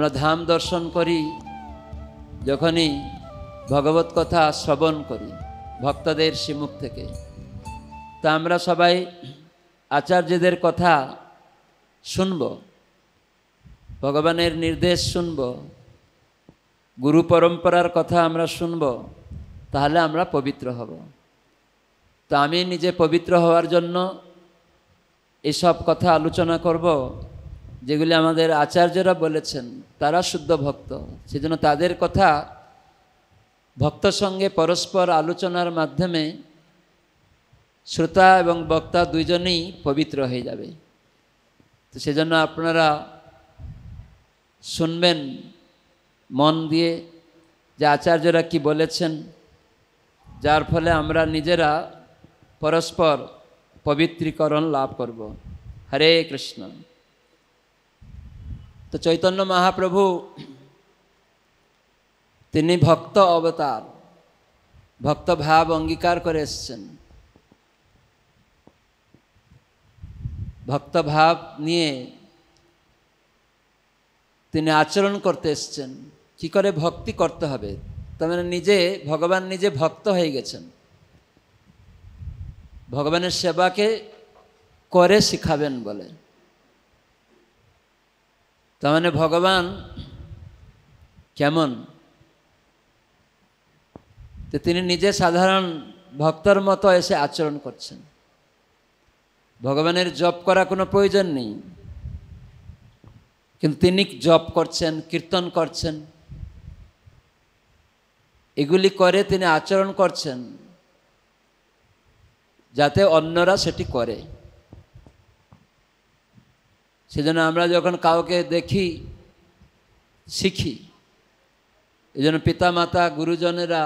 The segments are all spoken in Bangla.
আমরা ধাম দর্শন করি যখনই ভগবত কথা শ্রবণ করি ভক্তদের সিমুখ থেকে তা আমরা সবাই আচার্যদের কথা শুনব ভগবানের নির্দেশ শুনব গুরু পরম্পরার কথা আমরা শুনব তাহলে আমরা পবিত্র হব তা আমি নিজে পবিত্র হওয়ার জন্য এসব কথা আলোচনা করব যেগুলি আমাদের আচার্যরা বলেছেন তারা শুদ্ধ ভক্ত সেজন্য তাদের কথা ভক্ত সঙ্গে পরস্পর আলোচনার মাধ্যমে শ্রোতা এবং বক্তা দুইজনেই পবিত্র হয়ে যাবে তো সেজন্য আপনারা শুনবেন মন দিয়ে যে আচার্যরা কি বলেছেন যার ফলে আমরা নিজেরা পরস্পর পবিত্রীকরণ লাভ করব হরে কৃষ্ণ তো চৈতন্য মহাপ্রভু তিনি ভক্ত অবতার ভক্ত ভাব অঙ্গীকার করে এসছেন ভক্ত ভাব নিয়ে তিনি আচরণ করতে এসছেন কি করে ভক্তি করতে হবে তার মানে নিজে ভগবান নিজে ভক্ত হয়ে গেছেন ভগবানের সেবাকে করে শিখাবেন বলে তার মানে ভগবান কেমন তো তিনি নিজে সাধারণ ভক্তর মতো এসে আচরণ করছেন ভগবানের জপ করা কোনো প্রয়োজন নেই কিন্তু তিনি জপ করছেন কীর্তন করছেন এগুলি করে তিনি আচরণ করছেন যাতে অন্যরা সেটি করে সেজন্য আমরা যখন কাউকে দেখি শিখি এই জন্য মাতা গুরুজনেরা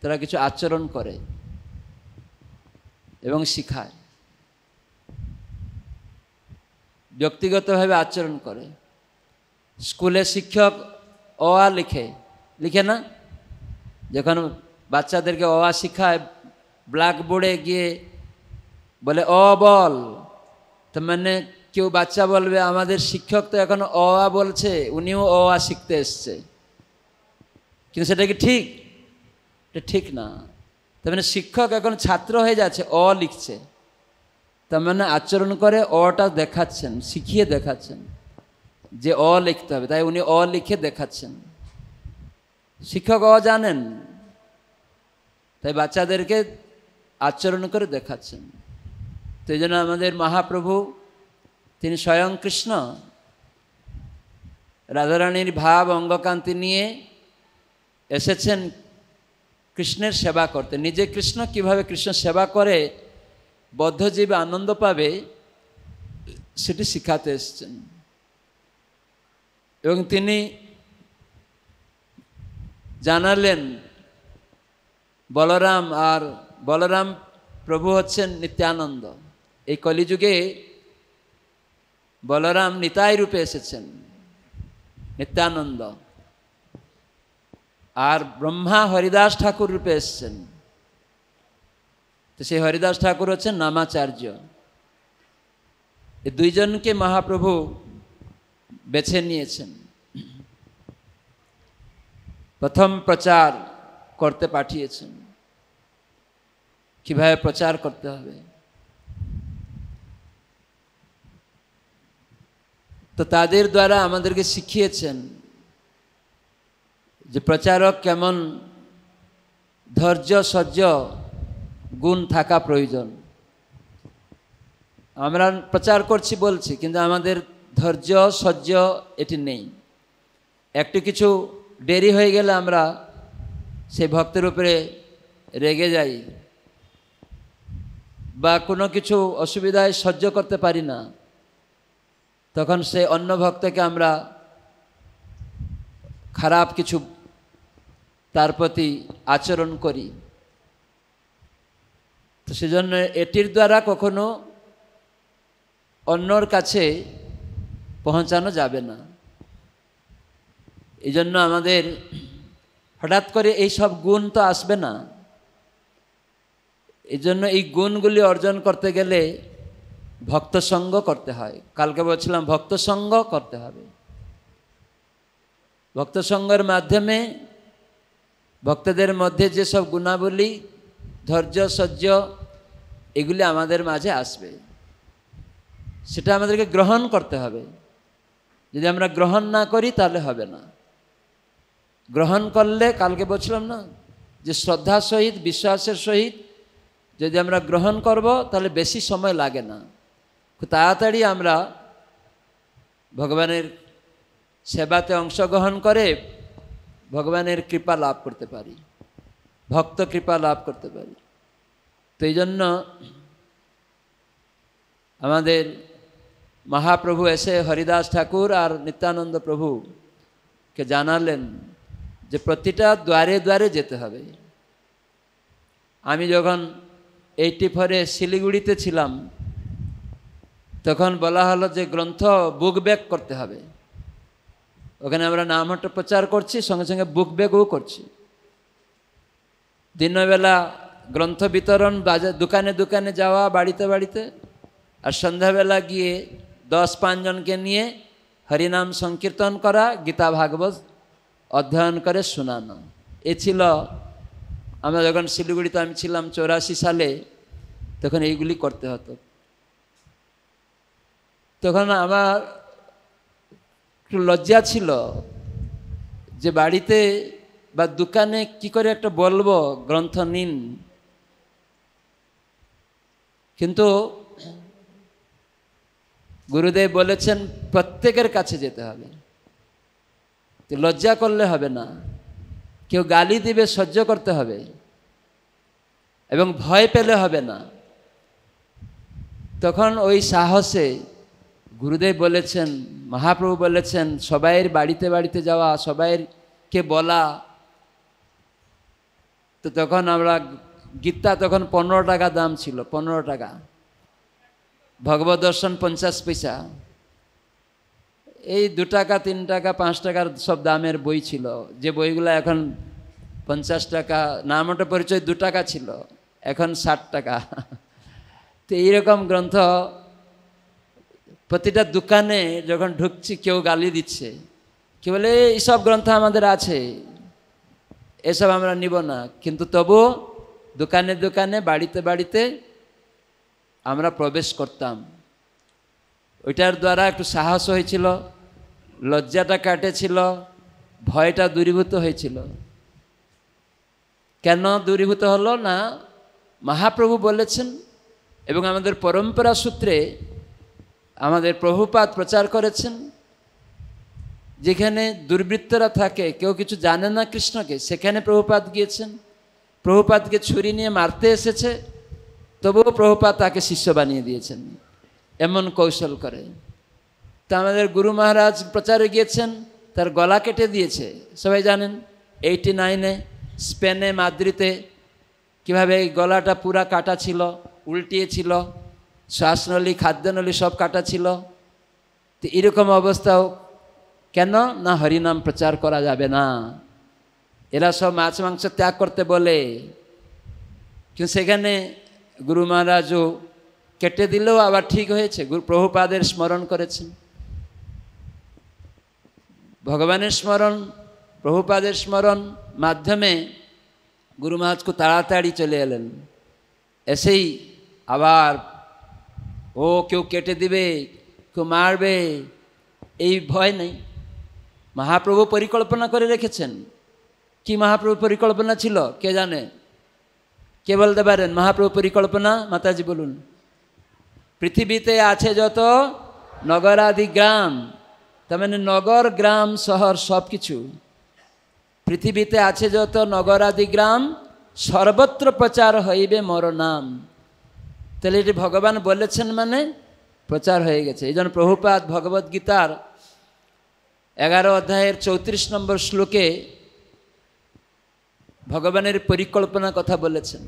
তারা কিছু আচরণ করে এবং শিখায় ব্যক্তিগতভাবে আচরণ করে স্কুলে শিক্ষক অ আ লিখে লিখে না যখন বাচ্চাদেরকে অ আ শিখায় ব্ল্যাকবোর্ডে গিয়ে বলে অ বল তার মানে কেউ বাচ্চা বলবে আমাদের শিক্ষক তো এখন অ আ বলছে উনিও অ আ শিখতে এসছে কিন্তু সেটা কি ঠিক এটা ঠিক না তার মানে শিক্ষক এখন ছাত্র হয়ে যাচ্ছে অ লিখছে তার মানে আচরণ করে অটা দেখাচ্ছেন শিখিয়ে দেখাচ্ছেন যে অ লিখতে হবে তাই উনি অ লিখে দেখাচ্ছেন শিক্ষক অ জানেন তাই বাচ্চাদেরকে আচরণ করে দেখাচ্ছেন তো এই জন্য আমাদের মহাপ্রভু তিনি স্বয়ং কৃষ্ণ রাধারানীর ভাব অঙ্গকান্তি নিয়ে এসেছেন কৃষ্ণের সেবা করতে নিজে কৃষ্ণ কিভাবে কৃষ্ণ সেবা করে বদ্ধজীব আনন্দ পাবে সেটি শিখাতে এসেছেন এবং তিনি জানালেন বলরাম আর বলরাম প্রভু হচ্ছেন নিত্যানন্দ এই কলিযুগে বলরাম নিতাই রূপে এসেছেন নিত্যানন্দ আর ব্রহ্মা হরিদাস ঠাকুর রূপে এসছেন তো সেই হরিদাস ঠাকুর হচ্ছেন নামাচার্য এই দুইজনকে মহাপ্রভু বেছে নিয়েছেন প্রথম প্রচার করতে পাঠিয়েছেন কীভাবে প্রচার করতে হবে তো তাদের দ্বারা আমাদেরকে শিখিয়েছেন যে প্রচারক কেমন ধৈর্য সহ্য গুণ থাকা প্রয়োজন আমরা প্রচার করছি বলছি কিন্তু আমাদের ধৈর্য সহ্য এটি নেই একটু কিছু দেরি হয়ে গেলে আমরা সেই ভক্তের উপরে রেগে যাই বা কোনো কিছু অসুবিধায় সহ্য করতে পারি না তখন সে অন্য ভক্তকে আমরা খারাপ কিছু তার প্রতি আচরণ করি তো সেজন্য এটির দ্বারা কখনো অন্যর কাছে পৌঁছানো যাবে না এই জন্য আমাদের হঠাৎ করে এই সব গুণ তো আসবে না এই জন্য এই গুণগুলি অর্জন করতে গেলে ভক্ত সঙ্গ করতে হয় কালকে বলছিলাম ভক্ত সঙ্গ করতে হবে ভক্ত সঙ্গের মাধ্যমে ভক্তদের মধ্যে যেসব গুণাবলী ধৈর্য সহ্য এগুলি আমাদের মাঝে আসবে সেটা আমাদেরকে গ্রহণ করতে হবে যদি আমরা গ্রহণ না করি তাহলে হবে না গ্রহণ করলে কালকে বলছিলাম না যে শ্রদ্ধা সহিত বিশ্বাসের সহিত যদি আমরা গ্রহণ করব তাহলে বেশি সময় লাগে না তাড়াতাড়ি আমরা ভগবানের সেবাতে অংশগ্রহণ করে ভগবানের কৃপা লাভ করতে পারি ভক্ত কৃপা লাভ করতে পারি তো এই জন্য আমাদের মহাপ্রভু এসে হরিদাস ঠাকুর আর নিত্যানন্দ প্রভুকে জানালেন যে প্রতিটা দ্বারে দ্বারে যেতে হবে আমি যখন এইটি ফরে শিলিগুড়িতে ছিলাম তখন বলা হলো যে গ্রন্থ বুক ব্যাগ করতে হবে ওখানে আমরা নামহট্ট প্রচার করছি সঙ্গে সঙ্গে বুক ব্যাগও করছি দিনবেলা গ্রন্থ বিতরণ বাজার দোকানে দোকানে যাওয়া বাড়িতে বাড়িতে আর সন্ধ্যাবেলা গিয়ে দশ পাঁচজনকে নিয়ে হরিনাম সংকীর্তন করা গীতা ভাগবত অধ্যয়ন করে শোনানো এ ছিল আমরা যখন শিলিগুড়িতে আমি ছিলাম চৌরাশি সালে তখন এইগুলি করতে হতো তখন আমার একটু লজ্জা ছিল যে বাড়িতে বা দোকানে কি করে একটা বলবো গ্রন্থ নিন কিন্তু গুরুদেব বলেছেন প্রত্যেকের কাছে যেতে হবে লজ্জা করলে হবে না কেউ গালি দিবে সহ্য করতে হবে এবং ভয় পেলে হবে না তখন ওই সাহসে গুরুদেব বলেছেন মহাপ্রভু বলেছেন সবাইয়ের বাড়িতে বাড়িতে যাওয়া সবাইকে বলা তো তখন আমরা গীতা তখন পনেরো টাকা দাম ছিল পনেরো টাকা ভগবত দর্শন পঞ্চাশ পয়সা এই দু টাকা তিন টাকা পাঁচ টাকার সব দামের বই ছিল যে বইগুলো এখন পঞ্চাশ টাকা নামটা পরিচয় দু টাকা ছিল এখন ষাট টাকা তো এইরকম গ্রন্থ প্রতিটা দোকানে যখন ঢুকছি কেউ গালি দিচ্ছে কে বলে এইসব গ্রন্থ আমাদের আছে এসব আমরা নিব না কিন্তু তবু দোকানে দোকানে বাড়িতে বাড়িতে আমরা প্রবেশ করতাম ওইটার দ্বারা একটু সাহস হয়েছিল লজ্জাটা কাটেছিল ভয়টা দূরীভূত হয়েছিল কেন দূরীভূত হলো না মহাপ্রভু বলেছেন এবং আমাদের পরম্পরা সূত্রে আমাদের প্রভুপাত প্রচার করেছেন যেখানে দুর্বৃত্তরা থাকে কেউ কিছু জানে না কৃষ্ণকে সেখানে প্রভুপাত গিয়েছেন প্রভুপাতকে ছুরি নিয়ে মারতে এসেছে তবুও প্রভুপাত তাকে শিষ্য বানিয়ে দিয়েছেন এমন কৌশল করে তা আমাদের গুরু মহারাজ প্রচারে গিয়েছেন তার গলা কেটে দিয়েছে সবাই জানেন এইটি নাইনে স্পেনে মাদ্রিতে কীভাবে এই গলাটা পুরা কাটা ছিল উল্টিয়েছিল শ্বাসনলী খাদ্যনলী সব কাটা ছিল তো এরকম অবস্থাও কেন না হরিনাম প্রচার করা যাবে না এরা সব মাছ মাংস ত্যাগ করতে বলে কিন্তু সেখানে গুরু মহারাজও কেটে দিলেও আবার ঠিক হয়েছে গুরু প্রভুপাদের স্মরণ করেছেন ভগবানের স্মরণ প্রভুপাদের স্মরণ মাধ্যমে গুরু মহারাজকে তাড়াতাড়ি চলে এলেন এসেই আবার ও কেউ কেটে দিবে কেউ মারবে এই ভয় নেই মহাপ্রভু পরিকল্পনা করে রেখেছেন কি মহাপ্রভু পরিকল্পনা ছিল কে জানে কে বলতে পারেন মহাপ্রভু পরিকল্পনা মাতাজি বলুন পৃথিবীতে আছে যত নগরাদি গ্রাম তার মানে নগর গ্রাম শহর সব কিছু পৃথিবীতে আছে যত নগরাদি গ্রাম সর্বত্র প্রচার হইবে মোর নাম তাহলে এটি ভগবান বলেছেন মানে প্রচার হয়ে গেছে এই জন্য প্রভুপাত গীতার এগারো অধ্যায়ের চৌত্রিশ নম্বর শ্লোকে ভগবানের পরিকল্পনা কথা বলেছেন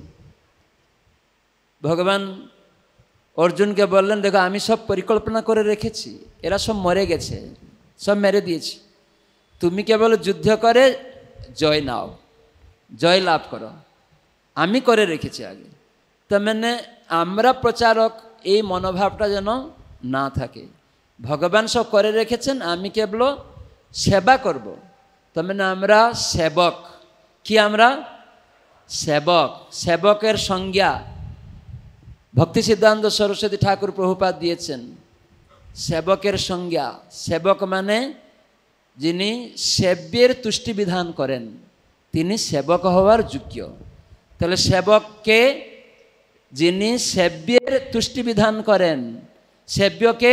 ভগবান অর্জুনকে বললেন দেখো আমি সব পরিকল্পনা করে রেখেছি এরা সব মরে গেছে সব মেরে দিয়েছি তুমি কেবল যুদ্ধ করে জয় নাও জয় লাভ করো আমি করে রেখেছি আগে তার মানে আমরা প্রচারক এই মনোভাবটা যেন না থাকে ভগবান সব করে রেখেছেন আমি কেবল সেবা করব। তার মানে আমরা সেবক কি আমরা সেবক সেবকের সংজ্ঞা ভক্তি সিদ্ধান্ত সরস্বতী ঠাকুর প্রভুপাত দিয়েছেন সেবকের সংজ্ঞা সেবক মানে যিনি সেব্যের তুষ্টি বিধান করেন তিনি সেবক হওয়ার যোগ্য তাহলে সেবককে যিনি সেব্যের তুষ্টিবিধান করেন সেব্যকে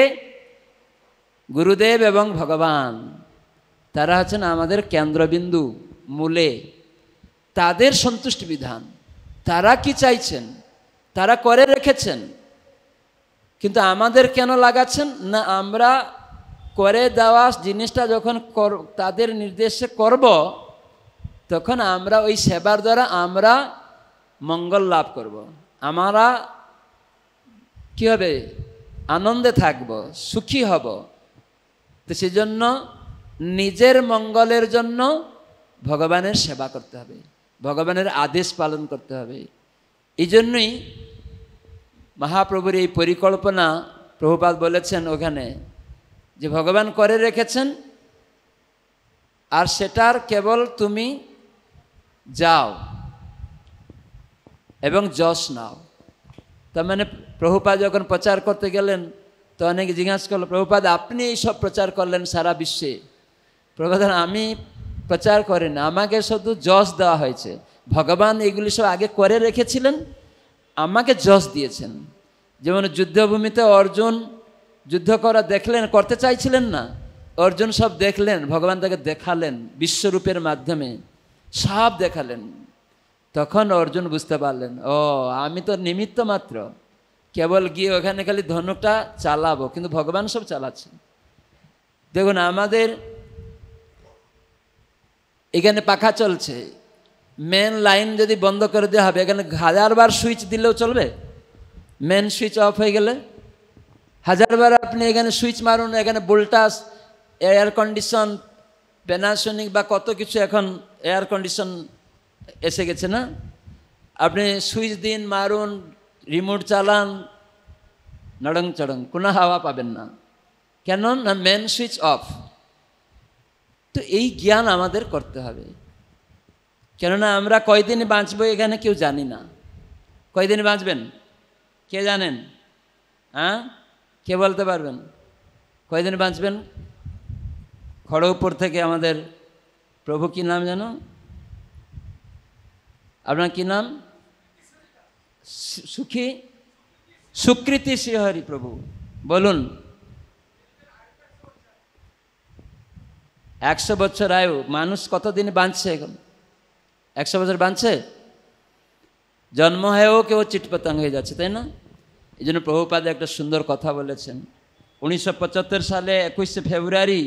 গুরুদেব এবং ভগবান তারা হচ্ছেন আমাদের কেন্দ্রবিন্দু মূলে তাদের সন্তুষ্টি বিধান তারা কি চাইছেন তারা করে রেখেছেন কিন্তু আমাদের কেন লাগাচ্ছেন না আমরা করে দেওয়া জিনিসটা যখন তাদের নির্দেশে করব তখন আমরা ওই সেবার দ্বারা আমরা মঙ্গল লাভ করব আমরা কি হবে আনন্দে থাকব সুখী হব তো সেজন্য নিজের মঙ্গলের জন্য ভগবানের সেবা করতে হবে ভগবানের আদেশ পালন করতে হবে এই জন্যই মহাপ্রভুর এই পরিকল্পনা প্রভুপাল বলেছেন ওখানে যে ভগবান করে রেখেছেন আর সেটার কেবল তুমি যাও এবং যশ নাও তার মানে প্রভুপাদ যখন প্রচার করতে গেলেন তো অনেকে জিজ্ঞাসা করলো প্রভুপাদ আপনি সব প্রচার করলেন সারা বিশ্বে প্রভুপাদ আমি প্রচার করেন আমাকে শুধু যশ দেওয়া হয়েছে ভগবান এগুলি সব আগে করে রেখেছিলেন আমাকে যশ দিয়েছেন যেমন যুদ্ধভূমিতে অর্জুন যুদ্ধ করা দেখলেন করতে চাইছিলেন না অর্জুন সব দেখলেন ভগবান তাকে দেখালেন বিশ্বরূপের মাধ্যমে সব দেখালেন তখন অর্জুন বুঝতে পারলেন ও আমি তো নিমিত্ত মাত্র কেবল গিয়ে ওখানে খালি ধনুকটা চালাবো কিন্তু ভগবান সব চালাচ্ছেন দেখুন আমাদের এখানে পাখা চলছে মেন লাইন যদি বন্ধ করে দেওয়া হবে এখানে হাজারবার সুইচ দিলেও চলবে মেন সুইচ অফ হয়ে গেলে হাজারবার আপনি এখানে সুইচ মারুন এখানে বোল্টাস এয়ার কন্ডিশন প্যানাসনিক বা কত কিছু এখন এয়ার কন্ডিশন এসে গেছে না আপনি সুইচ দিন মারুন রিমোট চালান নড়ং চড়ং কোনো হাওয়া পাবেন না কেন না মেন সুইচ অফ তো এই জ্ঞান আমাদের করতে হবে কেননা আমরা কয়দিন বাঁচবো এখানে কেউ জানি না কয়দিন বাঁচবেন কে জানেন হ্যাঁ কে বলতে পারবেন কয়দিন বাঁচবেন খড়গপুর থেকে আমাদের প্রভু কি নাম জানো আপনার কি নাম সুখী সুকৃতি শ্রীহরি প্রভু বলুন একশো বছর আয়ু মানুষ কতদিন বাঁচছে এখন একশো বছর বাঁচছে জন্ম হয়েও কেউ চিটপাতাং হয়ে যাচ্ছে তাই না এই জন্য প্রভুপাদ একটা সুন্দর কথা বলেছেন উনিশশো সালে একুশে ফেব্রুয়ারি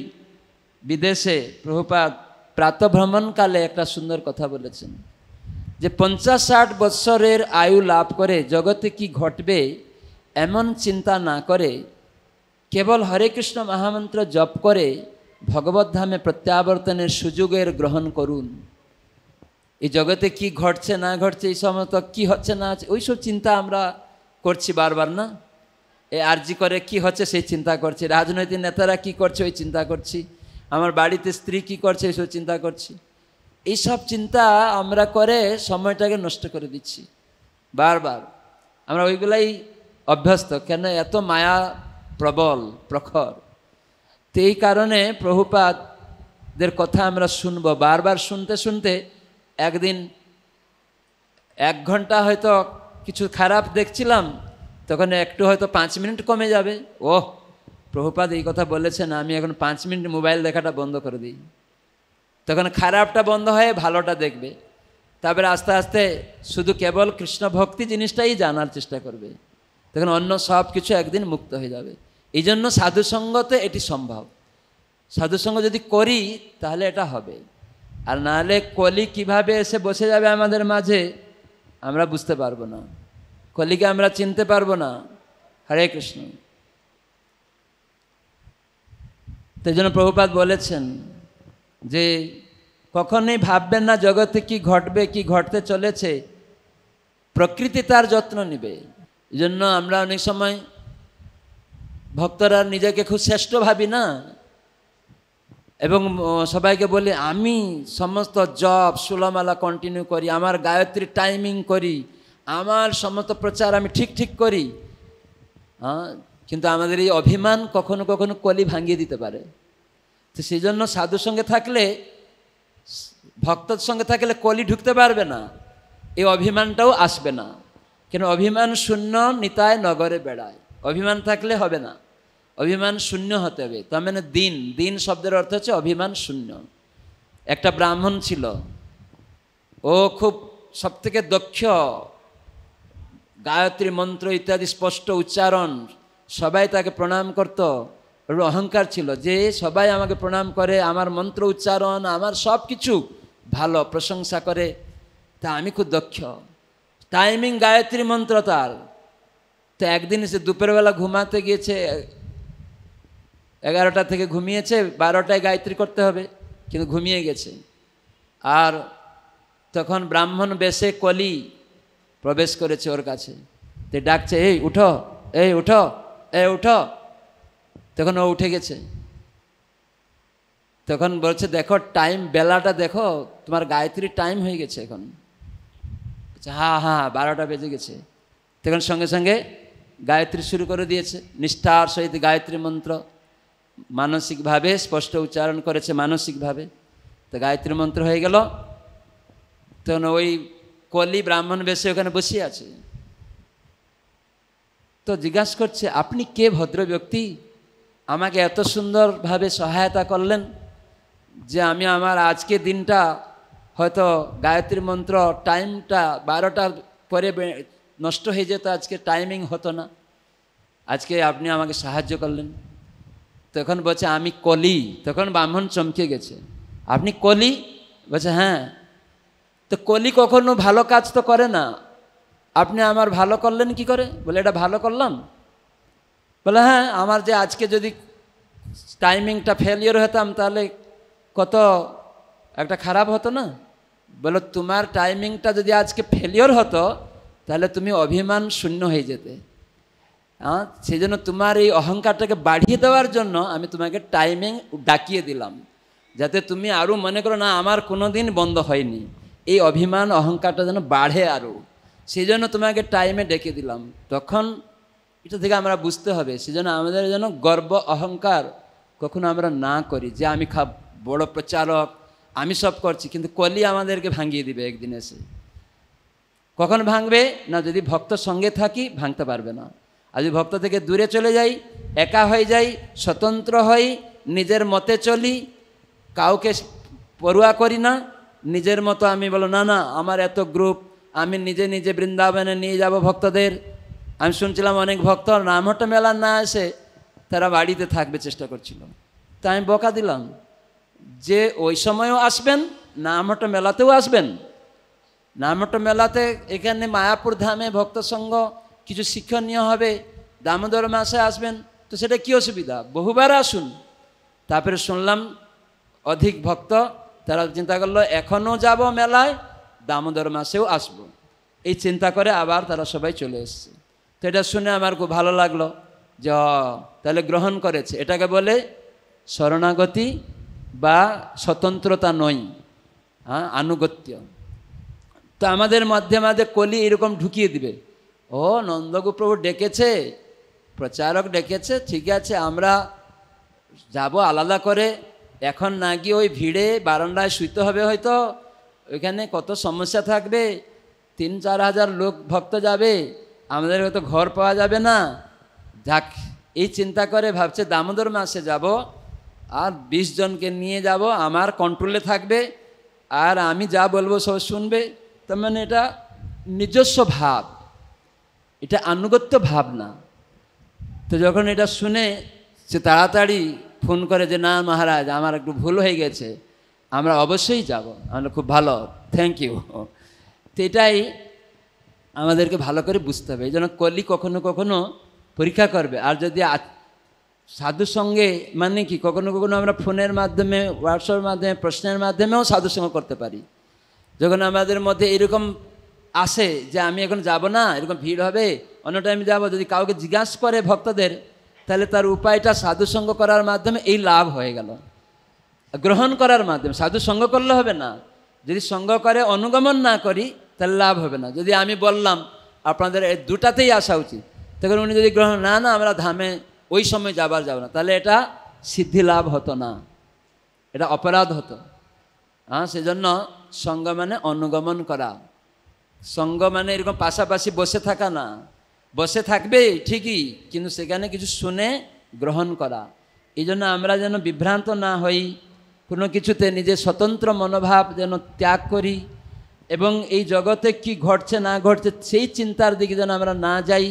বিদেশে প্রভুপাদ প্রাতভ্রমণকালে একটা সুন্দর কথা বলেছেন যে পঞ্চাশ ষাট বৎসরের আয়ু লাভ করে জগতে কি ঘটবে এমন চিন্তা না করে কেবল হরে কৃষ্ণ মহামন্ত্র জপ করে ভগবদ্ধামে প্রত্যাবর্তনের সুযোগের গ্রহণ করুন এই জগতে কি ঘটছে না ঘটছে এই সমস্ত কি হচ্ছে না হচ্ছে ওইসব চিন্তা আমরা করছি বারবার না এ আর্জি করে কি হচ্ছে সেই চিন্তা করছি রাজনৈতিক নেতারা কি করছে ওই চিন্তা করছি আমার বাড়িতে স্ত্রী কি করছে এইসব চিন্তা করছি এইসব চিন্তা আমরা করে সময়টাকে নষ্ট করে দিচ্ছি বারবার আমরা ওইগুলাই অভ্যস্ত কেন এত মায়া প্রবল প্রখর তো এই কারণে প্রভুপাতদের কথা আমরা শুনব বারবার শুনতে শুনতে একদিন এক ঘন্টা হয়তো কিছু খারাপ দেখছিলাম তখন একটু হয়তো পাঁচ মিনিট কমে যাবে ওহ প্রভুপাত এই কথা বলেছেন আমি এখন পাঁচ মিনিট মোবাইল দেখাটা বন্ধ করে দিই তখন খারাপটা বন্ধ হয়ে ভালোটা দেখবে তারপরে আস্তে আস্তে শুধু কেবল কৃষ্ণ ভক্তি জিনিসটাই জানার চেষ্টা করবে তখন অন্য সব কিছু একদিন মুক্ত হয়ে যাবে এই জন্য সাধুসঙ্গতে এটি সম্ভব সাধুসঙ্গ যদি করি তাহলে এটা হবে আর নাহলে কলি কিভাবে এসে বসে যাবে আমাদের মাঝে আমরা বুঝতে পারবো না কলিকে আমরা চিনতে পারবো না হরে কৃষ্ণ তাই জন্য প্রভুপাত বলেছেন যে কখনোই ভাববেন না জগতে কি ঘটবে কি ঘটতে চলেছে প্রকৃতি তার যত্ন নেবে এই জন্য আমরা অনেক সময় ভক্তরা নিজেকে খুব শ্রেষ্ঠ ভাবি না এবং সবাইকে বলি আমি সমস্ত জব সুলামালা কন্টিনিউ করি আমার গায়ত্রী টাইমিং করি আমার সমস্ত প্রচার আমি ঠিক ঠিক করি হ্যাঁ কিন্তু আমাদের এই অভিমান কখনো কখনো কলি ভাঙিয়ে দিতে পারে তো সেই জন্য সাধুর সঙ্গে থাকলে ভক্তর সঙ্গে থাকলে কলি ঢুকতে পারবে না এই অভিমানটাও আসবে না কেন অভিমান শূন্য নিতায় নগরে বেড়ায় অভিমান থাকলে হবে না অভিমান শূন্য হতে হবে তার মানে দিন দিন শব্দের অর্থ হচ্ছে অভিমান শূন্য একটা ব্রাহ্মণ ছিল ও খুব সবথেকে দক্ষ গায়ত্রী মন্ত্র ইত্যাদি স্পষ্ট উচ্চারণ সবাই তাকে প্রণাম করত অহংকার ছিল যে সবাই আমাকে প্রণাম করে আমার মন্ত্র উচ্চারণ আমার সব কিছু ভালো প্রশংসা করে তা আমি খুব দক্ষ টাইমিং গায়ত্রী মন্ত্র তার তো একদিন সে দুপুরবেলা ঘুমাতে গিয়েছে এগারোটা থেকে ঘুমিয়েছে বারোটায় গায়ত্রী করতে হবে কিন্তু ঘুমিয়ে গেছে আর তখন ব্রাহ্মণ বেশে কলি প্রবেশ করেছে ওর কাছে তে ডাকছে এই উঠো এই উঠো এ উঠো তখন ও উঠে গেছে তখন বলছে দেখো টাইম বেলাটা দেখো তোমার গায়ত্রীর টাইম হয়ে গেছে এখন হ্যাঁ হ্যাঁ বারোটা বেজে গেছে তখন সঙ্গে সঙ্গে গায়ত্রী শুরু করে দিয়েছে নিষ্ঠার সহিত গায়ত্রী মন্ত্র মানসিকভাবে স্পষ্ট উচ্চারণ করেছে মানসিকভাবে তো গায়ত্রী মন্ত্র হয়ে গেল তখন ওই কলি ব্রাহ্মণ বেশে ওখানে বসে আছে তো জিজ্ঞাসা করছে আপনি কে ভদ্র ব্যক্তি আমাকে এত সুন্দরভাবে সহায়তা করলেন যে আমি আমার আজকে দিনটা হয়তো গায়ত্রী মন্ত্র টাইমটা বারোটার পরে নষ্ট হয়ে যেত আজকে টাইমিং হতো না আজকে আপনি আমাকে সাহায্য করলেন তখন বলছে আমি কলি তখন ব্রাহ্মণ চমকে গেছে আপনি কলি বলছে হ্যাঁ তো কলি কখনো ভালো কাজ তো করে না আপনি আমার ভালো করলেন কি করে বলে এটা ভালো করলাম বলে হ্যাঁ আমার যে আজকে যদি টাইমিংটা ফেলিওর হতাম তাহলে কত একটা খারাপ হতো না বলো তোমার টাইমিংটা যদি আজকে ফেলিওর হতো তাহলে তুমি অভিমান শূন্য হয়ে যেতে হ্যাঁ সেই জন্য তোমার এই অহংকারটাকে বাড়িয়ে দেওয়ার জন্য আমি তোমাকে টাইমিং ডাকিয়ে দিলাম যাতে তুমি আরও মনে করো না আমার কোনো দিন বন্ধ হয়নি এই অভিমান অহংকারটা যেন বাড়ে আরও সেই জন্য তোমাকে টাইমে ডেকে দিলাম তখন এটা থেকে আমরা বুঝতে হবে সেজন্য আমাদের যেন গর্ব অহংকার কখনো আমরা না করি যে আমি খাব বড় প্রচারক আমি সব করছি কিন্তু কলি আমাদেরকে ভাঙিয়ে দিবে একদিন এসে কখন ভাঙবে না যদি ভক্ত সঙ্গে থাকি ভাঙতে পারবে না আর যদি ভক্ত থেকে দূরে চলে যাই একা হয়ে যাই স্বতন্ত্র হই নিজের মতে চলি কাউকে পড়ুয়া করি না নিজের মতো আমি বলো না না আমার এত গ্রুপ আমি নিজে নিজে বৃন্দাবনে নিয়ে যাব ভক্তদের আমি শুনছিলাম অনেক ভক্ত নামহট্ট মেলা না এসে তারা বাড়িতে থাকবে চেষ্টা করছিল তা আমি বকা দিলাম যে ওই সময়ও আসবেন নামহট্ট মেলাতেও আসবেন নামহট্ট মেলাতে এখানে মায়াপুর ধামে ভক্ত সঙ্গ কিছু শিক্ষণীয় হবে দামোদর মাসে আসবেন তো সেটা কী অসুবিধা বহুবার আসুন তারপরে শুনলাম অধিক ভক্ত তারা চিন্তা করলো এখনও যাব মেলায় দামোদর মাসেও আসব এই চিন্তা করে আবার তারা সবাই চলে এসছে তো এটা শুনে আমার খুব ভালো লাগলো যে তাহলে গ্রহণ করেছে এটাকে বলে শরণাগতি বা স্বতন্ত্রতা নয় হ্যাঁ আনুগত্য তো আমাদের মাঝে মাঝে কলি এরকম ঢুকিয়ে দিবে ও নন্দগুপ্রভু ডেকেছে প্রচারক ডেকেছে ঠিক আছে আমরা যাব আলাদা করে এখন না গিয়ে ওই ভিড়ে বারান্দায় শুইতে হবে হয়তো ওইখানে কত সমস্যা থাকবে তিন চার হাজার লোক ভক্ত যাবে আমাদের হয়তো ঘর পাওয়া যাবে না যাক এই চিন্তা করে ভাবছে দামোদর মাসে যাব আর ২০ জনকে নিয়ে যাব আমার কন্ট্রোলে থাকবে আর আমি যা বলবো সব শুনবে তার মানে এটা নিজস্ব ভাব এটা আনুগত্য ভাব না তো যখন এটা শুনে সে তাড়াতাড়ি ফোন করে যে না মহারাজ আমার একটু ভুল হয়ে গেছে আমরা অবশ্যই যাব আমরা খুব ভালো থ্যাংক ইউ তো এটাই আমাদেরকে ভালো করে বুঝতে হবে এই জন্য কলি কখনো কখনো পরীক্ষা করবে আর যদি সাধুসঙ্গে সঙ্গে মানে কি কখনো কখনো আমরা ফোনের মাধ্যমে হোয়াটসঅ্যাপের মাধ্যমে প্রশ্নের মাধ্যমেও সাধুসঙ্গ করতে পারি যখন আমাদের মধ্যে এরকম আসে যে আমি এখন যাব না এরকম ভিড় হবে অন্য টাইমে যাবো যদি কাউকে জিজ্ঞাসা করে ভক্তদের তাহলে তার উপায়টা সাধুসঙ্গ করার মাধ্যমে এই লাভ হয়ে গেল গ্রহণ করার মাধ্যমে সাধু সঙ্গ করলে হবে না যদি সঙ্গ করে অনুগমন না করি তাহলে লাভ হবে না যদি আমি বললাম আপনাদের দুটাতেই আসা উচিত তখন উনি যদি গ্রহণ না না আমরা ধামে ওই সময় যাবার যাব না তাহলে এটা সিদ্ধি লাভ হতো না এটা অপরাধ হতো হ্যাঁ সেজন্য সঙ্গ মানে অনুগমন করা সঙ্গ মানে এরকম পাশাপাশি বসে থাকা না বসে থাকবে ঠিকই কিন্তু সেখানে কিছু শুনে গ্রহণ করা এই জন্য আমরা যেন বিভ্রান্ত না হই কোনো কিছুতে নিজের স্বতন্ত্র মনোভাব যেন ত্যাগ করি এবং এই জগতে কি ঘটছে না ঘটছে সেই চিন্তার দিকে যেন আমরা না যাই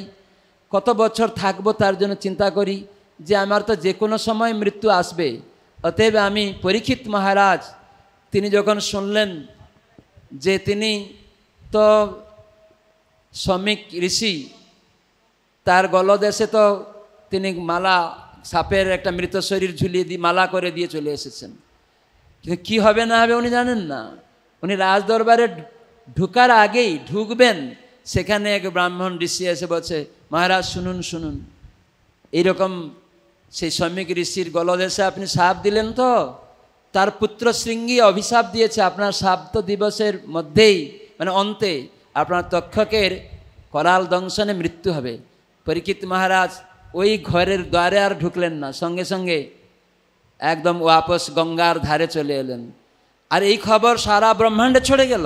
কত বছর থাকবো তার জন্য চিন্তা করি যে আমার তো যে কোনো সময় মৃত্যু আসবে অতএব আমি পরীক্ষিত মহারাজ তিনি যখন শুনলেন যে তিনি তো শ্রমিক ঋষি তার গলদেশে তো তিনি মালা সাপের একটা মৃত শরীর ঝুলিয়ে দিয়ে মালা করে দিয়ে চলে এসেছেন কিন্তু কী হবে না হবে উনি জানেন না উনি রাজদরবারে ঢুকার আগেই ঢুকবেন সেখানে এক ব্রাহ্মণ ঋষি এসে বলছে মহারাজ শুনুন শুনুন এইরকম সেই শ্রমিক ঋষির গলদেশে আপনি সাপ দিলেন তো তার পুত্র শৃঙ্গি অভিশাপ দিয়েছে আপনার সাপ্ত দিবসের মধ্যেই মানে অন্তে আপনার তক্ষকের করাল দংশনে মৃত্যু হবে পরীক্ষিত মহারাজ ওই ঘরের দ্বারে আর ঢুকলেন না সঙ্গে সঙ্গে একদম ওয়াপস গঙ্গার ধারে চলে এলেন আর এই খবর সারা ব্রহ্মাণ্ডে ছড়ে গেল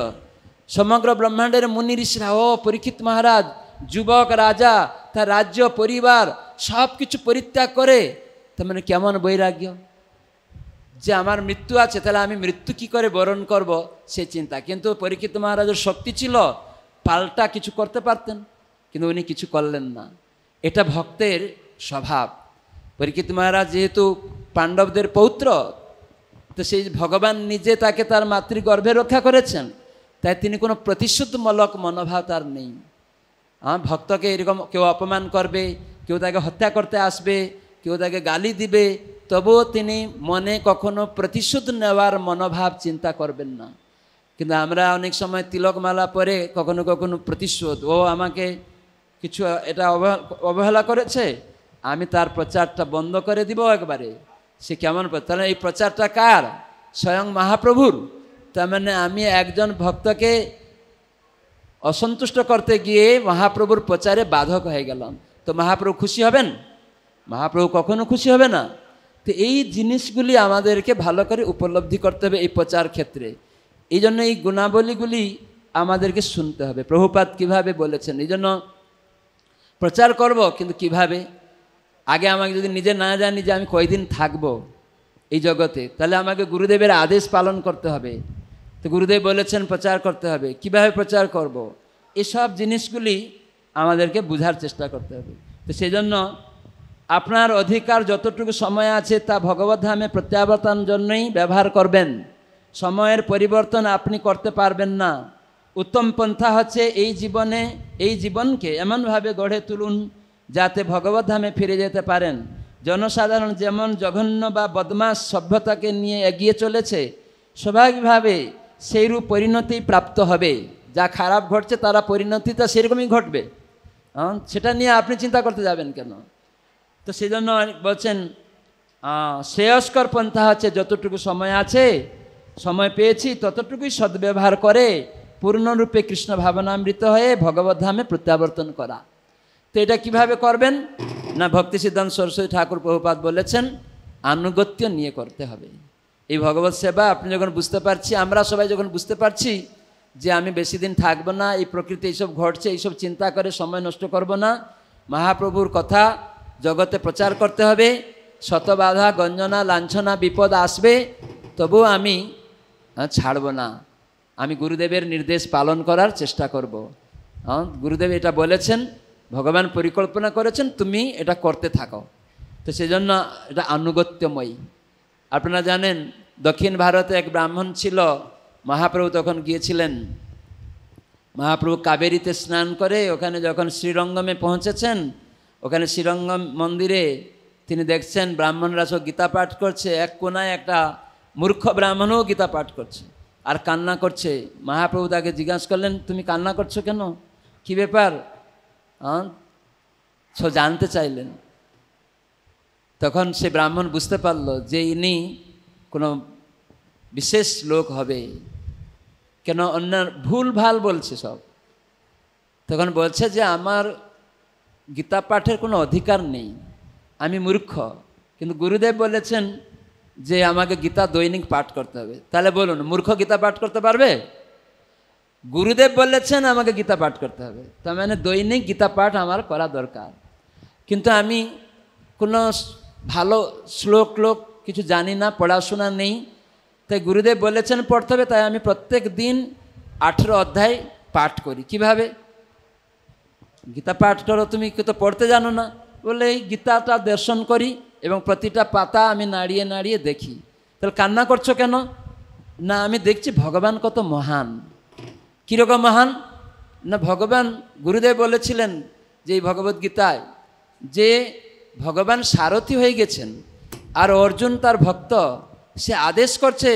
সমগ্র ব্রহ্মাণ্ডের মুনি ঋষিরা ও পরীক্ষিত মহারাজ যুবক রাজা তার রাজ্য পরিবার সব কিছু পরিত্যাগ করে তার মানে কেমন বৈরাগ্য যে আমার মৃত্যু আছে তাহলে আমি মৃত্যু কি করে বরণ করব সে চিন্তা কিন্তু পরীক্ষিত মহারাজের শক্তি ছিল পাল্টা কিছু করতে পারতেন কিন্তু উনি কিছু করলেন না এটা ভক্তের স্বভাব পরীক্ষিত মহারাজ যেহেতু পাণ্ডবদের পৌত্র তো সেই ভগবান নিজে তাকে তার মাতৃগর্ভে রক্ষা করেছেন তাই তিনি কোনো প্রতিশোধমূলক মনোভাব তার নেই ভক্তকে এরকম কেউ অপমান করবে কেউ তাকে হত্যা করতে আসবে কেউ তাকে গালি দিবে তবুও তিনি মনে কখনো প্রতিশোধ নেওয়ার মনোভাব চিন্তা করবেন না কিন্তু আমরা অনেক সময় তিলকমালা পরে কখনো কখনো প্রতিশোধ ও আমাকে কিছু এটা অবহেলা করেছে আমি তার প্রচারটা বন্ধ করে দিব একবারে সে কেমন তাহলে এই প্রচারটা কার স্বয়ং মহাপ্রভুর তার মানে আমি একজন ভক্তকে অসন্তুষ্ট করতে গিয়ে মহাপ্রভুর প্রচারে বাধক হয়ে গেলাম তো মহাপ্রভু খুশি হবেন মহাপ্রভু কখনো খুশি হবে না তো এই জিনিসগুলি আমাদেরকে ভালো করে উপলব্ধি করতে হবে এই প্রচার ক্ষেত্রে এই জন্য এই গুণাবলীগুলি আমাদেরকে শুনতে হবে প্রভুপাত কিভাবে বলেছেন এই জন্য প্রচার করব কিন্তু কিভাবে আগে আমাকে যদি নিজে না জানি যে আমি কয়দিন থাকবো এই জগতে তাহলে আমাকে গুরুদেবের আদেশ পালন করতে হবে তো গুরুদেব বলেছেন প্রচার করতে হবে কিভাবে প্রচার করব। এসব জিনিসগুলি আমাদেরকে বুঝার চেষ্টা করতে হবে তো সেই জন্য আপনার অধিকার যতটুকু সময় আছে তা ভগবত ধামে প্রত্যাবর্তন জন্যই ব্যবহার করবেন সময়ের পরিবর্তন আপনি করতে পারবেন না উত্তম পন্থা হচ্ছে এই জীবনে এই জীবনকে এমনভাবে গড়ে তুলুন যাতে ভগবত ধামে ফিরে যেতে পারেন জনসাধারণ যেমন জঘন্য বা বদমাস সভ্যতাকে নিয়ে এগিয়ে চলেছে স্বাভাবিকভাবে সেইরূপ পরিণতি প্রাপ্ত হবে যা খারাপ ঘটছে তারা পরিণতিটা সেরকমই ঘটবে সেটা নিয়ে আপনি চিন্তা করতে যাবেন কেন তো সেই জন্য বলছেন শ্রেয়স্কর পন্থা হচ্ছে যতটুকু সময় আছে সময় পেয়েছি ততটুকুই সদ্ব্যবহার করে পূর্ণরূপে কৃষ্ণ ভাবনামৃত হয়ে ভগবদ্ধামে প্রত্যাবর্তন করা তো এটা কিভাবে করবেন না ভক্তি সিদ্ধান্ত সরস্বতী ঠাকুর প্রভুপাত বলেছেন আনুগত্য নিয়ে করতে হবে এই ভগবত সেবা আপনি যখন বুঝতে পারছি আমরা সবাই যখন বুঝতে পারছি যে আমি বেশি দিন থাকবো না এই প্রকৃতি এইসব ঘটছে এইসব চিন্তা করে সময় নষ্ট করব না মহাপ্রভুর কথা জগতে প্রচার করতে হবে শতবাধা গঞ্জনা লাঞ্ছনা বিপদ আসবে তবু আমি ছাড়ব না আমি গুরুদেবের নির্দেশ পালন করার চেষ্টা করব গুরুদেব এটা বলেছেন ভগবান পরিকল্পনা করেছেন তুমি এটা করতে থাকো তো সেজন্য এটা আনুগত্যময়ী আপনারা জানেন দক্ষিণ ভারতে এক ব্রাহ্মণ ছিল মহাপ্রভু তখন গিয়েছিলেন মহাপ্রভু কাবেরীতে স্নান করে ওখানে যখন শ্রীরঙ্গমে পৌঁছেছেন ওখানে শ্রীরঙ্গম মন্দিরে তিনি দেখছেন ব্রাহ্মণরা সব গীতা পাঠ করছে এক কোনায় একটা মূর্খ ব্রাহ্মণও গীতা পাঠ করছে আর কান্না করছে মহাপ্রভু তাকে জিজ্ঞাসা করলেন তুমি কান্না করছো কেন কি ব্যাপার সো জানতে চাইলেন তখন সে ব্রাহ্মণ বুঝতে পারল যে ইনি কোনো বিশেষ লোক হবে কেন অন্য ভুল ভাল বলছে সব তখন বলছে যে আমার গীতা পাঠের কোনো অধিকার নেই আমি মূর্খ কিন্তু গুরুদেব বলেছেন যে আমাকে গীতা দৈনিক পাঠ করতে হবে তাহলে বলুন মূর্খ গীতা পাঠ করতে পারবে গুরুদেব বলেছেন আমাকে গীতা পাঠ করতে হবে তার মানে দৈনিক গীতা পাঠ আমার করা দরকার কিন্তু আমি কোনো ভালো শ্লোক লোক কিছু জানি না পড়াশোনা নেই তাই গুরুদেব বলেছেন পড়তে হবে তাই আমি প্রত্যেক দিন আঠেরো অধ্যায় পাঠ করি কিভাবে গীতা পাঠ করো তুমি তো পড়তে জানো না বলে এই গীতাটা দর্শন করি এবং প্রতিটা পাতা আমি নাড়িয়ে নাড়িয়ে দেখি তাহলে কান্না করছো কেন না আমি দেখছি ভগবান কত মহান কীরকম মহান না ভগবান গুরুদেব বলেছিলেন যে এই ভগবদ্গীতায় যে ভগবান সারথী হয়ে গেছেন আর অর্জুন তার ভক্ত সে আদেশ করছে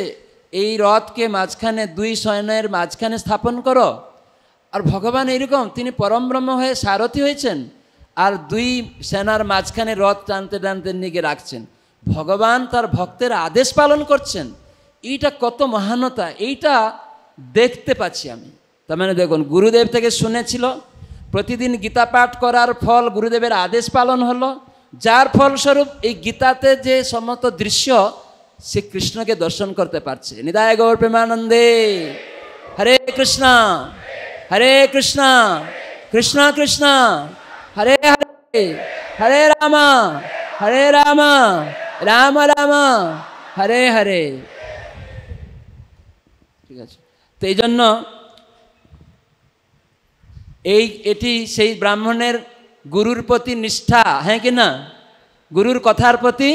এই রথকে মাঝখানে দুই শয়নের মাঝখানে স্থাপন করো আর ভগবান এরকম তিনি পরমব্রহ্ম হয়ে সারথী হয়েছেন আর দুই সেনার মাঝখানে রথ টানতে টানতে নিয়ে রাখছেন ভগবান তার ভক্তের আদেশ পালন করছেন এইটা কত মহানতা এইটা দেখতে পাচ্ছি আমি তার মানে দেখুন গুরুদেব থেকে শুনেছিল প্রতিদিন গীতা পাঠ করার ফল গুরুদেবের আদেশ পালন হলো যার ফলস্বরূপ এই গীতাতে যে সমস্ত দৃশ্য সে কৃষ্ণকে দর্শন করতে পারছে নিদায় গৌর প্রেমানন্দে হরে কৃষ্ণ হরে কৃষ্ণ কৃষ্ণ কৃষ্ণ হরে হরে হরে রাম হরে রাম রাম রাম হরে হরে ঠিক আছে তো এই জন্য এই এটি সেই ব্রাহ্মণের গুরুর প্রতি নিষ্ঠা হ্যাঁ কি না গুরুর কথার প্রতি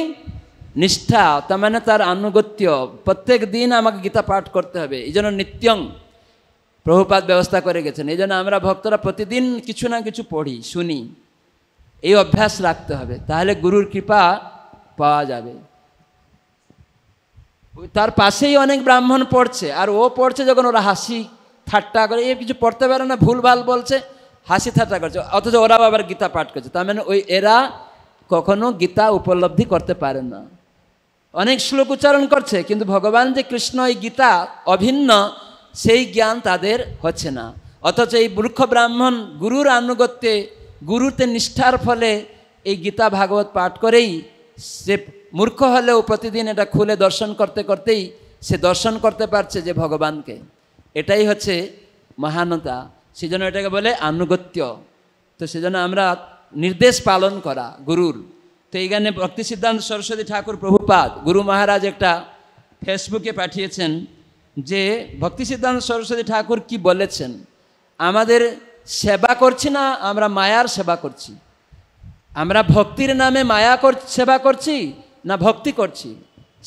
নিষ্ঠা তার মানে তার আনুগত্য প্রত্যেক দিন আমাকে গীতা পাঠ করতে হবে এই জন্য নিত্যং প্রভুপাত ব্যবস্থা করে গেছেন এই জন্য আমরা ভক্তরা প্রতিদিন কিছু না কিছু পড়ি শুনি এই অভ্যাস রাখতে হবে তাহলে গুরুর কৃপা পাওয়া যাবে তার পাশেই অনেক ব্রাহ্মণ পড়ছে আর ও পড়ছে যখন ওরা হাসি ঠাট্টা করে এ কিছু পড়তে পারে না ভুলভাল বলছে হাসি ঠাট্টা করছে অথচ ওরা আবার গীতা পাঠ করছে তার মানে ওই এরা কখনো গীতা উপলব্ধি করতে পারে না অনেক শ্লোক উচ্চারণ করছে কিন্তু ভগবান যে কৃষ্ণ এই গীতা অভিন্ন সেই জ্ঞান তাদের হচ্ছে না অথচ এই বৃক্ষ ব্রাহ্মণ গুরুর আনুগত্যে গুরুতে নিষ্ঠার ফলে এই গীতা ভাগবত পাঠ করেই সে মূর্খ হলেও প্রতিদিন এটা খুলে দর্শন করতে করতেই সে দর্শন করতে পারছে যে ভগবানকে এটাই হচ্ছে মহানতা সেজন্য এটাকে বলে আনুগত্য তো সেজন্য আমরা নির্দেশ পালন করা গুরুর তো এইখানে ভক্তি সিদ্ধান্ত সরস্বতী ঠাকুর প্রভুপাদ গুরু মহারাজ একটা ফেসবুকে পাঠিয়েছেন যে ভক্তি সিদ্ধান্ত সরস্বতী ঠাকুর কি বলেছেন আমাদের সেবা করছি না আমরা মায়ার সেবা করছি আমরা ভক্তির নামে মায়া সেবা করছি না ভক্তি করছি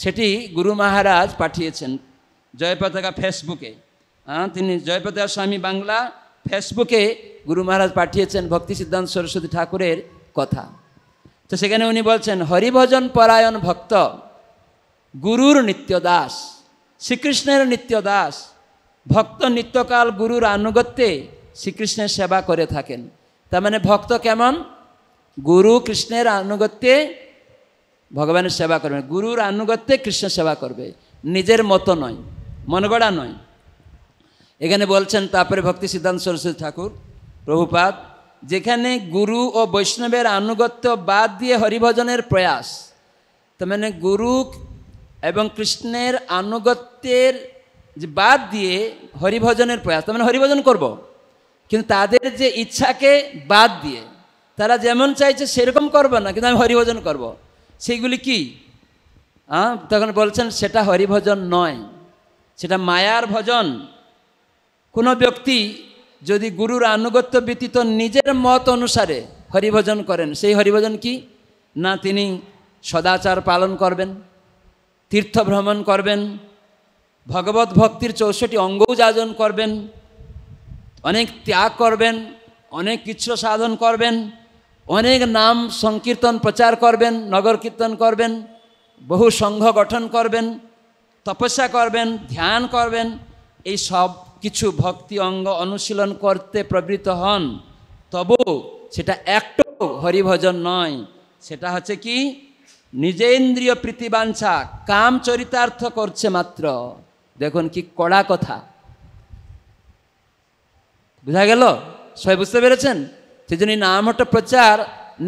সেটি গুরু মহারাজ পাঠিয়েছেন জয়পতাকা ফেসবুকে হ্যাঁ তিনি জয়পতাকা স্বামী বাংলা ফেসবুকে গুরু মহারাজ পাঠিয়েছেন ভক্তি সিদ্ধান্ত সরস্বতী ঠাকুরের কথা তো সেখানে উনি বলছেন হরিভজন পরায়ণ ভক্ত গুরুর নিত্য দাস শ্রীকৃষ্ণের নিত্য দাস ভক্ত নিত্যকাল গুরুর আনুগত্যে শ্রীকৃষ্ণের সেবা করে থাকেন তার মানে ভক্ত কেমন গুরু কৃষ্ণের আনুগত্যে ভগবানের সেবা করবে গুরুর আনুগত্যে কৃষ্ণ সেবা করবে নিজের মতো নয় মনগড়া নয় এখানে বলছেন তারপরে ভক্তি সিদ্ধান্ত সরস্বতী ঠাকুর প্রভুপাদ যেখানে গুরু ও বৈষ্ণবের আনুগত্য বাদ দিয়ে হরিভজনের প্রয়াস তার মানে গুরু এবং কৃষ্ণের আনুগত্যের যে বাদ দিয়ে হরিভজনের প্রয়াস তার মানে হরিভজন করব। কিন্তু তাদের যে ইচ্ছাকে বাদ দিয়ে তারা যেমন চাইছে সেরকম করব না কিন্তু আমি হরিভজন করব। সেইগুলি কি তখন বলছেন সেটা হরিভজন নয় সেটা মায়ার ভজন কোনো ব্যক্তি যদি গুরুর আনুগত্য ব্যতীত নিজের মত অনুসারে হরিভজন করেন সেই হরিভজন কি না তিনি সদাচার পালন করবেন তীর্থ ভ্রমণ করবেন ভগবত ভক্তির চৌষট্টি অঙ্গও যাজন করবেন অনেক ত্যাগ করবেন অনেক কিছু সাধন করবেন অনেক নাম সংকীর্তন প্রচার করবেন নগর কীর্তন করবেন বহু সংঘ গঠন করবেন তপস্যা করবেন ধ্যান করবেন এই সব কিছু ভক্তি অঙ্গ অনুশীলন করতে প্রবৃত হন তবু সেটা একটু হরিভজন নয় সেটা হচ্ছে কি নিজেন্দ্রীয় প্রীতিবাঞ্ছা কাম চরিতার্থ করছে মাত্র দেখুন কি কড়া কথা বুঝা গেল সবাই বুঝতে পেরেছেন সেই জন্য নামটা প্রচার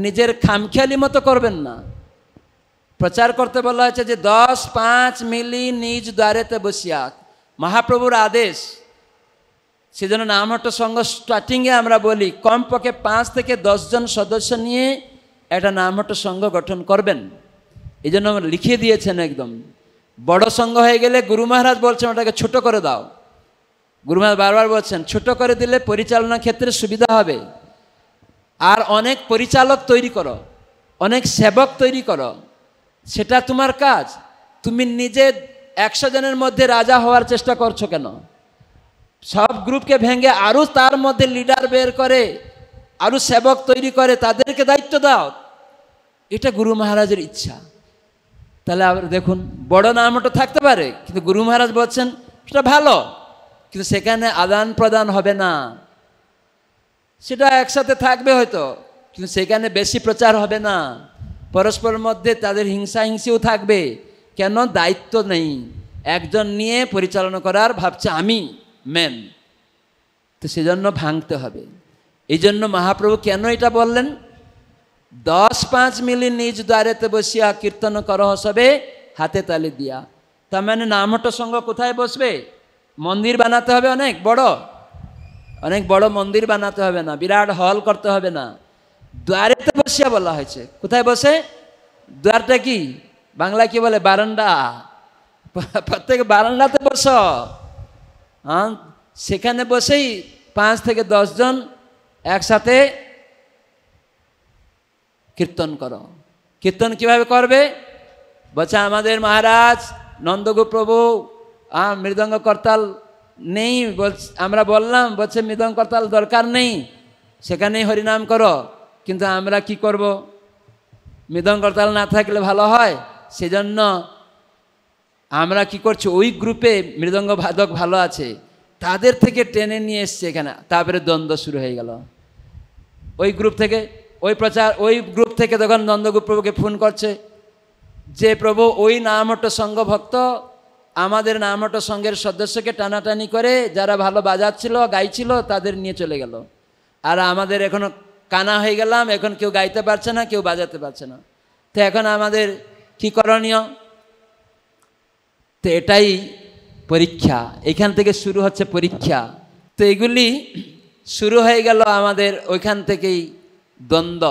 নিজের খামখেয়ালি মতো করবেন না প্রচার করতে বলা হয়েছে যে দশ পাঁচ মিলি নিজ দ্বারেতে বসিয়া মহাপ্রভুর আদেশ সেজন্য নামহট্ট সংঘ স্টার্টিংয়ে আমরা বলি কমপক্ষে পাঁচ থেকে দশজন সদস্য নিয়ে একটা নামহট্ট সংঘ গঠন করবেন এই জন্য লিখিয়ে দিয়েছেন একদম বড় সংঘ হয়ে গেলে গুরু মহারাজ বলছেন ওটাকে ছোট করে দাও গুরু মহারাজ বারবার বলছেন ছোট করে দিলে পরিচালনার ক্ষেত্রে সুবিধা হবে আর অনেক পরিচালক তৈরি করো অনেক সেবক তৈরি করো সেটা তোমার কাজ তুমি নিজে একশো জনের মধ্যে রাজা হওয়ার চেষ্টা করছো কেন সব গ্রুপকে ভেঙে আরও তার মধ্যে লিডার বের করে আরও সেবক তৈরি করে তাদেরকে দায়িত্ব দাও এটা গুরু মহারাজের ইচ্ছা তাহলে আবার দেখুন বড় নামটা থাকতে পারে কিন্তু গুরু মহারাজ বলছেন সেটা ভালো কিন্তু সেখানে আদান প্রদান হবে না সেটা একসাথে থাকবে হয়তো কিন্তু সেখানে বেশি প্রচার হবে না পরস্পরের মধ্যে তাদের হিংসা হিংসিও থাকবে কেন দায়িত্ব নেই একজন নিয়ে পরিচালনা করার ভাবছে আমি মেন তো সেজন্য ভাঙতে হবে এই জন্য মহাপ্রভু কেন এটা বললেন দশ পাঁচ মিলি নিজ দ্বারেতে বসিয়া কীর্তন কর সবে হাতে তালে দিয়া তার মানে নামহট্ট সঙ্গ কোথায় বসবে মন্দির বানাতে হবে অনেক বড় অনেক বড় মন্দির বানাতে হবে না বিরাট হল করতে হবে না দ্বারেতে বসিয়া বলা হয়েছে কোথায় বসে দ্বারটা কি বাংলায় কি বলে বারান্দা প্রত্যেক বারান্দাতে বসো হ্যাঁ সেখানে বসেই পাঁচ থেকে দশজন একসাথে কীর্তন করো কীর্তন কিভাবে করবে বলছে আমাদের মহারাজ নন্দগু প্রভু মৃদঙ্গ করতাল নেই আমরা বললাম বলছে মৃদঙ্গ করতাল দরকার নেই সেখানেই হরিনাম করো কিন্তু আমরা কি করব মৃদঙ্গ করতাল না থাকলে ভালো হয় সেজন্য আমরা কি করছি ওই গ্রুপে মৃদঙ্গ বাদক ভালো আছে তাদের থেকে টেনে নিয়ে এসছে এখানে তারপরে দ্বন্দ্ব শুরু হয়ে গেল ওই গ্রুপ থেকে ওই প্রচার ওই গ্রুপ থেকে তখন নন্দগুপ প্রভুকে ফোন করছে যে প্রভু ওই নামহট্ট সংঘ ভক্ত আমাদের নামহট্ট সঙ্ঘের সদস্যকে টানাটানি করে যারা ভালো বাজাচ্ছিল গাইছিল তাদের নিয়ে চলে গেল আর আমাদের এখন কানা হয়ে গেলাম এখন কেউ গাইতে পারছে না কেউ বাজাতে পারছে না তো এখন আমাদের কী করণীয় তো এটাই পরীক্ষা এখান থেকে শুরু হচ্ছে পরীক্ষা তো এগুলি শুরু হয়ে গেল আমাদের ওইখান থেকেই দ্বন্দ্ব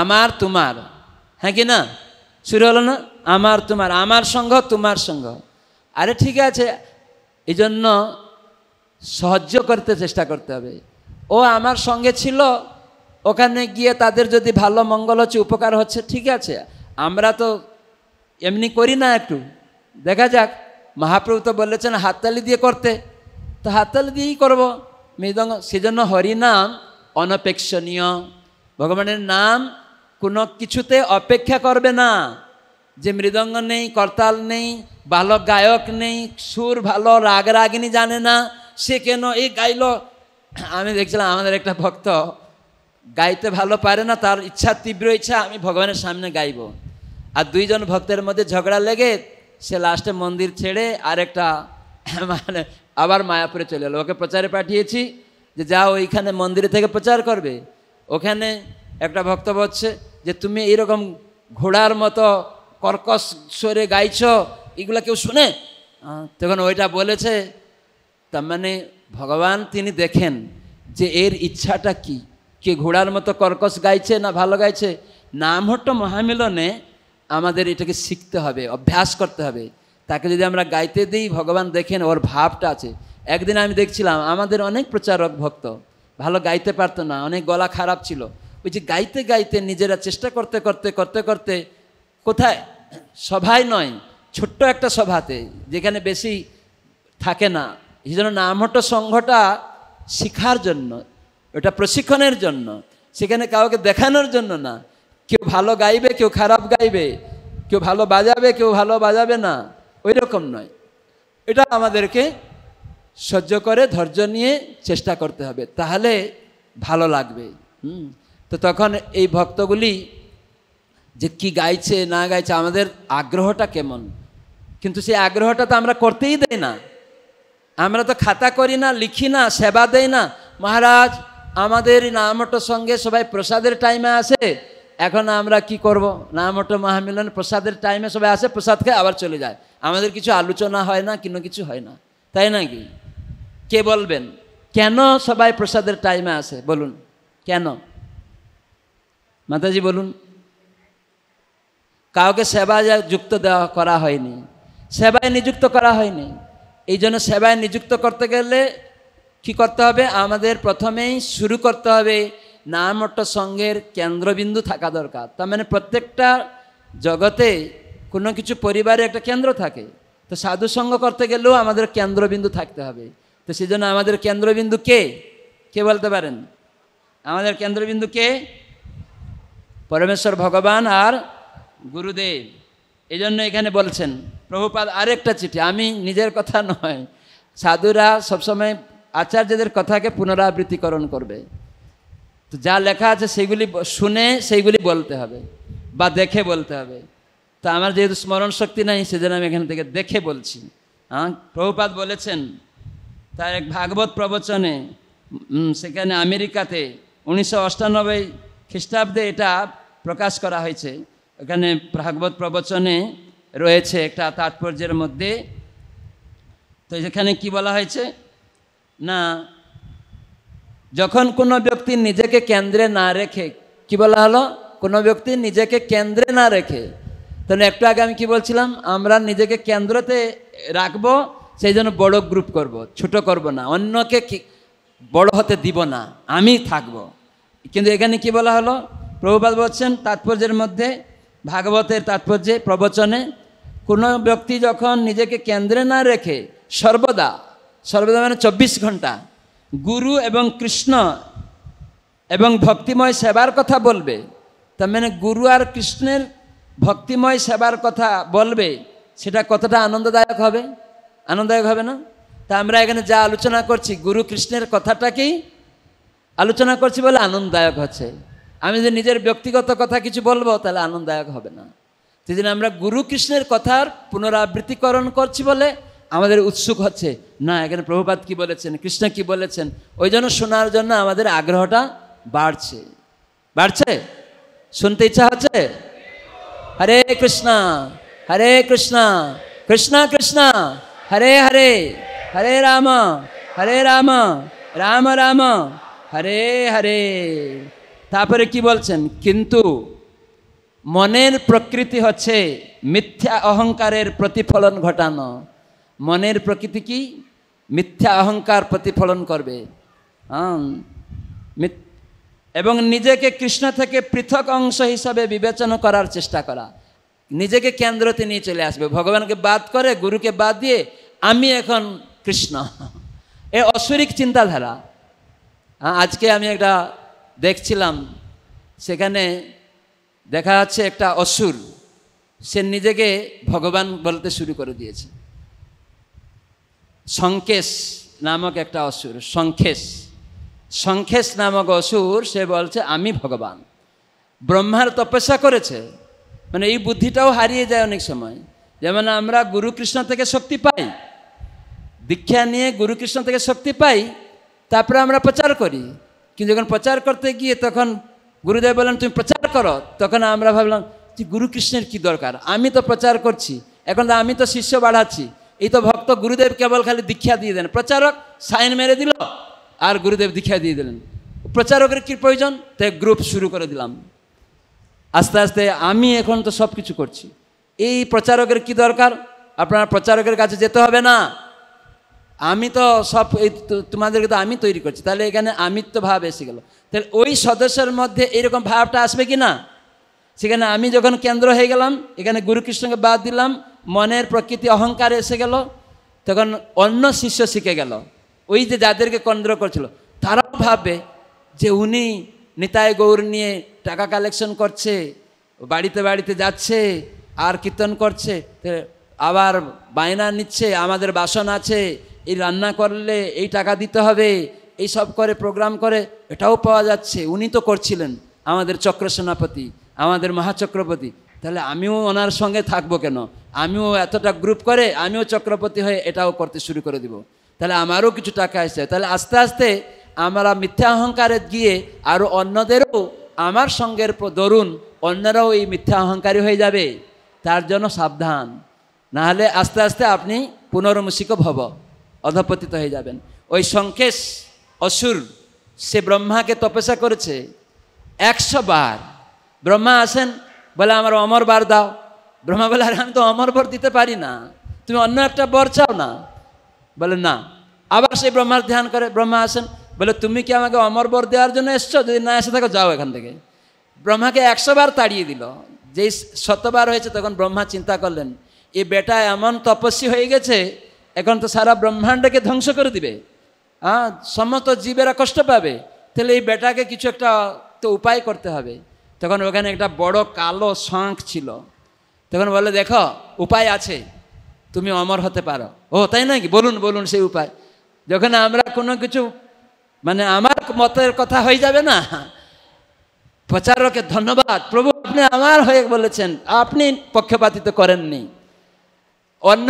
আমার তোমার হ্যাঁ কি না শুরু হলো না আমার তোমার আমার সঙ্গ তোমার সঙ্গ আরে ঠিক আছে এই জন্য সহ্য করতে চেষ্টা করতে হবে ও আমার সঙ্গে ছিল ওখানে গিয়ে তাদের যদি ভালো মঙ্গল হচ্ছে উপকার হচ্ছে ঠিক আছে আমরা তো এমনি করি না একটু দেখা যাক মহাপ্রভু তো বলেছেন হাততালি দিয়ে করতে তো হাততালি দিয়েই করব মৃদঙ্গ সেজন্য হরিনাম অনপেক্ষণীয় ভগবানের নাম কোনো কিছুতে অপেক্ষা করবে না যে মৃদঙ্গ নেই করতাল নেই ভালো গায়ক নেই সুর ভালো রাগ রাগিনী জানে না সে কেন এই গাইল আমি দেখছিলাম আমাদের একটা ভক্ত গাইতে ভালো পারে না তার ইচ্ছা তীব্র ইচ্ছা আমি ভগবানের সামনে গাইব আর দুইজন ভক্তের মধ্যে ঝগড়া লেগে সে লাস্টে মন্দির ছেড়ে আরেকটা মানে আবার মায়াপুরে চলে এলো ওকে প্রচারে পাঠিয়েছি যে যা ওইখানে মন্দিরে থেকে প্রচার করবে ওখানে একটা ভক্ত বলছে যে তুমি এইরকম ঘোড়ার মতো কর্কশ স্বরে গাইছ এগুলো কেউ শুনে তখন ওইটা বলেছে তার মানে ভগবান তিনি দেখেন যে এর ইচ্ছাটা কি কে ঘোড়ার মতো কর্কশ গাইছে না ভালো গাইছে নাম হট্ট মহামিলনে আমাদের এটাকে শিখতে হবে অভ্যাস করতে হবে তাকে যদি আমরা গাইতে দিই ভগবান দেখেন ওর ভাবটা আছে একদিন আমি দেখছিলাম আমাদের অনেক প্রচারক ভক্ত ভালো গাইতে পারতো না অনেক গলা খারাপ ছিল ওই যে গাইতে গাইতে নিজেরা চেষ্টা করতে করতে করতে করতে কোথায় সভায় নয় ছোট্ট একটা সভাতে যেখানে বেশি থাকে না এই জন্য নামহট সংঘটা শিখার জন্য ওটা প্রশিক্ষণের জন্য সেখানে কাউকে দেখানোর জন্য না কেউ ভালো গাইবে কেউ খারাপ গাইবে কেউ ভালো বাজাবে কেউ ভালো বাজাবে না ওই রকম নয় এটা আমাদেরকে সহ্য করে ধৈর্য নিয়ে চেষ্টা করতে হবে তাহলে ভালো লাগবে হুম তো তখন এই ভক্তগুলি যে কি গাইছে না গাইছে আমাদের আগ্রহটা কেমন কিন্তু সেই আগ্রহটা তো আমরা করতেই দেই না আমরা তো খাতা করি না লিখি না সেবা দেই না মহারাজ আমাদের নামটো সঙ্গে সবাই প্রসাদের টাইমে আসে এখন আমরা কি করব নাম ওটো মাহমিলন প্রসাদের টাইমে সবাই আসে প্রসাদ খায় আবার চলে যায় আমাদের কিছু আলোচনা হয় না কিনো কিছু হয় না তাই নাকি কে বলবেন কেন সবাই প্রসাদের টাইমে আসে বলুন কেন মাতাজি বলুন কাউকে সেবায় যুক্ত দেওয়া করা হয়নি সেবায় নিযুক্ত করা হয়নি এই জন্য সেবায় নিযুক্ত করতে গেলে কি করতে হবে আমাদের প্রথমেই শুরু করতে হবে নাম একটা সঙ্গের কেন্দ্রবিন্দু থাকা দরকার তার মানে প্রত্যেকটা জগতে কোনো কিছু পরিবারে একটা কেন্দ্র থাকে তো সাধু সঙ্গ করতে গেলেও আমাদের কেন্দ্রবিন্দু থাকতে হবে তো সেই জন্য আমাদের কেন্দ্রবিন্দু কে কে বলতে পারেন আমাদের কেন্দ্রবিন্দু কে পরমেশ্বর ভগবান আর গুরুদেব এই জন্য এখানে বলছেন প্রভুপাদ আরেকটা চিঠি আমি নিজের কথা নয় সাধুরা সবসময় আচার্যদের কথাকে পুনরাবৃত্তিকরণ করবে তো যা লেখা আছে সেগুলি শুনে সেইগুলি বলতে হবে বা দেখে বলতে হবে তো আমার যেহেতু স্মরণ শক্তি নাই সেজন্য আমি এখান থেকে দেখে বলছি হ্যাঁ প্রভুপাত বলেছেন তার এক ভাগবত প্রবচনে সেখানে আমেরিকাতে উনিশশো অষ্টানব্বই খ্রিস্টাব্দে এটা প্রকাশ করা হয়েছে এখানে ভাগবত প্রবচনে রয়েছে একটা তাৎপর্যের মধ্যে তো এখানে কি বলা হয়েছে না যখন কোনো ব্যক্তি নিজেকে কেন্দ্রে না রেখে কি বলা হলো কোনো ব্যক্তি নিজেকে কেন্দ্রে না রেখে তাহলে একটু আগে আমি কি বলছিলাম আমরা নিজেকে কেন্দ্রতে রাখবো সেই জন্য বড় গ্রুপ করব। ছোট করব না অন্যকে বড় হতে দিব না আমি থাকব। কিন্তু এখানে কি বলা হলো প্রভুপাত বলছেন তাৎপর্যের মধ্যে ভাগবতের তাৎপর্যে প্রবচনে কোনো ব্যক্তি যখন নিজেকে কেন্দ্রে না রেখে সর্বদা সর্বদা মানে চব্বিশ ঘন্টা গুরু এবং কৃষ্ণ এবং ভক্তিময় সেবার কথা বলবে তার মানে গুরু আর কৃষ্ণের ভক্তিময় সেবার কথা বলবে সেটা কতটা আনন্দদায়ক হবে আনন্দদায়ক হবে না তা আমরা এখানে যা আলোচনা করছি গুরু কৃষ্ণের কথাটাকেই আলোচনা করছি বলে আনন্দদায়ক হচ্ছে আমি যদি নিজের ব্যক্তিগত কথা কিছু বলবো তাহলে আনন্দদায়ক হবে না সেদিন আমরা গুরু কৃষ্ণের কথার পুনরাবৃত্তিকরণ করছি বলে আমাদের উৎসুক হচ্ছে না এখানে প্রভুপাত কি বলেছেন কৃষ্ণ কি বলেছেন ওই জন্য শোনার জন্য আমাদের আগ্রহটা বাড়ছে বাড়ছে শুনতে ইচ্ছা হচ্ছে হরে কৃষ্ণ হরে কৃষ্ণ কৃষ্ণ কৃষ্ণ হরে হরে হরে রাম হরে রাম রাম রাম হরে হরে তারপরে কি বলছেন কিন্তু মনের প্রকৃতি হচ্ছে মিথ্যা অহংকারের প্রতিফলন ঘটানো মনের প্রকৃতি কি মিথ্যা অহংকার প্রতিফলন করবে এবং নিজেকে কৃষ্ণ থেকে পৃথক অংশ হিসাবে বিবেচনা করার চেষ্টা করা নিজেকে কেন্দ্রতে নিয়ে চলে আসবে ভগবানকে বাদ করে গুরুকে বাদ দিয়ে আমি এখন কৃষ্ণ এ অসুরিক চিন্তাধারা আজকে আমি একটা দেখছিলাম সেখানে দেখা যাচ্ছে একটা অসুর সে নিজেকে ভগবান বলতে শুরু করে দিয়েছে সংকেশ নামক একটা অসুর সংখেশ সংখেশ নামক অসুর সে বলছে আমি ভগবান ব্রহ্মার তপস্যা করেছে মানে এই বুদ্ধিটাও হারিয়ে যায় অনেক সময় যেমন আমরা গুরুকৃষ্ণ থেকে শক্তি পাই দীক্ষা নিয়ে গুরুকৃষ্ণ থেকে শক্তি পাই তারপরে আমরা প্রচার করি কিন্তু যখন প্রচার করতে গিয়ে তখন গুরুদেব বললেন তুমি প্রচার করো তখন আমরা ভাবলাম যে গুরুকৃষ্ণের কি দরকার আমি তো প্রচার করছি এখন তো আমি তো শিষ্য বাড়াচ্ছি এই তো ভক্ত গুরুদেব কেবল খালি দীক্ষা দিয়ে দেন প্রচারক সাইন মেরে দিল আর গুরুদেব দীক্ষা দিয়ে দিলেন প্রচারকের কী প্রয়োজন তাই গ্রুপ শুরু করে দিলাম আস্তে আস্তে আমি এখন তো সব কিছু করছি এই প্রচারকের কি দরকার আপনার প্রচারকের কাছে যেতে হবে না আমি তো সব এই তোমাদেরকে তো আমি তৈরি করছি তাহলে এখানে আমিত্ব ভাব এসে গেল তাহলে ওই সদস্যের মধ্যে এরকম ভাবটা আসবে কি না সেখানে আমি যখন কেন্দ্র হয়ে গেলাম এখানে গুরুকৃষ্ণকে বাদ দিলাম মনের প্রকৃতি অহংকার এসে গেল তখন অন্য শিষ্য শিখে গেল ওই যে যাদেরকে কন্দ্র করছিল তারাও ভাবে যে উনি নিতায় গৌর নিয়ে টাকা কালেকশন করছে বাড়িতে বাড়িতে যাচ্ছে আর কীর্তন করছে আবার বায়না নিচ্ছে আমাদের বাসন আছে এই রান্না করলে এই টাকা দিতে হবে এই সব করে প্রোগ্রাম করে এটাও পাওয়া যাচ্ছে উনি তো করছিলেন আমাদের চক্র সেনাপতি আমাদের মহাচক্রপতি তাহলে আমিও ওনার সঙ্গে থাকবো কেন আমিও এতটা গ্রুপ করে আমিও চক্রবর্তী হয়ে এটাও করতে শুরু করে দিব তাহলে আমারও কিছু টাকা এসে তাহলে আস্তে আস্তে আমরা মিথ্যা অহংকারে গিয়ে আরও অন্যদেরও আমার সঙ্গের দরুন অন্যরাও এই মিথ্যা অহংকারী হয়ে যাবে তার জন্য সাবধান নাহলে আস্তে আস্তে আপনি পুনর্মুষিক ভব অধপতিত হয়ে যাবেন ওই সংকেশ অসুর সে ব্রহ্মাকে তপস্যা করেছে একশো বার ব্রহ্মা আসেন বলে আমার অমর বার দাও ব্রহ্মা বলে আরে আমি তো অমর বর দিতে পারি না তুমি অন্য একটা বর চাও না বলে না আবার সেই ব্রহ্মার ধ্যান করে ব্রহ্মা আসেন বলে তুমি কি আমাকে অমর বর দেওয়ার জন্য এসছো যদি না এসে থাকো যাও এখান থেকে ব্রহ্মাকে একশো বার তাড়িয়ে দিল যেই শতবার হয়েছে তখন ব্রহ্মা চিন্তা করলেন এ বেটা এমন তপস্বী হয়ে গেছে এখন তো সারা ব্রহ্মাণ্ডকে ধ্বংস করে দিবে হ্যাঁ সমস্ত জীবেরা কষ্ট পাবে তাহলে এই বেটাকে কিছু একটা তো উপায় করতে হবে তখন ওখানে একটা বড় কালো শঙ্খ ছিল তখন বলে দেখো উপায় আছে তুমি অমর হতে পারো ও তাই নাকি বলুন বলুন সেই উপায় যখন আমরা কোনো কিছু মানে আমার মতের কথা হয়ে যাবে না প্রচারকে ধন্যবাদ প্রভু আপনি আমার হয়ে বলেছেন আপনি পক্ষপাতিত করেননি অন্য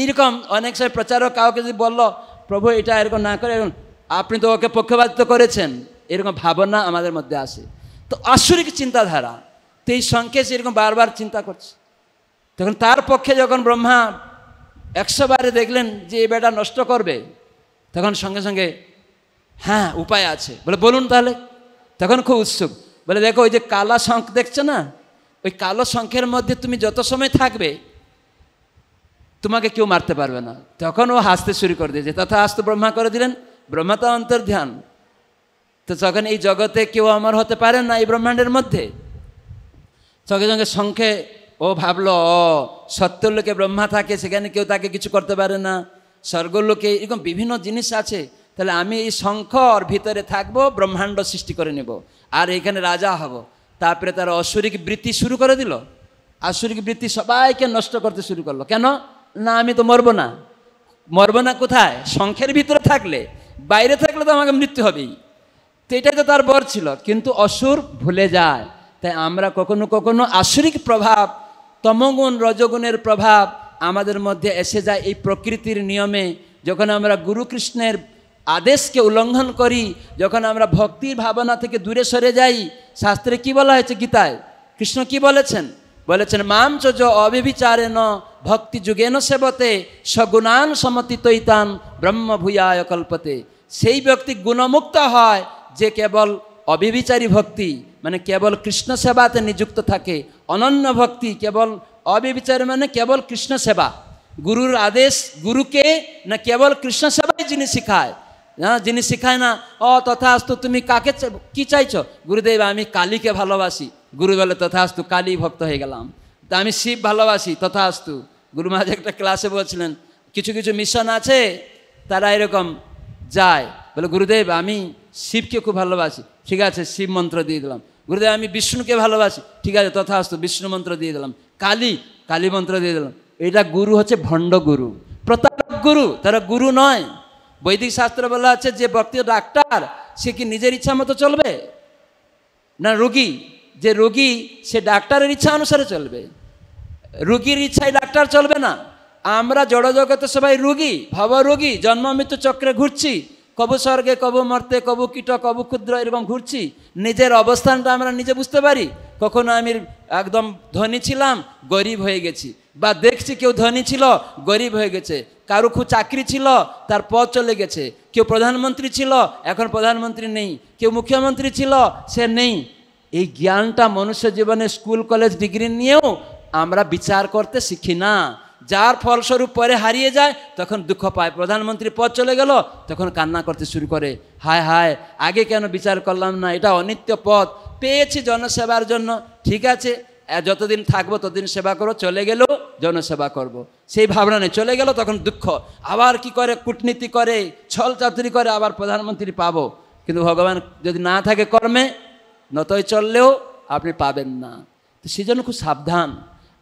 এইরকম অনেক সময় প্রচারক কাউকে যদি বললো প্রভু এটা এরকম না করে আপনি তো ওকে পক্ষপাতিত করেছেন এরকম ভাবনা আমাদের মধ্যে আসে তো আশ্বরিক চিন্তাধারা তো এই সংকেশ এরকম বারবার চিন্তা করছে তখন তার পক্ষে যখন ব্রহ্মা একশো বারে দেখলেন যে এই বেটা নষ্ট করবে তখন সঙ্গে সঙ্গে হ্যাঁ উপায় আছে বলে বলুন তাহলে তখন খুব উৎসুক বলে দেখো ওই যে কালা শঙ্খ দেখছো না ওই কালো শঙ্খের মধ্যে তুমি যত সময় থাকবে তোমাকে কেউ মারতে পারবে না তখন ও হাসতে শুরু করে দিয়েছে তথা হাসতে ব্রহ্মা করে দিলেন ব্রহ্মা তো অন্তর্ধান তো যখন এই জগতে কেউ অমর হতে পারে না এই ব্রহ্মাণ্ডের মধ্যে সঙ্গে সঙ্গে সংখ্যে ও ভাবলো ও সত্যলোকে ব্রহ্মা থাকে সেখানে কেউ তাকে কিছু করতে পারে না স্বর্গলোকে এরকম বিভিন্ন জিনিস আছে তাহলে আমি এই শঙ্খর ভিতরে থাকবো ব্রহ্মাণ্ড সৃষ্টি করে নেব আর এখানে রাজা হব তারপরে তার অসুরিক বৃত্তি শুরু করে দিল আসুরিক বৃত্তি সবাইকে নষ্ট করতে শুরু করলো কেন না আমি তো মরবো না মরবো না কোথায় শঙ্খের ভিতরে থাকলে বাইরে থাকলে তো আমাকে মৃত্যু হবেই তো এটাই তো তার বর ছিল কিন্তু অসুর ভুলে যায় তাই আমরা কখনো কখনো আসুরিক প্রভাব তমগুণ রজগুণের প্রভাব আমাদের মধ্যে এসে যায় এই প্রকৃতির নিয়মে যখন আমরা গুরুকৃষ্ণের আদেশকে উল্লঙ্ঘন করি যখন আমরা ভক্তির ভাবনা থেকে দূরে সরে যাই শাস্ত্রে কি বলা হয়েছে গীতায় কৃষ্ণ কি বলেছেন বলেছেন মাম য অবিবিচারে ন ভক্তি যুগেন সেবতে সগুণান তৈতান ব্রহ্মভূয়ায় কল্পতে সেই ব্যক্তি গুণমুক্ত হয় যে কেবল অবিবিচারী ভক্তি মানে কেবল কৃষ্ণ সেবাতে নিযুক্ত থাকে অনন্য ভক্তি কেবল অবিবিচার মানে কেবল কৃষ্ণ সেবা গুরুর আদেশ গুরুকে না কেবল কৃষ্ণ সেবাই যিনি শিখায় হ্যাঁ যিনি শিখায় না অ তথাস্তু তুমি কাকে কি চাইছো গুরুদেব আমি কালীকে ভালোবাসি গুরু বলে তথাস্তু কালী ভক্ত হয়ে গেলাম তা আমি শিব ভালোবাসি তথাস্তু গুরু মাঝে একটা ক্লাসে বলছিলেন কিছু কিছু মিশন আছে তারা এরকম যায় বলে গুরুদেব আমি শিবকে খুব ভালোবাসি ঠিক আছে শিব মন্ত্র দিয়ে দিলাম গুরুদেব আমি বিষ্ণুকে ভালোবাসি ঠিক আছে তথা আস্ত বিষ্ণু মন্ত্র দিয়ে দিলাম কালী কালী মন্ত্র দিয়ে দিলাম এটা গুরু হচ্ছে ভণ্ড গুরু প্রতারক গুরু তারা গুরু নয় বৈদিক শাস্ত্র বলা আছে যে ব্যক্তি ডাক্তার সে কি নিজের ইচ্ছা মতো চলবে না রোগী যে রোগী সে ডাক্তারের ইচ্ছা অনুসারে চলবে রুগীর ইচ্ছায় ডাক্তার চলবে না আমরা জড়জগতে সবাই রুগী ভাব রুগী জন্ম মৃত্যু চক্রে ঘুরছি কবু স্বর্গে কবু মর্তে কবু কীট কবু ক্ষুদ্র এরকম ঘুরছি নিজের অবস্থানটা আমরা নিজে বুঝতে পারি কখনো আমি একদম ধনী ছিলাম গরিব হয়ে গেছি বা দেখছি কেউ ধনী ছিল গরিব হয়ে গেছে কারো খুব চাকরি ছিল তার পথ চলে গেছে কেউ প্রধানমন্ত্রী ছিল এখন প্রধানমন্ত্রী নেই কেউ মুখ্যমন্ত্রী ছিল সে নেই এই জ্ঞানটা মনুষ্য জীবনে স্কুল কলেজ ডিগ্রি নিয়েও আমরা বিচার করতে শিখি না যার ফলস্বরূপ পরে হারিয়ে যায় তখন দুঃখ পায় প্রধানমন্ত্রী পদ চলে গেল তখন কান্না করতে শুরু করে হায় হায় আগে কেন বিচার করলাম না এটা অনিত্য পথ পেয়েছি জনসেবার জন্য ঠিক আছে যতদিন থাকবো ততদিন সেবা করো চলে গেলেও জনসেবা করব। সেই ভাবনা নেই চলে গেল তখন দুঃখ আবার কি করে কূটনীতি করে ছল চাতুরি করে আবার প্রধানমন্ত্রী পাবো কিন্তু ভগবান যদি না থাকে কর্মে নতই চললেও আপনি পাবেন না তো সেই জন্য খুব সাবধান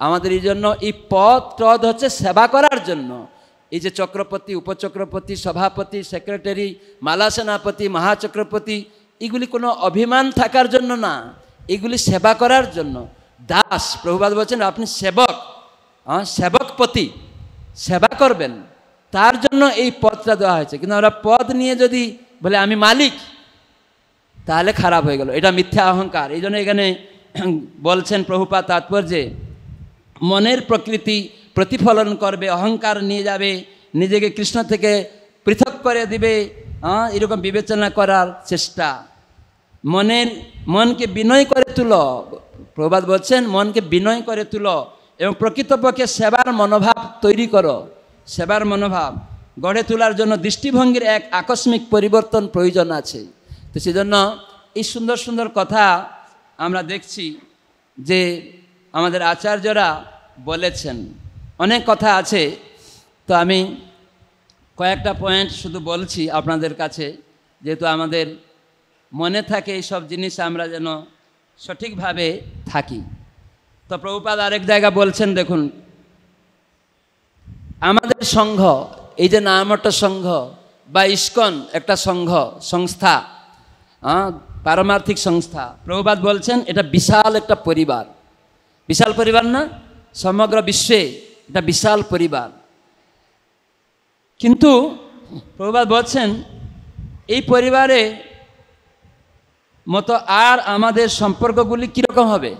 আমাদের এই জন্য এই পদ টদ হচ্ছে সেবা করার জন্য এই যে চক্রপতি উপচক্রপতি সভাপতি সেক্রেটারি মালা সেনাপতি মহাচক্রপতি এগুলি কোনো অভিমান থাকার জন্য না এগুলি সেবা করার জন্য দাস প্রভুবাদ বলছেন আপনি সেবক সেবকপতি সেবা করবেন তার জন্য এই পদটা দেওয়া হয়েছে কিন্তু আমরা পদ নিয়ে যদি বলে আমি মালিক তাহলে খারাপ হয়ে গেল এটা মিথ্যা অহংকার এই জন্য এখানে বলছেন প্রভুপা তাৎপর্যে মনের প্রকৃতি প্রতিফলন করবে অহংকার নিয়ে যাবে নিজেকে কৃষ্ণ থেকে পৃথক করে দিবে হ্যাঁ এরকম বিবেচনা করার চেষ্টা মনের মনকে বিনয় করে তুল প্রবাদ বলছেন মনকে বিনয় করে তুল এবং প্রকৃতপক্ষে সেবার মনোভাব তৈরি করো সেবার মনোভাব গড়ে তোলার জন্য দৃষ্টিভঙ্গির এক আকস্মিক পরিবর্তন প্রয়োজন আছে তো সেজন্য এই সুন্দর সুন্দর কথা আমরা দেখছি যে আমাদের আচার্যরা বলেছেন অনেক কথা আছে তো আমি কয়েকটা পয়েন্ট শুধু বলছি আপনাদের কাছে যেহেতু আমাদের মনে থাকে এইসব জিনিস আমরা যেন সঠিকভাবে থাকি তো প্রভুপাদ আরেক জায়গা বলছেন দেখুন আমাদের সংঘ এই যে একটা সংঘ বা ইস্কন একটা সংঘ সংস্থা পারমার্থিক সংস্থা প্রভুপাত বলছেন এটা বিশাল একটা পরিবার বিশাল পরিবার না সমগ্র বিশ্বে এটা বিশাল পরিবার কিন্তু প্রভুবাদ বলছেন এই পরিবারে মতো আর আমাদের সম্পর্কগুলি কীরকম হবে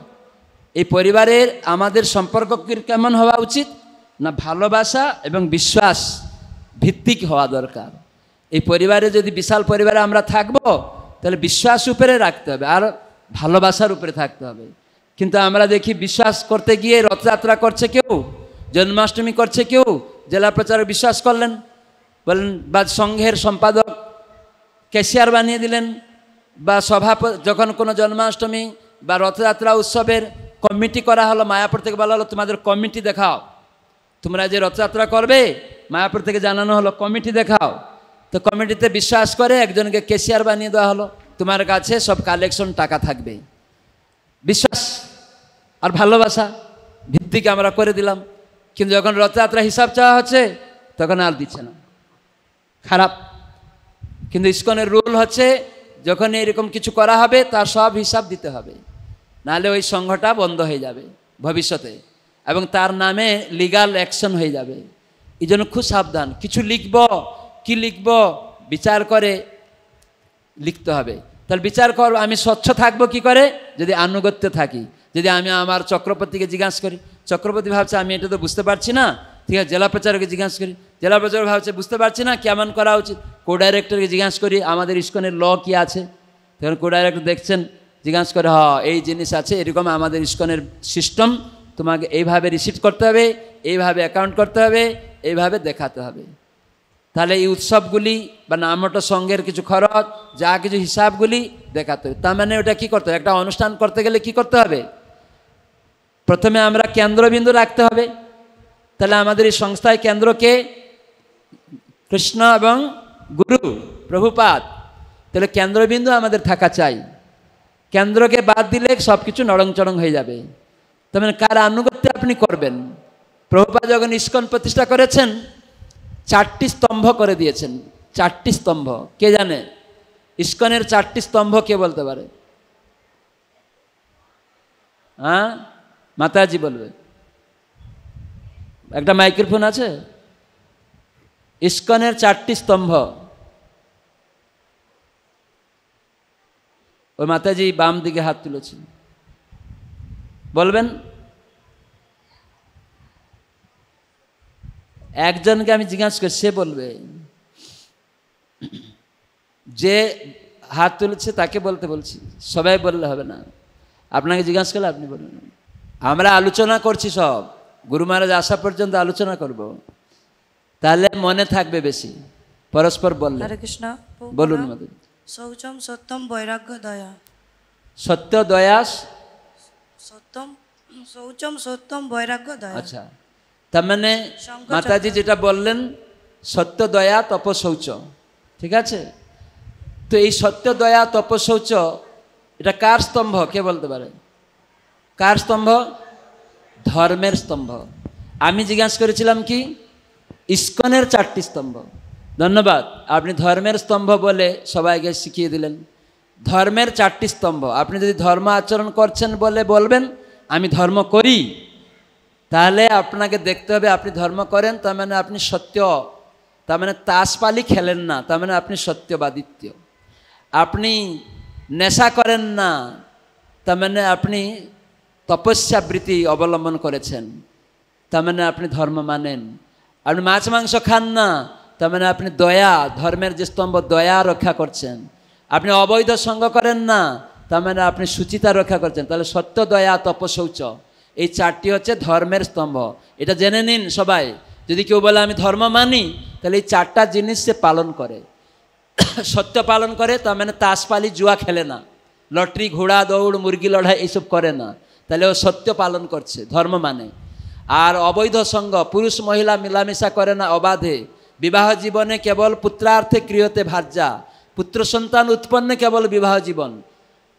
এই পরিবারের আমাদের সম্পর্ক কেমন হওয়া উচিত না ভালোবাসা এবং বিশ্বাস ভিত্তিক হওয়া দরকার এই পরিবারে যদি বিশাল পরিবারে আমরা থাকবো তাহলে বিশ্বাস উপরে রাখতে হবে আর ভালোবাসার উপরে থাকতে হবে কিন্তু আমরা দেখি বিশ্বাস করতে গিয়ে রথযাত্রা করছে কেউ জন্মাষ্টমী করছে কেউ জেলা প্রচারক বিশ্বাস করলেন বলেন বা সংঘের সম্পাদক ক্যাশিয়ার বানিয়ে দিলেন বা সভা যখন কোনো জন্মাষ্টমী বা রথযাত্রা উৎসবের কমিটি করা হলো মায়াপুর থেকে বলা হলো তোমাদের কমিটি দেখাও তোমরা যে রথযাত্রা করবে মায়াপুর থেকে জানানো হলো কমিটি দেখাও তো কমিটিতে বিশ্বাস করে একজনকে ক্যাশিয়ার বানিয়ে দেওয়া হলো তোমার কাছে সব কালেকশন টাকা থাকবে বিশ্বাস আর ভালোবাসা ভিত্তিকে আমরা করে দিলাম কিন্তু যখন রথযাত্রা হিসাব চাওয়া হচ্ছে তখন আর দিচ্ছে না খারাপ কিন্তু ইস্কনের রুল হচ্ছে যখন এরকম কিছু করা হবে তার সব হিসাব দিতে হবে নাহলে ওই সংঘটা বন্ধ হয়ে যাবে ভবিষ্যতে এবং তার নামে লিগাল অ্যাকশন হয়ে যাবে এই জন্য খুব সাবধান কিছু লিখব কি লিখব বিচার করে লিখতে হবে তাহলে বিচার কর আমি স্বচ্ছ থাকবো কি করে যদি আনুগত্য থাকি যদি আমি আমার চক্রবর্তীকে জিজ্ঞাসা করি চক্রবর্তী ভাবছে আমি এটা তো বুঝতে পারছি না ঠিক আছে জেলা প্রচারকে জিজ্ঞাসা করি জেলা প্রচারক ভাবছে বুঝতে পারছি না কেমন করা উচিত কো ডাইরেক্টরকে জিজ্ঞাসা করি আমাদের ইস্কনের ল কি আছে তখন কো ডাইরেক্টর দেখছেন জিজ্ঞাসা করে হ এই জিনিস আছে এরকম আমাদের ইস্কনের সিস্টেম তোমাকে এইভাবে রিসিভ করতে হবে এইভাবে অ্যাকাউন্ট করতে হবে এইভাবে দেখাতে হবে তাহলে এই উৎসবগুলি বা নামটা সঙ্গের কিছু খরচ যা কিছু হিসাবগুলি দেখাতে হবে তার মানে ওটা কী করতে হবে একটা অনুষ্ঠান করতে গেলে কি করতে হবে প্রথমে আমরা কেন্দ্রবিন্দু রাখতে হবে তাহলে আমাদের এই সংস্থায় কেন্দ্রকে কৃষ্ণ এবং গুরু প্রভুপাত তাহলে কেন্দ্রবিন্দু আমাদের থাকা চাই কেন্দ্রকে বাদ দিলে সব কিছু নড়ংচড়ং হয়ে যাবে তার মানে কার আনুগত্য আপনি করবেন প্রভুপাত যখন ইস্কন প্রতিষ্ঠা করেছেন চারটি স্তম্ভ করে দিয়েছেন চারটি স্তম্ভ কে জানে ইস্কনের চারটি স্তম্ভ কে বলতে পারে হ্যাঁ মাতাজি বলবে একটা মাইক্রোফোন আছে ইস্কনের চারটি স্তম্ভ ওই মাতাজি বাম দিকে হাত তুলেছেন বলবেন একজনকে আমি জিজ্ঞাসা করি সে বলবে যে হাত তুলছে তাকে বলতে বলছি সবাই বললে হবে না আপনাকে জিজ্ঞাসা করলে আপনি বলুন আমরা আলোচনা করছি সব গুরু মহারাজ আসা পর্যন্ত আলোচনা করব তাহলে মনে থাকবে বেশি পরস্পর বললে কৃষ্ণ বলুন শৌচম সত্যম বৈরাগ্য দয়া সত্য দয়াস সত্যম শৌচম সত্যম বৈরাগ্য দয়া আচ্ছা তার মানে মাতাজি যেটা বললেন সত্য দয়া তপশৌচ ঠিক আছে তো এই সত্য দয়া তপশৌচ এটা কার স্তম্ভ কে বলতে পারে কার স্তম্ভ ধর্মের স্তম্ভ আমি জিজ্ঞাসা করেছিলাম কি ইস্কনের চারটি স্তম্ভ ধন্যবাদ আপনি ধর্মের স্তম্ভ বলে সবাইকে শিখিয়ে দিলেন ধর্মের চারটি স্তম্ভ আপনি যদি ধর্ম আচরণ করছেন বলে বলবেন আমি ধর্ম করি তাহলে আপনাকে দেখতে হবে আপনি ধর্ম করেন তার মানে আপনি সত্য তার মানে তাসপালি খেলেন না তার মানে আপনি সত্যবাদিত্য আপনি নেশা করেন না তার মানে আপনি তপস্যাবৃত্তি অবলম্বন করেছেন তার মানে আপনি ধর্ম মানেন আপনি মাছ মাংস খান না তার মানে আপনি দয়া ধর্মের যে স্তম্ভ দয়া রক্ষা করছেন আপনি অবৈধ সঙ্গ করেন না তার মানে আপনি সুচিতা রক্ষা করছেন তাহলে সত্য দয়া তপসৌচ এই চারটি হচ্ছে ধর্মের স্তম্ভ এটা জেনে নিন সবাই যদি কেউ বলে আমি ধর্ম মানি তাহলে এই চারটা জিনিস সে পালন করে সত্য পালন করে তার মানে তাসপালি জুয়া খেলে না লটারি ঘোড়া দৌড় মুরগি লড়াই এইসব করে না তাহলে ও সত্য পালন করছে ধর্ম মানে আর অবৈধ সঙ্গ পুরুষ মহিলা মিলামেশা করে না অবাধে বিবাহ জীবনে কেবল পুত্রার্থে ক্রিয়তে ভার্যা পুত্র সন্তান উৎপন্নে কেবল বিবাহ জীবন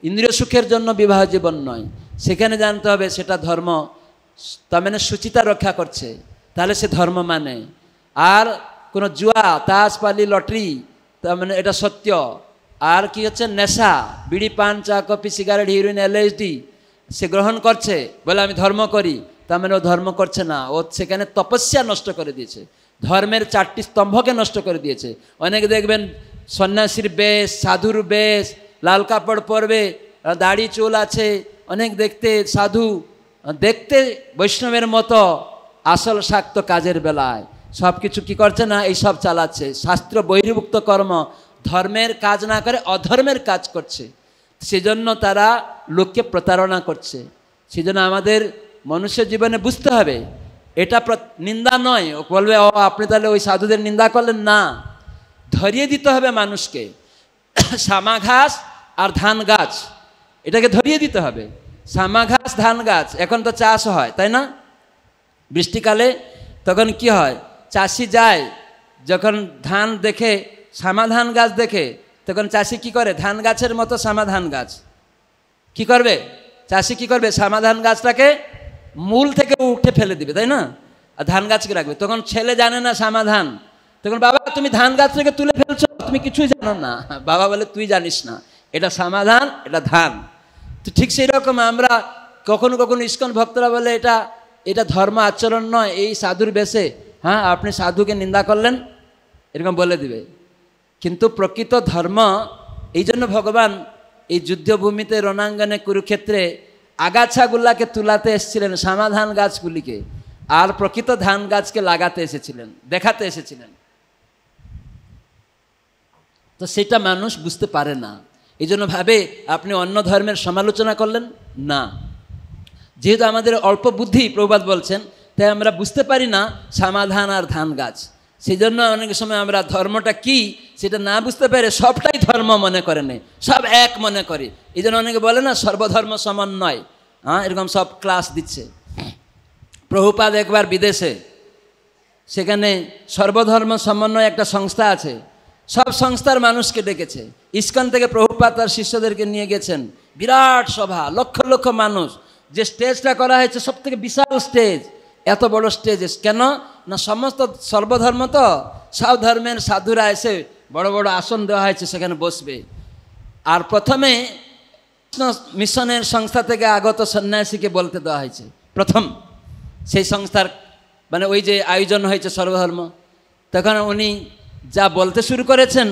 ইন্দ্রিয় সুখের জন্য বিবাহ জীবন নয় সেখানে জানতে হবে সেটা ধর্ম তার মানে সুচিতা রক্ষা করছে তাহলে সে ধর্ম মানে আর কোনো জুয়া তাস পালি লটারি তার মানে এটা সত্য আর কি হচ্ছে নেশা বিড়ি পান চা কপি সিগারেট হিরোইন এলএসডি সে গ্রহণ করছে বলে আমি ধর্ম করি তার মানে ও ধর্ম করছে না ও সেখানে তপস্যা নষ্ট করে দিয়েছে ধর্মের চারটি স্তম্ভকে নষ্ট করে দিয়েছে অনেকে দেখবেন সন্ন্যাসীর বেশ সাধুর বেশ লাল কাপড় পরবে দাড়ি চুল আছে অনেক দেখতে সাধু দেখতে বৈষ্ণবের মতো আসল শাক্ত কাজের বেলায় সব কিছু কী করছে না এইসব চালাচ্ছে শাস্ত্র বহির্ভুক্ত কর্ম ধর্মের কাজ না করে অধর্মের কাজ করছে সেজন্য তারা লোককে প্রতারণা করছে সেজন্য আমাদের মনুষ্য জীবনে বুঝতে হবে এটা নিন্দা নয় বলবে ও আপনি তাহলে ওই সাধুদের নিন্দা করলেন না ধরিয়ে দিতে হবে মানুষকে সামা ঘাস আর ধান গাছ এটাকে ধরিয়ে দিতে হবে শ্যামা ঘাস ধান গাছ এখন তো চাষ হয় তাই না বৃষ্টিকালে তখন কি হয় চাষি যায় যখন ধান দেখে শ্যামা ধান গাছ দেখে তখন চাষি কি করে ধান গাছের মতো শ্যামা ধান গাছ কি করবে চাষি কি করবে শ্যামা ধান গাছটাকে মূল থেকে উঠে ফেলে দিবে তাই না আর ধান গাছকে রাখবে তখন ছেলে জানে না শ্যামা ধান তখন বাবা তুমি ধান গাছ থেকে তুলে ফেলছো তুমি কিছুই জানো না বাবা বলে তুই জানিস না এটা সমাধান এটা ধান তো ঠিক সেই রকম আমরা কখনো কখনো ইস্কন ভক্তরা বলে এটা এটা ধর্ম আচরণ নয় এই সাধুর বেশে হ্যাঁ আপনি সাধুকে নিন্দা করলেন এরকম বলে দিবে কিন্তু প্রকৃত ধর্ম এই জন্য ভগবান এই যুদ্ধভূমিতে রণাঙ্গনে কুরুক্ষেত্রে আগাছাগুলাকে তুলাতে এসেছিলেন সামাধান গাছগুলিকে আর প্রকৃত ধান গাছকে লাগাতে এসেছিলেন দেখাতে এসেছিলেন তো সেটা মানুষ বুঝতে পারে না এই জন্য ভাবে আপনি অন্য ধর্মের সমালোচনা করলেন না যেহেতু আমাদের অল্প বুদ্ধি প্রবাদ বলছেন তাই আমরা বুঝতে পারি না সমাধান আর ধান গাছ সেই জন্য অনেক সময় আমরা ধর্মটা কি সেটা না বুঝতে পেরে সবটাই ধর্ম মনে করে নেই সব এক মনে করে এই জন্য অনেকে বলে না সর্বধর্ম সমন্বয় হ্যাঁ এরকম সব ক্লাস দিচ্ছে প্রভুপাদ একবার বিদেশে সেখানে সর্বধর্ম সমন্বয় একটা সংস্থা আছে সব সংস্থার মানুষকে ডেকেছে ইস্কন থেকে প্রভুপাত তার শিষ্যদেরকে নিয়ে গেছেন বিরাট সভা লক্ষ লক্ষ মানুষ যে স্টেজটা করা হয়েছে সব থেকে বিশাল স্টেজ এত বড় স্টেজ কেন না সমস্ত সর্বধর্ম তো সব ধর্মের সাধুরা এসে বড় বড় আসন দেওয়া হয়েছে সেখানে বসবে আর প্রথমে মিশনের সংস্থা থেকে আগত সন্ন্যাসীকে বলতে দেওয়া হয়েছে প্রথম সেই সংস্থার মানে ওই যে আয়োজন হয়েছে সর্বধর্ম তখন উনি যা বলতে শুরু করেছেন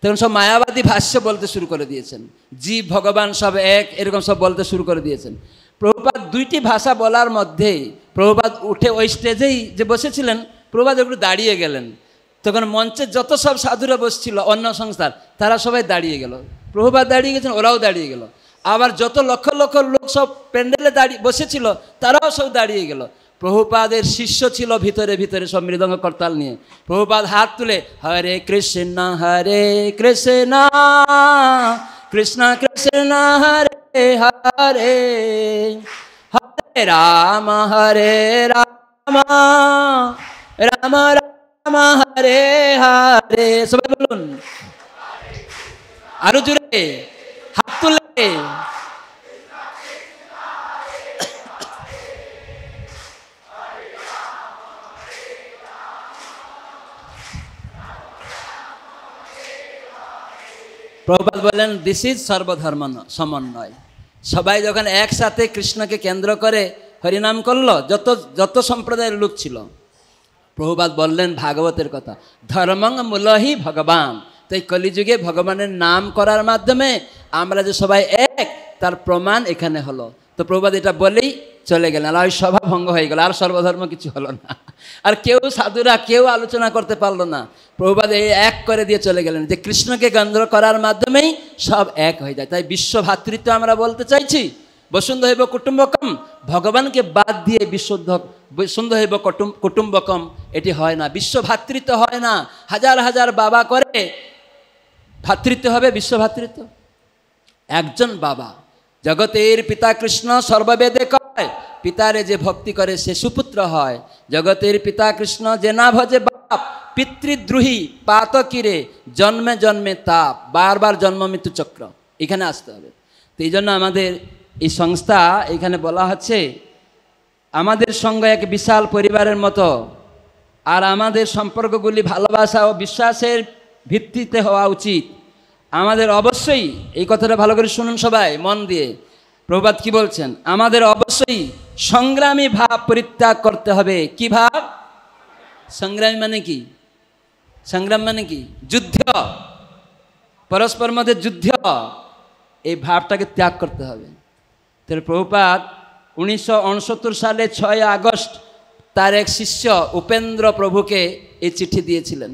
তখন সব মায়াবাদী ভাষ্য বলতে শুরু করে দিয়েছেন জীব ভগবান সব এক এরকম সব বলতে শুরু করে দিয়েছেন প্রভুপাত দুইটি ভাষা বলার মধ্যেই প্রভুপাত উঠে ওই স্টেজেই যে বসেছিলেন প্রভুপাত একটু দাঁড়িয়ে গেলেন তখন মঞ্চে যত সব সাধুরা বসছিল অন্য সংস্থার তারা সবাই দাঁড়িয়ে গেল প্রভুপাত দাঁড়িয়ে গেছেন ওরাও দাঁড়িয়ে গেল আবার যত লক্ষ লক্ষ লোক সব প্যান্ডেলে দাঁড়িয়ে বসেছিল তারাও সব দাঁড়িয়ে গেল প্রভুপাদের শিষ্য ছিল ভিতরে ভিতরে সব মৃদঙ্গ করতাল নিয়ে প্রভুপাদ হাত তুলে হরে কৃষ্ণ হরে কৃষ্ণ কৃষ্ণ কৃষ্ণ হরে হরে হরে রাম হরে রাম রাম রাম হরে হরে সবাই বলুন আরো জুড়ে হাত তুলে প্রভুপাল বলেন দিস ইজ সর্বধর্ম সমন্বয় সবাই যখন একসাথে কৃষ্ণকে কেন্দ্র করে হরিনাম করলো যত যত সম্প্রদায়ের লোক ছিল প্রভুপাত বললেন ভাগবতের কথা ধর্মং মূলহি ভগবান তো এই কলিযুগে ভগবানের নাম করার মাধ্যমে আমরা যে সবাই এক তার প্রমাণ এখানে হলো তো প্রভুপাত এটা বলেই চলে গেলেন আর ওই সভা ভঙ্গ হয়ে গেল আর সর্বধর্ম কিছু হলো না আর কেউ সাধুরা কেউ আলোচনা করতে পারলো না প্রভুপাদ এই এক করে দিয়ে চলে গেলেন যে কৃষ্ণকে গন্ধ করার মাধ্যমেই সব এক হয়ে যায় তাই বিশ্ব ভাতৃত্ব আমরা বলতে চাইছি হইব কুটুম্বকম ভগবানকে বাদ দিয়ে বিশুদ্ধ বসুন্ধৈব কুটুম্বকম এটি হয় না বিশ্ব ভাতৃত্ব হয় না হাজার হাজার বাবা করে ভাতৃত্ব হবে বিশ্ব ভাতৃত্ব একজন বাবা জগতের পিতা কৃষ্ণ সর্ববেদে কয় পিতারে যে ভক্তি করে সে সুপুত্র হয় জগতের পিতা কৃষ্ণ যে না ভজে বাপ পিতৃদ্রোহী পাতকিরে জন্মে জন্মে তাপ বারবার জন্ম মৃত্যু চক্র এখানে আসতে হবে তো এই জন্য আমাদের এই সংস্থা এখানে বলা হচ্ছে আমাদের সঙ্গে এক বিশাল পরিবারের মতো আর আমাদের সম্পর্কগুলি ভালোবাসা ও বিশ্বাসের ভিত্তিতে হওয়া উচিত আমাদের অবশ্যই এই কথাটা ভালো করে শুনুন সবাই মন দিয়ে প্রভাত কি বলছেন আমাদের অবশ্যই সংগ্রামী ভাব পরিত্যাগ করতে হবে কি ভাব সংগ্রামী মানে কি সংগ্রাম মানে কি যুদ্ধ পরস্পর মধ্যে যুদ্ধ এই ভাবটাকে ত্যাগ করতে হবে তাহলে প্রভুপাত উনিশশো সালে ছয় আগস্ট তার এক শিষ্য উপেন্দ্র প্রভুকে এই চিঠি দিয়েছিলেন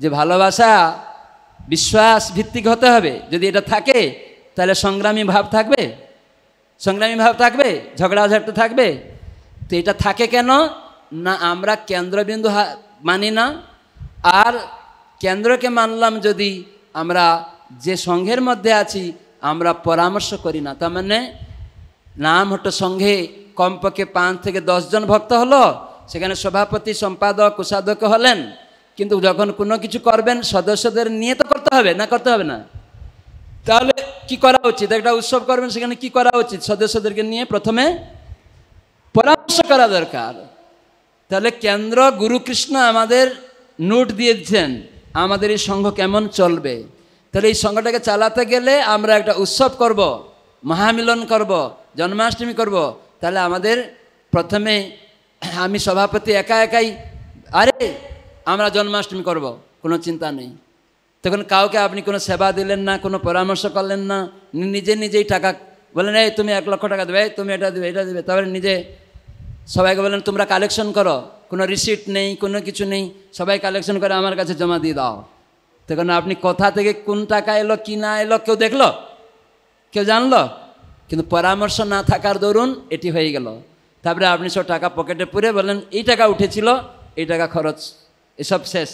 যে ভালোবাসা বিশ্বাস ভিত্তিক হতে হবে যদি এটা থাকে তাহলে সংগ্রামী ভাব থাকবে সংগ্রামী ভাব থাকবে ঝাড়তে থাকবে তো এটা থাকে কেন না আমরা কেন্দ্রবিন্দু মানি না আর কেন্দ্রকে মানলাম যদি আমরা যে সংঘের মধ্যে আছি আমরা পরামর্শ করি না তার মানে নাম হট সংঘে কমপক্ষে পাঁচ থেকে দশজন ভক্ত হলো সেখানে সভাপতি সম্পাদক কোষাধ্যক্ষ হলেন কিন্তু যখন কোনো কিছু করবেন সদস্যদের নিয়ে তো করতে হবে না করতে হবে না তাহলে কি করা উচিত একটা উৎসব করবেন সেখানে কি করা উচিত সদস্যদেরকে নিয়ে প্রথমে পরামর্শ করা দরকার তাহলে কেন্দ্র গুরুকৃষ্ণ আমাদের নোট দিয়েছেন আমাদের এই সংঘ কেমন চলবে তাহলে এই সংঘটাকে চালাতে গেলে আমরা একটা উৎসব করব মহামিলন করব জন্মাষ্টমী করব তাহলে আমাদের প্রথমে আমি সভাপতি একা একাই আরে আমরা জন্মাষ্টমী করব কোনো চিন্তা নেই তখন কাউকে আপনি কোনো সেবা দিলেন না কোনো পরামর্শ করলেন না নিজে নিজেই টাকা বললেন এই তুমি এক লক্ষ টাকা দেবে তুমি এটা দেবে এটা দেবে তারপরে নিজে সবাইকে বললেন তোমরা কালেকশন করো কোনো রিসিপ্ট নেই কোনো কিছু নেই সবাই কালেকশন করে আমার কাছে জমা দিয়ে দাও তখন আপনি কোথা থেকে কোন টাকা এলো কি না এলো কেউ দেখলো কেউ জানলো কিন্তু পরামর্শ না থাকার দরুন এটি হয়ে গেল তারপরে আপনি সব টাকা পকেটে পুরে বললেন এই টাকা উঠেছিল এই টাকা খরচ এসব শেষ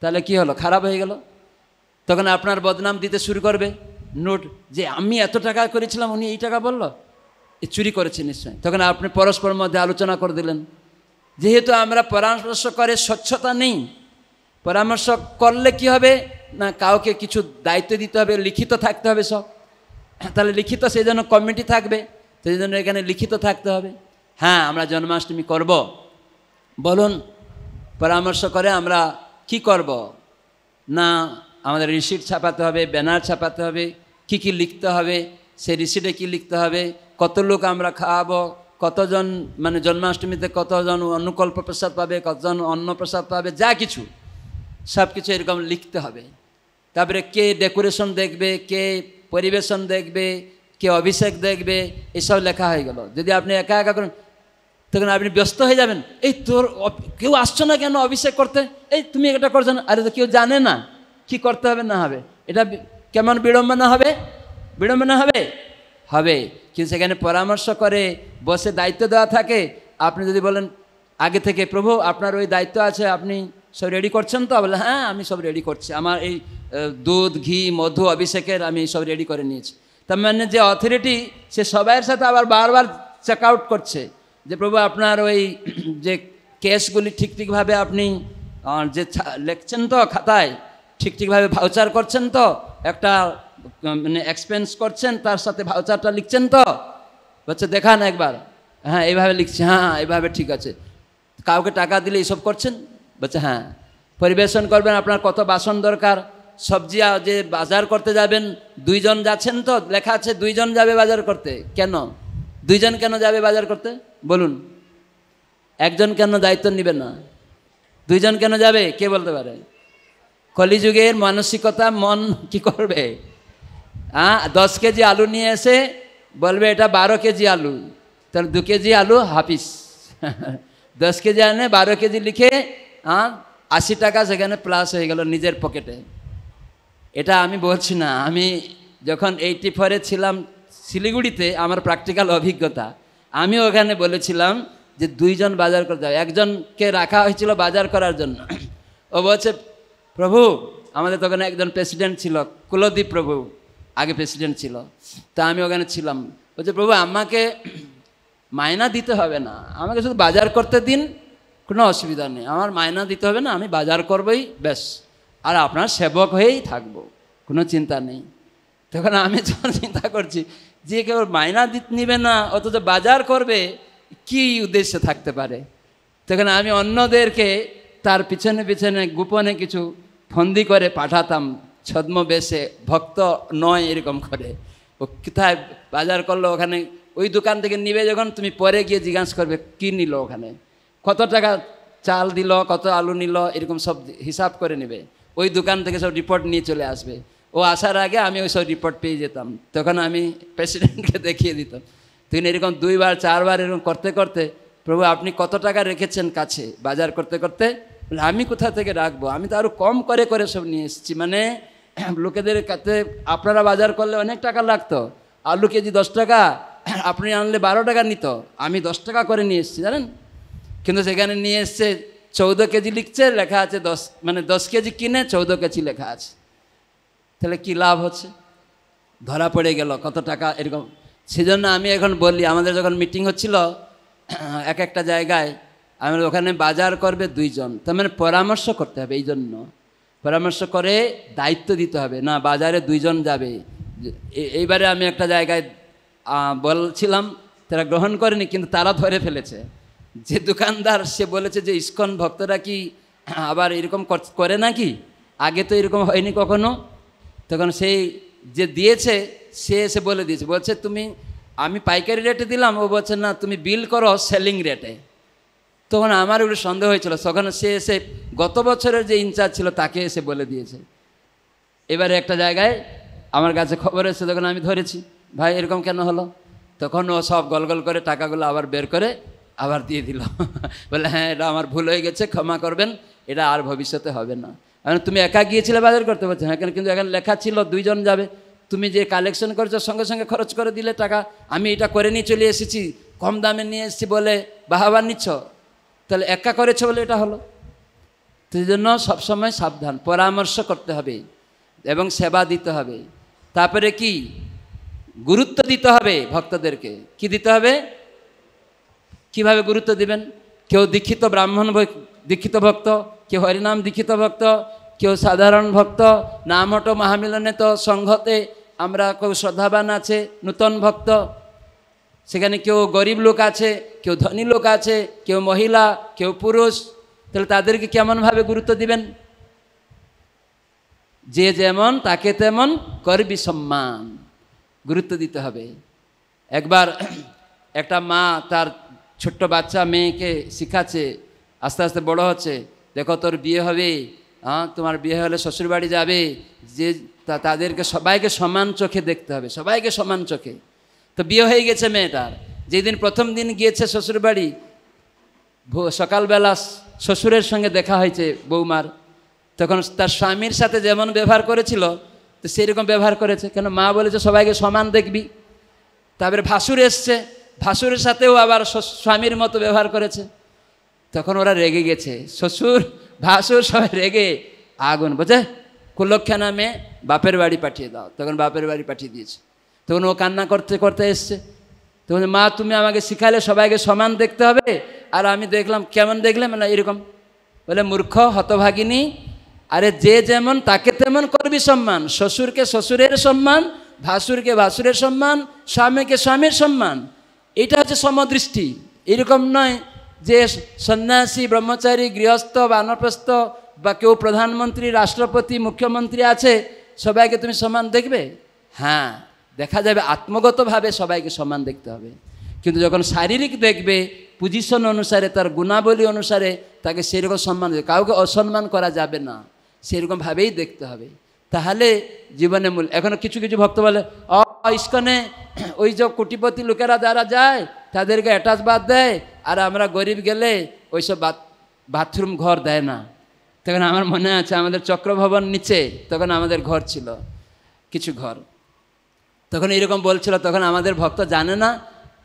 তাহলে কি হলো খারাপ হয়ে গেল তখন আপনার বদনাম দিতে শুরু করবে নোট যে আমি এত টাকা করেছিলাম উনি এই টাকা বলল এ চুরি করেছে নিশ্চয় তখন আপনি পরস্পর মধ্যে আলোচনা করে দিলেন যেহেতু আমরা পরামর্শ করে স্বচ্ছতা নেই পরামর্শ করলে কি হবে না কাউকে কিছু দায়িত্ব দিতে হবে লিখিত থাকতে হবে সব তাহলে লিখিত সেই জন্য কমিটি থাকবে সেই জন্য এখানে লিখিত থাকতে হবে হ্যাঁ আমরা জন্মাষ্টমী করব বলুন পরামর্শ করে আমরা কি করব না আমাদের রিসিট ছাপাতে হবে ব্যানার ছাপাতে হবে কি কি লিখতে হবে সেই রিসিটে কি লিখতে হবে কত লোক আমরা খাওয়াবো কতজন মানে জন্মাষ্টমীতে কতজন অনুকল্প প্রসাদ পাবে কতজন অন্ন প্রসাদ পাবে যা কিছু সব কিছু এরকম লিখতে হবে তারপরে কে ডেকোরেশন দেখবে কে পরিবেশন দেখবে কে অভিষেক দেখবে এসব লেখা হয়ে গেল যদি আপনি একা একা করেন তখন আপনি ব্যস্ত হয়ে যাবেন এই তোর কেউ আসছো না কেন অভিষেক করতে এই তুমি এটা করছো না আরে তো কেউ জানে না কি করতে হবে না হবে এটা কেমন বিড়ম্বনা হবে বিড়ম্বনা হবে হবে কিন্তু সেখানে পরামর্শ করে বসে দায়িত্ব দেওয়া থাকে আপনি যদি বলেন আগে থেকে প্রভু আপনার ওই দায়িত্ব আছে আপনি সব রেডি করছেন তো বলে হ্যাঁ আমি সব রেডি করছি আমার এই দুধ ঘি মধু অভিষেকের আমি সব রেডি করে নিয়েছি তার মানে যে অথরিটি সে সবাইয়ের সাথে আবার বারবার চেক আউট করছে যে প্রভু আপনার ওই যে কেসগুলি ঠিক ঠিকভাবে আপনি যে লিখছেন তো খাতায় ঠিক ঠিকভাবে ভাউচার করছেন তো একটা মানে এক্সপেন্স করছেন তার সাথে ভাউচারটা লিখছেন তো বলছে দেখান একবার হ্যাঁ এইভাবে লিখছে হ্যাঁ, হ্যাঁ এইভাবে ঠিক আছে কাউকে টাকা দিলে এইসব করছেন বলছে হ্যাঁ পরিবেশন করবেন আপনার কত বাসন দরকার সবজি যে বাজার করতে যাবেন দুইজন যাচ্ছেন তো লেখা আছে দুইজন যাবে বাজার করতে কেন দুইজন কেন যাবে বাজার করতে বলুন একজন কেন দায়িত্ব নেবেন না দুইজন কেন যাবে কে বলতে পারে কলিযুগের মানসিকতা মন কি করবে হ্যাঁ দশ কেজি আলু নিয়ে এসে বলবে এটা বারো কেজি আলু তাহলে দু কেজি আলু হাফিস দশ কেজি আনে বারো কেজি লিখে হ্যাঁ আশি টাকা সেখানে প্লাস হয়ে গেল নিজের পকেটে এটা আমি বলছি না আমি যখন এইটি ফোরে ছিলাম শিলিগুড়িতে আমার প্র্যাকটিক্যাল অভিজ্ঞতা আমি ওখানে বলেছিলাম যে দুইজন বাজার করে যাও একজনকে রাখা হয়েছিল বাজার করার জন্য ও বলছে প্রভু আমাদের তখন একজন প্রেসিডেন্ট ছিল কুলদীপ প্রভু আগে প্রেসিডেন্ট ছিল তা আমি ওখানে ছিলাম বলছে প্রভু আমাকে মায়না দিতে হবে না আমাকে শুধু বাজার করতে দিন কোনো অসুবিধা নেই আমার মায়না দিতে হবে না আমি বাজার করবই ব্যাস আর আপনার সেবক হয়েই থাকবো কোনো চিন্তা নেই তখন আমি যখন চিন্তা করছি যে কেউ মায়না নিবে না অথচ বাজার করবে কি উদ্দেশ্যে থাকতে পারে তখন আমি অন্যদেরকে তার পিছনে পিছনে গোপনে কিছু ফন্দি করে পাঠাতাম ছদ্মবেশে ভক্ত নয় এরকম করে ও কোথায় বাজার করলো ওখানে ওই দোকান থেকে নিবে যখন তুমি পরে গিয়ে জিজ্ঞাসা করবে কি নিল ওখানে কত টাকা চাল দিল কত আলু নিল এরকম সব হিসাব করে নেবে ওই দোকান থেকে সব রিপোর্ট নিয়ে চলে আসবে ও আসার আগে আমি ওই সব রিপোর্ট পেয়ে যেতাম তখন আমি প্রেসিডেন্টকে দেখিয়ে দিতাম তিনি এরকম দুইবার চারবার এরকম করতে করতে প্রভু আপনি কত টাকা রেখেছেন কাছে বাজার করতে করতে বলে আমি কোথা থেকে রাখবো আমি তো আরও কম করে করে সব নিয়ে এসেছি মানে লোকেদের কাছে আপনারা বাজার করলে অনেক টাকা লাগতো আলু কেজি দশ টাকা আপনি আনলে বারো টাকা নিত আমি দশ টাকা করে নিয়ে এসেছি জানেন কিন্তু সেখানে নিয়ে এসছে চৌদ্দ কেজি লিখছে লেখা আছে দশ মানে দশ কেজি কিনে চৌদ্দ কেজি লেখা আছে তাহলে কি লাভ হচ্ছে ধরা পড়ে গেল কত টাকা এরকম সেজন্য আমি এখন বলি আমাদের যখন মিটিং হচ্ছিল এক একটা জায়গায় আমার ওখানে বাজার করবে দুইজন তার মানে পরামর্শ করতে হবে এই জন্য পরামর্শ করে দায়িত্ব দিতে হবে না বাজারে দুইজন যাবে এইবারে আমি একটা জায়গায় বলছিলাম তারা গ্রহণ করেনি কিন্তু তারা ধরে ফেলেছে যে দোকানদার সে বলেছে যে ইস্কন ভক্তরা কি আবার এরকম করে নাকি আগে তো এরকম হয়নি কখনো তখন সেই যে দিয়েছে সে এসে বলে দিয়েছে বলছে তুমি আমি পাইকারি রেটে দিলাম ও বলছে না তুমি বিল করো সেলিং রেটে তখন আমার একটু সন্দেহ হয়েছিল তখন সে এসে গত বছরের যে ইনচার্জ ছিল তাকে এসে বলে দিয়েছে এবারে একটা জায়গায় আমার কাছে খবর এসে তখন আমি ধরেছি ভাই এরকম কেন হলো তখন ও সব গলগল করে টাকাগুলো আবার বের করে আবার দিয়ে দিল বলে হ্যাঁ এটা আমার ভুল হয়ে গেছে ক্ষমা করবেন এটা আর ভবিষ্যতে হবে না কারণ মানে তুমি একা গিয়েছিলে বাজার করতে পারছো হ্যাঁ কিন্তু এখানে লেখা ছিল দুইজন যাবে তুমি যে কালেকশন করেছো সঙ্গে সঙ্গে খরচ করে দিলে টাকা আমি এটা করে নিয়ে চলে এসেছি কম দামে নিয়ে এসেছি বলে বাহাবার নিচ্ছ তাহলে একা করেছে বলে এটা হলো সেই জন্য সবসময় সাবধান পরামর্শ করতে হবে এবং সেবা দিতে হবে তারপরে কি গুরুত্ব দিতে হবে ভক্তদেরকে কি দিতে হবে কিভাবে গুরুত্ব দিবেন কেউ দীক্ষিত ব্রাহ্মণ দীক্ষিত ভক্ত কেউ হরিনাম দীক্ষিত ভক্ত কেউ সাধারণ ভক্ত হট মহামিলনে তো সংঘতে আমরা কেউ শ্রদ্ধাবান আছে নূতন ভক্ত সেখানে কেউ গরিব লোক আছে কেউ ধনী লোক আছে কেউ মহিলা কেউ পুরুষ তাহলে তাদেরকে কেমনভাবে গুরুত্ব দিবেন যে যেমন তাকে তেমন করবি সম্মান গুরুত্ব দিতে হবে একবার একটা মা তার ছোট্ট বাচ্চা মেয়েকে শিখাচ্ছে আস্তে আস্তে বড় হচ্ছে দেখো তোর বিয়ে হবে হ্যাঁ তোমার বিয়ে হলে শ্বশুরবাড়ি যাবে যে তাদেরকে সবাইকে সমান চোখে দেখতে হবে সবাইকে সমান চোখে তো বিয়ে হয়ে গেছে মেয়েটার যেদিন প্রথম দিন গিয়েছে শ্বশুরবাড়ি সকালবেলা শ্বশুরের সঙ্গে দেখা হয়েছে বৌমার তখন তার স্বামীর সাথে যেমন ব্যবহার করেছিল তো সেরকম ব্যবহার করেছে কেন মা বলেছে সবাইকে সমান দেখবি তারপরে ভাসুর এসছে ভাসুরের সাথেও আবার স্বামীর মতো ব্যবহার করেছে তখন ওরা রেগে গেছে শ্বশুর ভাসুর সবাই রেগে আগুন বোঝে কুলক্ষা নামে বাপের বাড়ি পাঠিয়ে দাও তখন বাপের বাড়ি পাঠিয়ে দিয়েছে তখন ও কান্না করতে করতে এসছে তখন মা তুমি আমাকে শিখালে সবাইকে সমান দেখতে হবে আর আমি দেখলাম কেমন দেখলে মানে এরকম বলে মূর্খ হতভাগিনী আরে যে যেমন তাকে তেমন করবি সম্মান শ্বশুরকে শ্বশুরের সম্মান ভাসুরকে ভাসুরের সম্মান স্বামীকে স্বামীর সম্মান এটা হচ্ছে সমদৃষ্টি এরকম নয় যে সন্ন্যাসী ব্রহ্মচারী গৃহস্থ বানপ্রস্থ বা কেউ প্রধানমন্ত্রী রাষ্ট্রপতি মুখ্যমন্ত্রী আছে সবাইকে তুমি সম্মান দেখবে হ্যাঁ দেখা যাবে আত্মগতভাবে সবাইকে সমান দেখতে হবে কিন্তু যখন শারীরিক দেখবে পজিশন অনুসারে তার গুণাবলী অনুসারে তাকে সেরকম সম্মান কাউকে অসম্মান করা যাবে না সেরকমভাবেই দেখতে হবে তাহলে জীবনে মূল এখন কিছু কিছু ভক্ত বলে অ ইস্কনে ওই যে কোটিপতি লোকেরা যারা যায় তাদেরকে অ্যাটাচ বাদ দেয় আর আমরা গরিব গেলে ওইসব বাথরুম ঘর দেয় না তখন আমার মনে আছে আমাদের চক্রভবন নিচে তখন আমাদের ঘর ছিল কিছু ঘর তখন এরকম বলছিল তখন আমাদের ভক্ত জানে না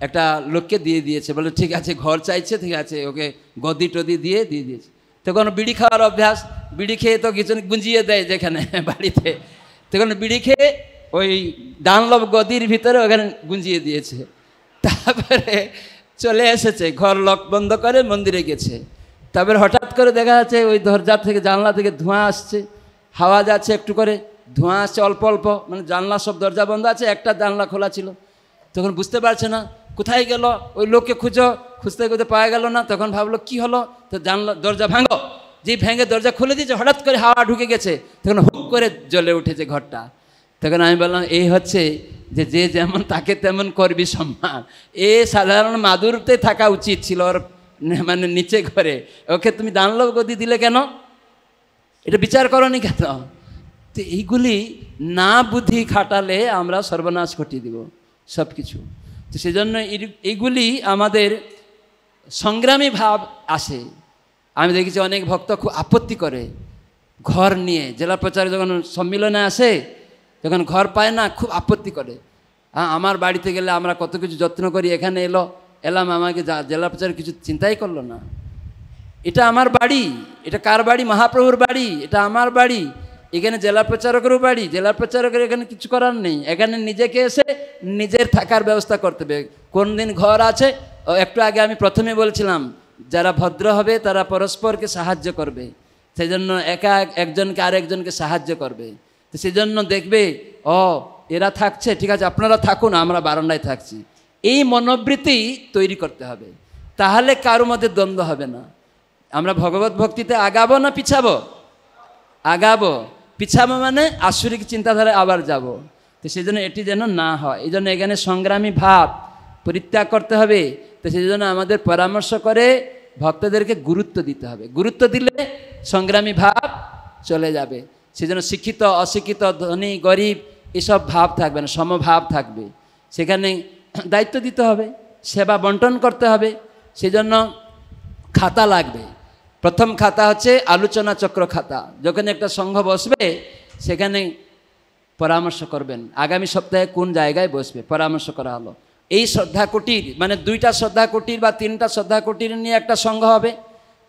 একটা লোককে দিয়ে দিয়েছে বলে ঠিক আছে ঘর চাইছে ঠিক আছে ওকে গদি টদি দিয়ে দিয়ে দিয়েছে তখন বিড়ি খাওয়ার অভ্যাস বিড়ি খেয়ে তো কিছু গুঁজিয়ে দেয় যেখানে বাড়িতে তখন বিড়ি খেয়ে ওই ডানলব গদির ভিতরে ওখানে গুঁজিয়ে দিয়েছে তারপরে চলে এসেছে ঘর লক বন্ধ করে মন্দিরে গেছে তারপরে হঠাৎ করে দেখা যাচ্ছে ওই দরজা থেকে জানলা থেকে ধোঁয়া আসছে হাওয়া যাচ্ছে একটু করে ধোঁয়া আসছে অল্প অল্প মানে জানলা সব দরজা বন্ধ আছে একটা জানলা খোলা ছিল তখন বুঝতে পারছে না কোথায় গেল ওই লোককে খুঁজো খুঁজতে খুঁজতে পাওয়া গেল না তখন ভাবলো কি হলো তো জানলা দরজা ভাঙো যে ভেঙে দরজা খুলে দিয়েছে হঠাৎ করে হাওয়া ঢুকে গেছে তখন হুক করে জ্বলে উঠেছে ঘরটা তখন আমি বললাম এই হচ্ছে যে যে যেমন তাকে তেমন করবি সম্মান এ সাধারণ মাদুরতে থাকা উচিত ছিল ওর মানে নিচে ঘরে ওকে তুমি জানলো গদি দিলে কেন এটা বিচার করনি কেন তো এইগুলি না বুদ্ধি খাটালে আমরা সর্বনাশ ঘটিয়ে দিব সব কিছু তো সেজন্য এইগুলি আমাদের সংগ্রামী ভাব আসে আমি দেখেছি অনেক ভক্ত খুব আপত্তি করে ঘর নিয়ে জেলা প্রচারে যখন সম্মিলনে আসে যখন ঘর পায় না খুব আপত্তি করে হ্যাঁ আমার বাড়িতে গেলে আমরা কত কিছু যত্ন করি এখানে এলো এলাম আমাকে জেলা প্রচারে কিছু চিন্তাই করলো না এটা আমার বাড়ি এটা কার বাড়ি মহাপ্রভুর বাড়ি এটা আমার বাড়ি এখানে জেলা প্রচারকের বাড়ি জেলা প্রচারকের এখানে কিছু করার নেই এখানে নিজেকে এসে নিজের থাকার ব্যবস্থা করতে হবে কোন দিন ঘর আছে একটু আগে আমি প্রথমে বলছিলাম যারা ভদ্র হবে তারা পরস্পরকে সাহায্য করবে সেই জন্য একা একজনকে আরেকজনকে সাহায্য করবে তো সেই জন্য দেখবে ও এরা থাকছে ঠিক আছে আপনারা থাকুন আমরা বারান্দায় থাকছি এই মনোবৃত্তি তৈরি করতে হবে তাহলে কারো মধ্যে দ্বন্দ্ব হবে না আমরা ভগবত ভক্তিতে আগাবো না পিছাবো আগাবো পিছাবো মানে আসুরিক চিন্তাধারায় আবার যাব। তো সেই জন্য এটি যেন না হয় এই জন্য এখানে সংগ্রামী ভাব পরিত্যাগ করতে হবে তো সেই জন্য আমাদের পরামর্শ করে ভক্তদেরকে গুরুত্ব দিতে হবে গুরুত্ব দিলে সংগ্রামী ভাব চলে যাবে সেই জন্য শিক্ষিত অশিক্ষিত ধনী গরিব এসব ভাব থাকবে না সমভাব থাকবে সেখানে দায়িত্ব দিতে হবে সেবা বন্টন করতে হবে সেজন্য খাতা লাগবে প্রথম খাতা হচ্ছে আলোচনা চক্র খাতা যখন একটা সংঘ বসবে সেখানে পরামর্শ করবেন আগামী সপ্তাহে কোন জায়গায় বসবে পরামর্শ করা হলো এই শ্রদ্ধা কুটির মানে দুইটা শ্রদ্ধা কুটির বা তিনটা শ্রদ্ধা কুটির নিয়ে একটা সংঘ হবে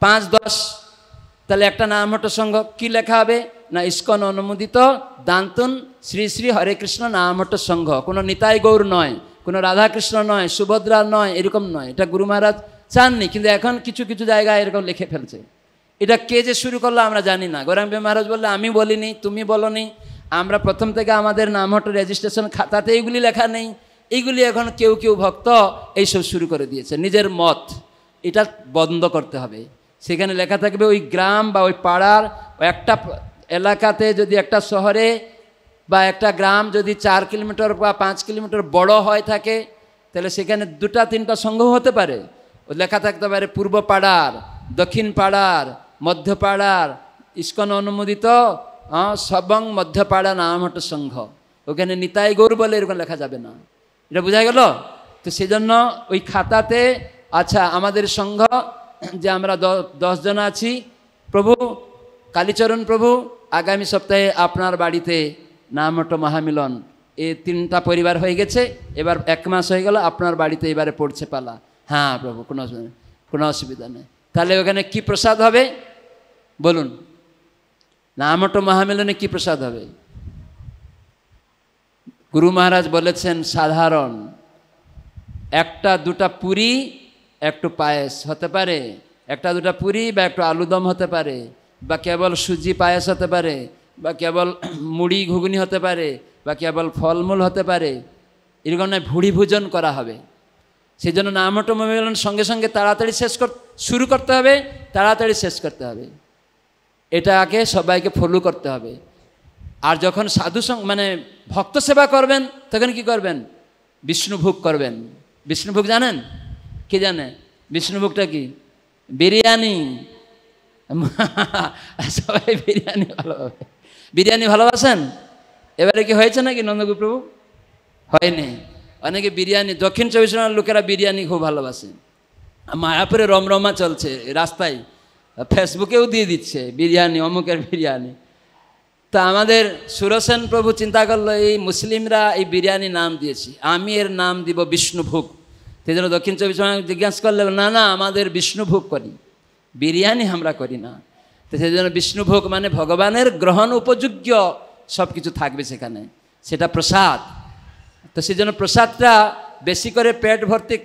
পাঁচ দশ তাহলে একটা নাম হটো সংঘ কি লেখা হবে না ইস্কন অনুমোদিত দান্তুন শ্রী শ্রী হরে কৃষ্ণ হটো সংঘ কোনো নিতাই গৌর নয় কোনো রাধাকৃষ্ণ নয় সুভদ্রা নয় এরকম নয় এটা গুরু মহারাজ চাননি কিন্তু এখন কিছু কিছু জায়গায় এরকম লিখে ফেলছে এটা কে যে শুরু করলো আমরা জানি না গোরাম্বি মহারাজ বললে আমি বলিনি তুমি বলনি আমরা প্রথম থেকে আমাদের নামহটো রেজিস্ট্রেশন খাতাতে এইগুলি লেখা নেই এইগুলি এখন কেউ কেউ ভক্ত এইসব শুরু করে দিয়েছে নিজের মত এটা বন্ধ করতে হবে সেখানে লেখা থাকবে ওই গ্রাম বা ওই পাড়ার একটা এলাকাতে যদি একটা শহরে বা একটা গ্রাম যদি চার কিলোমিটার বা পাঁচ কিলোমিটার বড় হয় থাকে তাহলে সেখানে দুটা তিনটা সংঘ হতে পারে লেখা থাকতে পারে পূর্ব পাড়ার দক্ষিণ পাড়ার মধ্যপাড়ার ইস্কন অনুমোদিত সবং মধ্যপাড়া নামহট সংঘ ওখানে নিতাই গৌর বলে এরকম লেখা যাবে না এটা বোঝা গেল তো সেজন্য ওই খাতাতে আচ্ছা আমাদের সংঘ যে আমরা দশ দশজন আছি প্রভু কালীচরণ প্রভু আগামী সপ্তাহে আপনার বাড়িতে নামহট মহামিলন এ তিনটা পরিবার হয়ে গেছে এবার এক মাস হয়ে গেল আপনার বাড়িতে এবারে পড়ছে পালা হ্যাঁ প্রভু কোনো অসুবিধা নেই কোনো অসুবিধা নেই তাহলে ওখানে কি প্রসাদ হবে বলুন না আমটো মহামিলনে কি প্রসাদ হবে গুরু মহারাজ বলেছেন সাধারণ একটা দুটা পুরি একটু পায়েস হতে পারে একটা দুটা পুরি বা একটু আলুদম হতে পারে বা কেবল সুজি পায়েস হতে পারে বা কেবল মুড়ি ঘুগনি হতে পারে বা কেবল ফলমূল হতে পারে এরকম ভুড়ি ভোজন করা হবে সেই জন্য নামটমোমেলন সঙ্গে সঙ্গে তাড়াতাড়ি শেষ কর শুরু করতে হবে তাড়াতাড়ি শেষ করতে হবে এটাকে সবাইকে ফলো করতে হবে আর যখন সাধু মানে ভক্ত সেবা করবেন তখন কি করবেন বিষ্ণুভোগ করবেন বিষ্ণুভোগ জানেন কে জানে বিষ্ণুভোগটা কি বিরিয়ানি সবাই বিরিয়ানি ভালোভাবে বিরিয়ানি ভালোবাসেন এবারে কি হয়েছে নাকি নন্দগুপ্রভু হয়নি অনেকে বিরিয়ানি দক্ষিণ চব্বিশ পরগনার লোকেরা বিরিয়ানি খুব ভালোবাসে মায়াপুরে রমরমা চলছে রাস্তায় ফেসবুকেও দিয়ে দিচ্ছে বিরিয়ানি অমুকের বিরিয়ানি তা আমাদের সুরসেন প্রভু চিন্তা করলো এই মুসলিমরা এই বিরিয়ানি নাম দিয়েছি আমি এর নাম দিব বিষ্ণুভোগ সেই জন্য দক্ষিণ চব্বিশ পরগনা জিজ্ঞাসা করলে না না আমাদের বিষ্ণুভোগ করি বিরিয়ানি আমরা করি না তো সেই জন্য বিষ্ণুভোগ মানে ভগবানের গ্রহণ উপযোগ্য সব কিছু থাকবে সেখানে সেটা প্রসাদ তো সেই জন্য প্রসাদটা বেশি করে পেট ভর্তি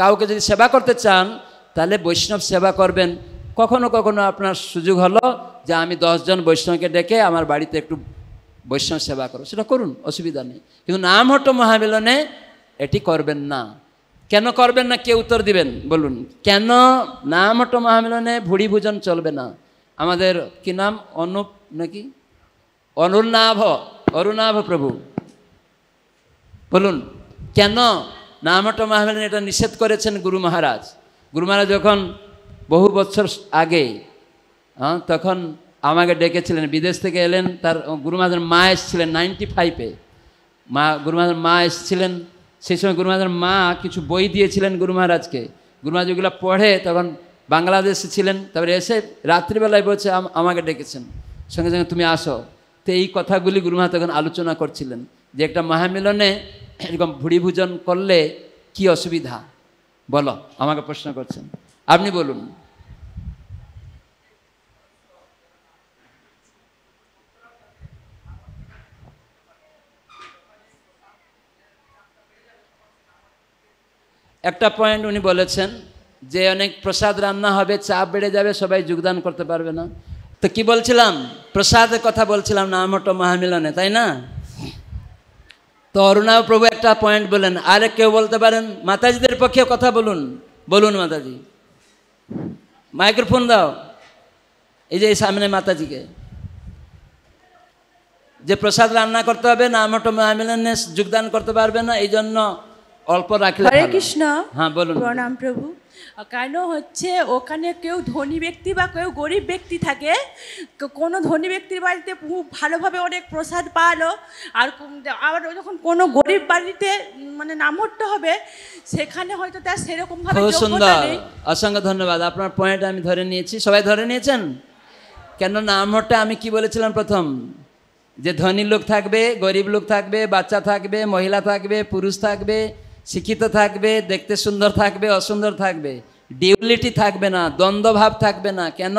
কাউকে যদি সেবা করতে চান তাহলে বৈষ্ণব সেবা করবেন কখনো কখনো আপনার সুযোগ হলো যে আমি দশজন বৈষ্ণবকে ডেকে আমার বাড়িতে একটু বৈষ্ণব সেবা করো সেটা করুন অসুবিধা নেই কিন্তু নামহট্ট মহামিলনে এটি করবেন না কেন করবেন না কে উত্তর দিবেন বলুন কেন হট মহামিলনে ভুড়ি ভোজন চলবে না আমাদের কি নাম অনুপ নাকি অনুর্ণাভ অরুণাভ প্রভু বলুন কেন নামটা মাহমেলিন এটা নিষেধ করেছেন গুরু মহারাজ গুরু মহারাজ যখন বহু বছর আগে হ্যাঁ তখন আমাকে ডেকেছিলেন বিদেশ থেকে এলেন তার গুরু মহাজের মা এসেছিলেন নাইনটি ফাইভে মা গুরু মহাজের মা এসেছিলেন সেই সময় গুরু মহাজের মা কিছু বই দিয়েছিলেন গুরু মহারাজকে গুরু মহাজ ওগুলো পড়ে তখন বাংলাদেশে ছিলেন তারপরে এসে রাত্রিবেলায় বলছে আমাকে ডেকেছেন সঙ্গে সঙ্গে তুমি আসো তো এই কথাগুলি গুরুমা তখন আলোচনা করছিলেন যে একটা মহামিলনে এরকম ভুড়িভোজন করলে কি অসুবিধা বলো আমাকে প্রশ্ন করছেন আপনি বলুন একটা পয়েন্ট উনি বলেছেন যে অনেক প্রসাদ রান্না হবে চাপ বেড়ে যাবে সবাই যোগদান করতে পারবে না তো কি বলছিলাম প্রসাদের কথা বলছিলাম না আমটো মহামিলনে তাই না তো অরুণা প্রভু একটা পয়েন্ট বলেন আর কেউ বলতে পারেন মাতাজিদের পক্ষে কথা বলুন বলুন মাতাজি মাইক্রোফোন দাও এই যে সামনে মাতাজিকে যে প্রসাদ রান্না করতে হবে না আমার যোগদান করতে পারবে না এই জন্য অল্প রাখলে হরে কৃষ্ণ হ্যাঁ বলুন প্রণাম প্রভু কেন হচ্ছে ওখানে কেউ ধনী ব্যক্তি বা কেউ গরিব ব্যক্তি থাকে কোনো ধনী ব্যক্তির বাড়িতে খুব ভালোভাবে অনেক প্রসাদ পালো আর আবার যখন কোনো গরিব বাড়িতে মানে নামহট্ট হবে সেখানে হয়তো তার সেরকমভাবে সুন্দর অসংখ্য ধন্যবাদ আপনার পয়েন্ট আমি ধরে নিয়েছি সবাই ধরে নিয়েছেন কেন নামহট্টা আমি কি বলেছিলাম প্রথম যে ধনী লোক থাকবে গরিব লোক থাকবে বাচ্চা থাকবে মহিলা থাকবে পুরুষ থাকবে শিক্ষিত থাকবে দেখতে সুন্দর থাকবে অসুন্দর থাকবে ডিউলিটি থাকবে না দ্বন্দ্বভাব থাকবে না কেন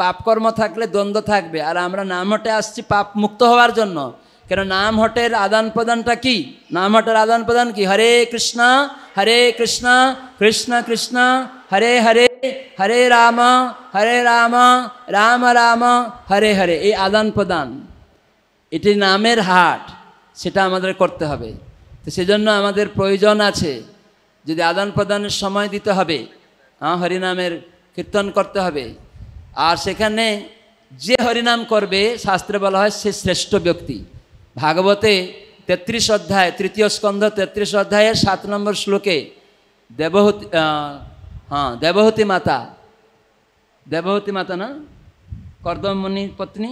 পাপকর্ম থাকলে দ্বন্দ্ব থাকবে আর আমরা নাম হটে আসছি পাপ মুক্ত হওয়ার জন্য কেন নাম হটের আদান প্রদানটা কি নাম হটের আদান প্রদান কি হরে কৃষ্ণ হরে কৃষ্ণ কৃষ্ণ কৃষ্ণ হরে হরে হরে রাম হরে রাম রাম রাম হরে হরে এই আদান প্রদান এটি নামের হাট সেটা আমাদের করতে হবে তো সেজন্য আমাদের প্রয়োজন আছে যদি আদান প্রদানের সময় দিতে হবে হ্যাঁ হরিনামের কীর্তন করতে হবে আর সেখানে যে হরিনাম করবে শাস্ত্রে বলা হয় সে শ্রেষ্ঠ ব্যক্তি ভাগবতে তেত্রিশ অধ্যায় তৃতীয় স্কন্ধ তেত্রিশ অধ্যায়ের সাত নম্বর শ্লোকে দেবহতি হ্যাঁ দেবহতী মাতা দেবহতী মাতা না কর্দমণি পত্নী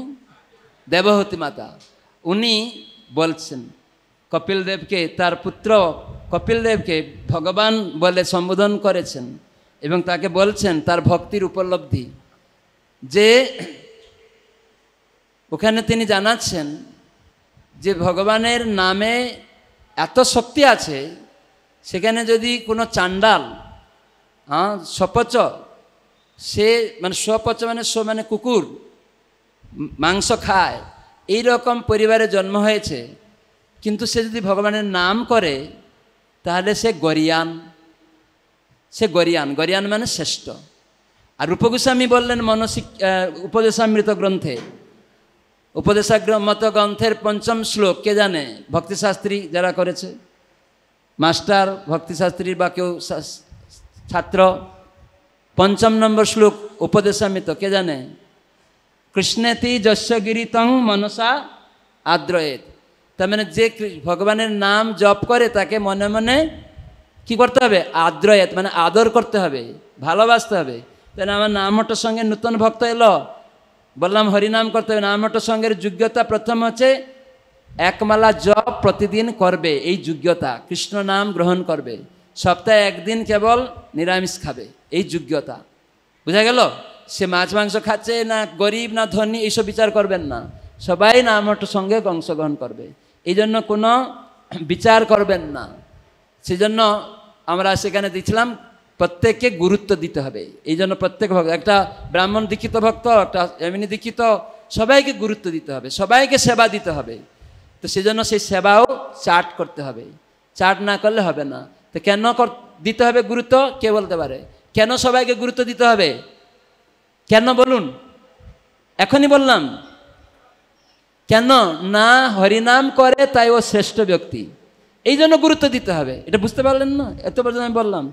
দেবহতী মাতা উনি বলছেন কপিল দেবকে তার পুত্র কপিল দেবকে ভগবান বলে সম্বোধন করেছেন এবং তাকে বলছেন তার ভক্তির উপলব্ধি যে ওখানে তিনি জানাচ্ছেন যে ভগবানের নামে এত শক্তি আছে সেখানে যদি কোনো চান্ডাল হ্যাঁ সপচ সে মানে সপচ মানে স মানে কুকুর মাংস খায় এই রকম পরিবারে জন্ম হয়েছে কিন্তু সে যদি ভগবানের নাম করে তাহলে সে গরিয়ান সে গরিয়ান গরিয়ান মানে শ্রেষ্ঠ আর রূপগোস্বামী বললেন মনসিক উপদেশামৃত গ্রন্থে উপদেশাগ্রমত গ্রন্থের পঞ্চম শ্লোক কে জানে ভক্তিশাস্ত্রী যারা করেছে মাস্টার ভক্তিশাস্ত্রী বা কেউ ছাত্র পঞ্চম নম্বর শ্লোক উপদেশামৃত কে জানে কৃষ্ণেতি যশ মনসা আদ্রয়েত তার মানে যে ভগবানের নাম জপ করে তাকে মনে মনে কি করতে হবে আদ্রয়াত মানে আদর করতে হবে ভালোবাসতে হবে তাহলে আমার নামটার সঙ্গে নূতন ভক্ত এলো বললাম হরিনাম করতে হবে নামটার সঙ্গে যোগ্যতা প্রথম হচ্ছে একমালা জপ প্রতিদিন করবে এই যোগ্যতা কৃষ্ণ নাম গ্রহণ করবে সপ্তাহে একদিন কেবল নিরামিষ খাবে এই যোগ্যতা বুঝা গেল সে মাছ মাংস খাচ্ছে না গরিব না ধনী এইসব বিচার করবেন না সবাই নামটার সঙ্গে অংশগ্রহণ করবে এই জন্য কোনো বিচার করবেন না সেজন্য আমরা সেখানে দিয়েছিলাম প্রত্যেককে গুরুত্ব দিতে হবে এই জন্য প্রত্যেক ভক্ত একটা ব্রাহ্মণ দীক্ষিত ভক্ত একটা এমনি দীক্ষিত সবাইকে গুরুত্ব দিতে হবে সবাইকে সেবা দিতে হবে তো সেজন্য সেই সেবাও চার্ট করতে হবে চার্ট না করলে হবে না তো কেন দিতে হবে গুরুত্ব কে বলতে পারে কেন সবাইকে গুরুত্ব দিতে হবে কেন বলুন এখনই বললাম কেন না হরিনাম করে তাই ও শ্রেষ্ঠ ব্যক্তি এই জন্য গুরুত্ব দিতে হবে এটা বুঝতে পারলেন না এত পর্যন্ত আমি বললাম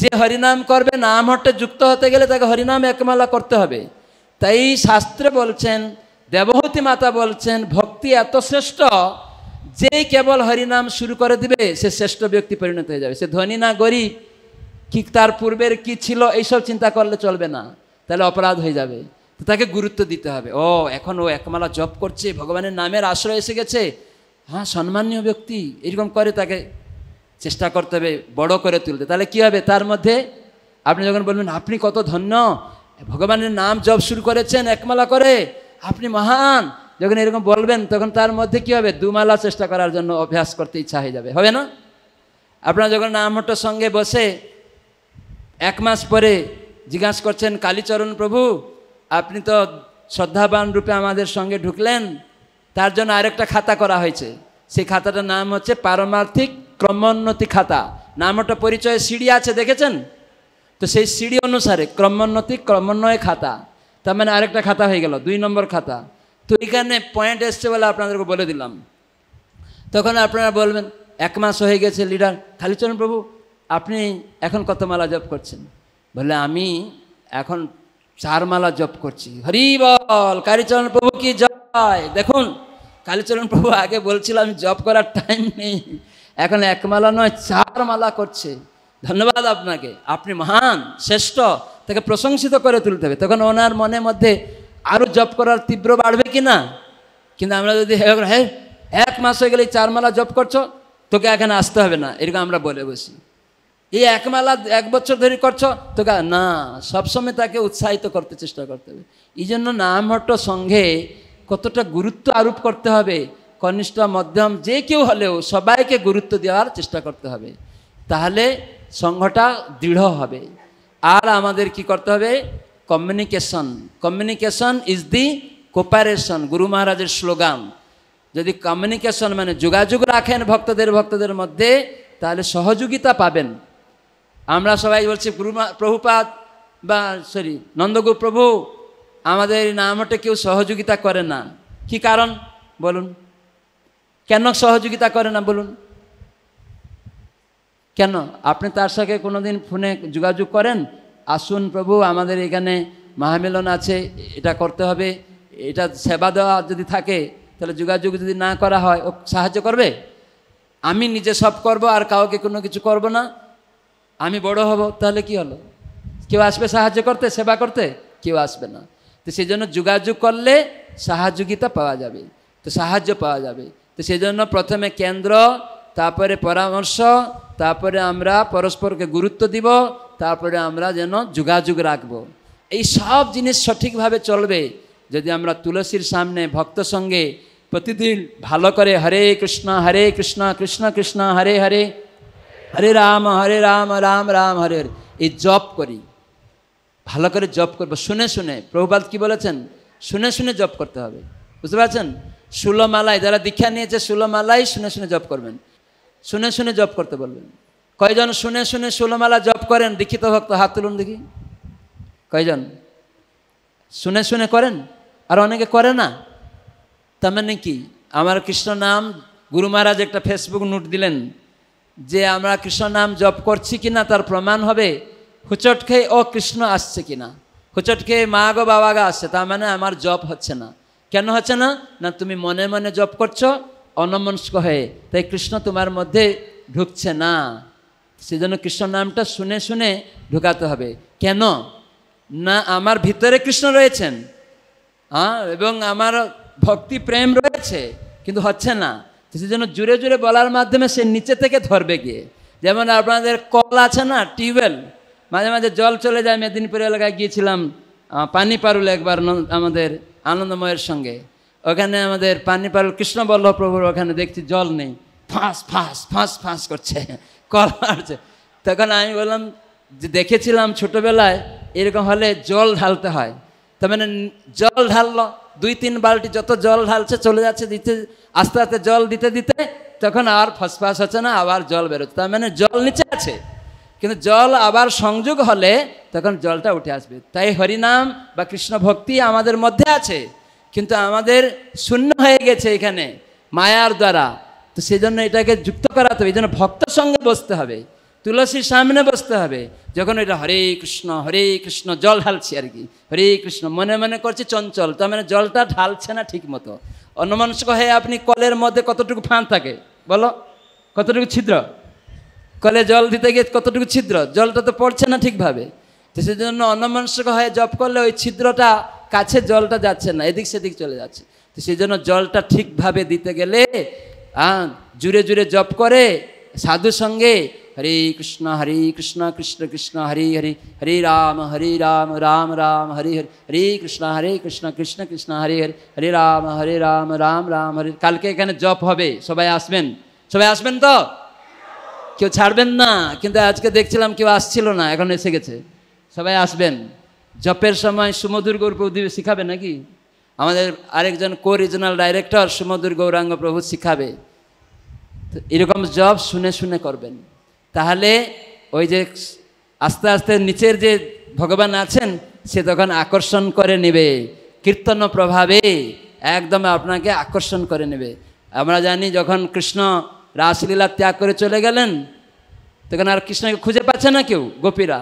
যে হরিনাম করবে নাম হট্টে যুক্ত হতে গেলে তাকে হরিনাম একমালা করতে হবে তাই শাস্ত্রে বলছেন দেবহতী মাতা বলছেন ভক্তি এত শ্রেষ্ঠ যে কেবল হরিনাম শুরু করে দিবে সে শ্রেষ্ঠ ব্যক্তি পরিণত হয়ে যাবে সে ধনী না গরিব কি তার পূর্বের কি ছিল এইসব চিন্তা করলে চলবে না তাহলে অপরাধ হয়ে যাবে তাকে গুরুত্ব দিতে হবে ও এখন ও একমালা জপ করছে ভগবানের নামের আশ্রয় এসে গেছে হ্যাঁ সম্মানীয় ব্যক্তি এরকম করে তাকে চেষ্টা করতে হবে বড় করে তুলতে তাহলে কী হবে তার মধ্যে আপনি যখন বলবেন আপনি কত ধন্য ভগবানের নাম জপ শুরু করেছেন একমালা করে আপনি মহান যখন এরকম বলবেন তখন তার মধ্যে কী হবে দুমালা চেষ্টা করার জন্য অভ্যাস করতে ইচ্ছা হয়ে যাবে হবে না আপনারা যখন নামহট্টর সঙ্গে বসে এক মাস পরে জিজ্ঞাসা করছেন কালীচরণ প্রভু আপনি তো শ্রদ্ধাবান রূপে আমাদের সঙ্গে ঢুকলেন তার জন্য আরেকটা খাতা করা হয়েছে সেই খাতাটার নাম হচ্ছে পারমার্থিক ক্রমোন্নতি খাতা নামটা পরিচয়ে সিঁড়ি আছে দেখেছেন তো সেই সিঁড়ি অনুসারে ক্রমোন্নতি ক্রমোন্নয় খাতা তার মানে আরেকটা খাতা হয়ে গেল দুই নম্বর খাতা তো এখানে পয়েন্ট এসছে বলে আপনাদেরকে বলে দিলাম তখন আপনারা বলবেন এক মাস হয়ে গেছে লিডার খালিচরণ প্রভু আপনি এখন কত মালা জপ করছেন বলে আমি এখন চারমালা জপ করছি হরিবল কালীচরণ প্রভু কি জয় দেখুন কালীচরণ প্রভু আগে বলছিলাম জব করার টাইম নেই এখন একমালা নয় চার মালা করছে ধন্যবাদ আপনাকে আপনি মহান শ্রেষ্ঠ তাকে প্রশংসিত করে তুলতে হবে তখন ওনার মনে মধ্যে আরও জব করার তীব্র বাড়বে কি না কিন্তু আমরা যদি হ্যাঁ এক মাস হয়ে গেলে চার মালা জব করছো তোকে এখানে আসতে হবে না এরকম আমরা বলে বসি এই একমালা এক বছর ধরে করছো তো না সবসময় তাকে উৎসাহিত করতে চেষ্টা করতে হবে এই জন্য নামহট্ট সঙ্ঘে কতটা গুরুত্ব আরোপ করতে হবে কনিষ্ঠ মধ্যম যে কেউ হলেও সবাইকে গুরুত্ব দেওয়ার চেষ্টা করতে হবে তাহলে সংঘটা দৃঢ় হবে আর আমাদের কি করতে হবে communication communication is the cooperation গুরু মহারাজের স্লোগান যদি কমিউনিকেশন মানে যোগাযোগ রাখেন ভক্তদের ভক্তদের মধ্যে তাহলে সহযোগিতা পাবেন আমরা সবাই বলছি গুরুমা প্রভুপাত বা সরি নন্দগু প্রভু আমাদের নামটা কেউ সহযোগিতা করে না কি কারণ বলুন কেন সহযোগিতা করে না বলুন কেন আপনি তার সঙ্গে কোনো দিন ফোনে যোগাযোগ করেন আসুন প্রভু আমাদের এখানে মহামিলন আছে এটা করতে হবে এটা সেবা দেওয়া যদি থাকে তাহলে যোগাযোগ যদি না করা হয় ও সাহায্য করবে আমি নিজে সব করব আর কাউকে কোনো কিছু করব না আমি বড় হব তাহলে কি হলো কেউ আসবে সাহায্য করতে সেবা করতে কেউ আসবে না তো সেই জন্য যোগাযোগ করলে সাহায্যগিতা পাওয়া যাবে তো সাহায্য পাওয়া যাবে তো সেই জন্য প্রথমে কেন্দ্র তারপরে পরামর্শ তারপরে আমরা পরস্পরকে গুরুত্ব দিব তারপরে আমরা যেন যোগাযোগ রাখবো এই সব জিনিস সঠিকভাবে চলবে যদি আমরা তুলসীর সামনে ভক্ত সঙ্গে প্রতিদিন ভালো করে হরে কৃষ্ণ হরে কৃষ্ণ কৃষ্ণ কৃষ্ণ হরে হরে হরে রাম হরে রাম রাম রাম হরে হরে এই জপ করি ভালো করে জপ করবো শুনে শুনে প্রভুপাত কি বলেছেন শুনে শুনে জপ করতে হবে বুঝতে পারছেন সুলমালায় যারা দীক্ষা নিয়েছে সুলমালাই শুনে শুনে জপ করবেন শুনে শুনে জপ করতে বলবেন কয়জন শুনে শুনে সুলমালা জপ করেন দীক্ষিত ভক্ত হাত তুলুন দেখি কয়জন শুনে শুনে করেন আর অনেকে করে না তার মানে কি আমার কৃষ্ণ নাম গুরু মহারাজ একটা ফেসবুক নোট দিলেন যে আমরা কৃষ্ণ নাম জপ করছি কিনা তার প্রমাণ হবে হুচট খেয়ে ও কৃষ্ণ আসছে কিনা হুচট খেয়ে মা গো বাবা গা আসছে তার মানে আমার জপ হচ্ছে না কেন হচ্ছে না না তুমি মনে মনে জপ করছো অনমনস্ক হয়ে তাই কৃষ্ণ তোমার মধ্যে ঢুকছে না সেজন্য কৃষ্ণ নামটা শুনে শুনে ঢুকাতে হবে কেন না আমার ভিতরে কৃষ্ণ রয়েছেন হ্যাঁ এবং আমার ভক্তি প্রেম রয়েছে কিন্তু হচ্ছে না সেজন্য জুড়ে জুড়ে বলার মাধ্যমে সে নিচে থেকে ধরবে গিয়ে যেমন আপনাদের কল আছে না টিউবওয়েল মাঝে মাঝে জল চলে যায় মেদিনীপুর এলাকায় গিয়েছিলাম পানি পারুল একবার আমাদের আনন্দময়ের সঙ্গে ওখানে আমাদের পানি পারুল কৃষ্ণবল্লভ প্রভুর ওখানে দেখছি জল নেই ফাঁস ফাঁস ফাঁস ফাঁস করছে কল মারছে তখন আমি বললাম যে দেখেছিলাম ছোটোবেলায় এরকম হলে জল ঢালতে হয় তার মানে জল ঢাললো দুই তিন বালতি যত জল ঢালছে চলে যাচ্ছে দিতে আস্তে আস্তে জল দিতে দিতে তখন আর ফসফাস হচ্ছে না আবার জল বেরোচ্ছে তার মানে জল নিচে আছে কিন্তু জল আবার সংযোগ হলে তখন জলটা উঠে আসবে তাই হরিনাম বা কৃষ্ণ ভক্তি আমাদের মধ্যে আছে কিন্তু আমাদের শূন্য হয়ে গেছে এখানে মায়ার দ্বারা তো সেই জন্য এটাকে যুক্ত করাতে হবে এই জন্য ভক্ত সঙ্গে বসতে হবে তুলসীর সামনে বসতে হবে যখন এটা হরে কৃষ্ণ হরে কৃষ্ণ জল ঢালছি আর কি হরে কৃষ্ণ মনে মনে করছে চঞ্চল তার মানে জলটা ঢালছে না ঠিক মতো অন্য হয়ে আপনি কলের মধ্যে কতটুকু ফান থাকে বলো কতটুকু ছিদ্র কলে জল দিতে গিয়ে কতটুকু ছিদ্র জলটা তো পড়ছে না ঠিকভাবে তো সেজন্য জন্য মানুষক হয়ে জপ করলে ওই ছিদ্রটা কাছে জলটা যাচ্ছে না এদিক সেদিক চলে যাচ্ছে তো সেই জন্য জলটা ঠিকভাবে দিতে গেলে জুড়ে জুড়ে জপ করে সাধু সঙ্গে হরে কৃষ্ণ হরে কৃষ্ণ কৃষ্ণ কৃষ্ণ হরে হরে হরে রাম হরে রাম রাম রাম হরে হরে হরে কৃষ্ণ হরে কৃষ্ণ কৃষ্ণ কৃষ্ণ হরে হরে হরে রাম হরে রাম রাম রাম হরে কালকে এখানে জপ হবে সবাই আসবেন সবাই আসবেন তো কেউ ছাড়বেন না কিন্তু আজকে দেখছিলাম কেউ আসছিল না এখন এসে গেছে সবাই আসবেন জপের সময় সুমধুর গৌর প্রদীপ শিখাবে নাকি আমাদের আরেকজন কো রিজনাল ডাইরেক্টর সুমধুর গৌরাঙ্গ প্রভু শিখাবে এরকম জব শুনে শুনে করবেন তাহলে ওই যে আস্তে আস্তে নিচের যে ভগবান আছেন সে তখন আকর্ষণ করে নেবে কীর্তন প্রভাবে একদম আপনাকে আকর্ষণ করে নেবে আমরা জানি যখন কৃষ্ণ রাসলীলা ত্যাগ করে চলে গেলেন তখন আর কৃষ্ণকে খুঁজে পাচ্ছে না কেউ গোপীরা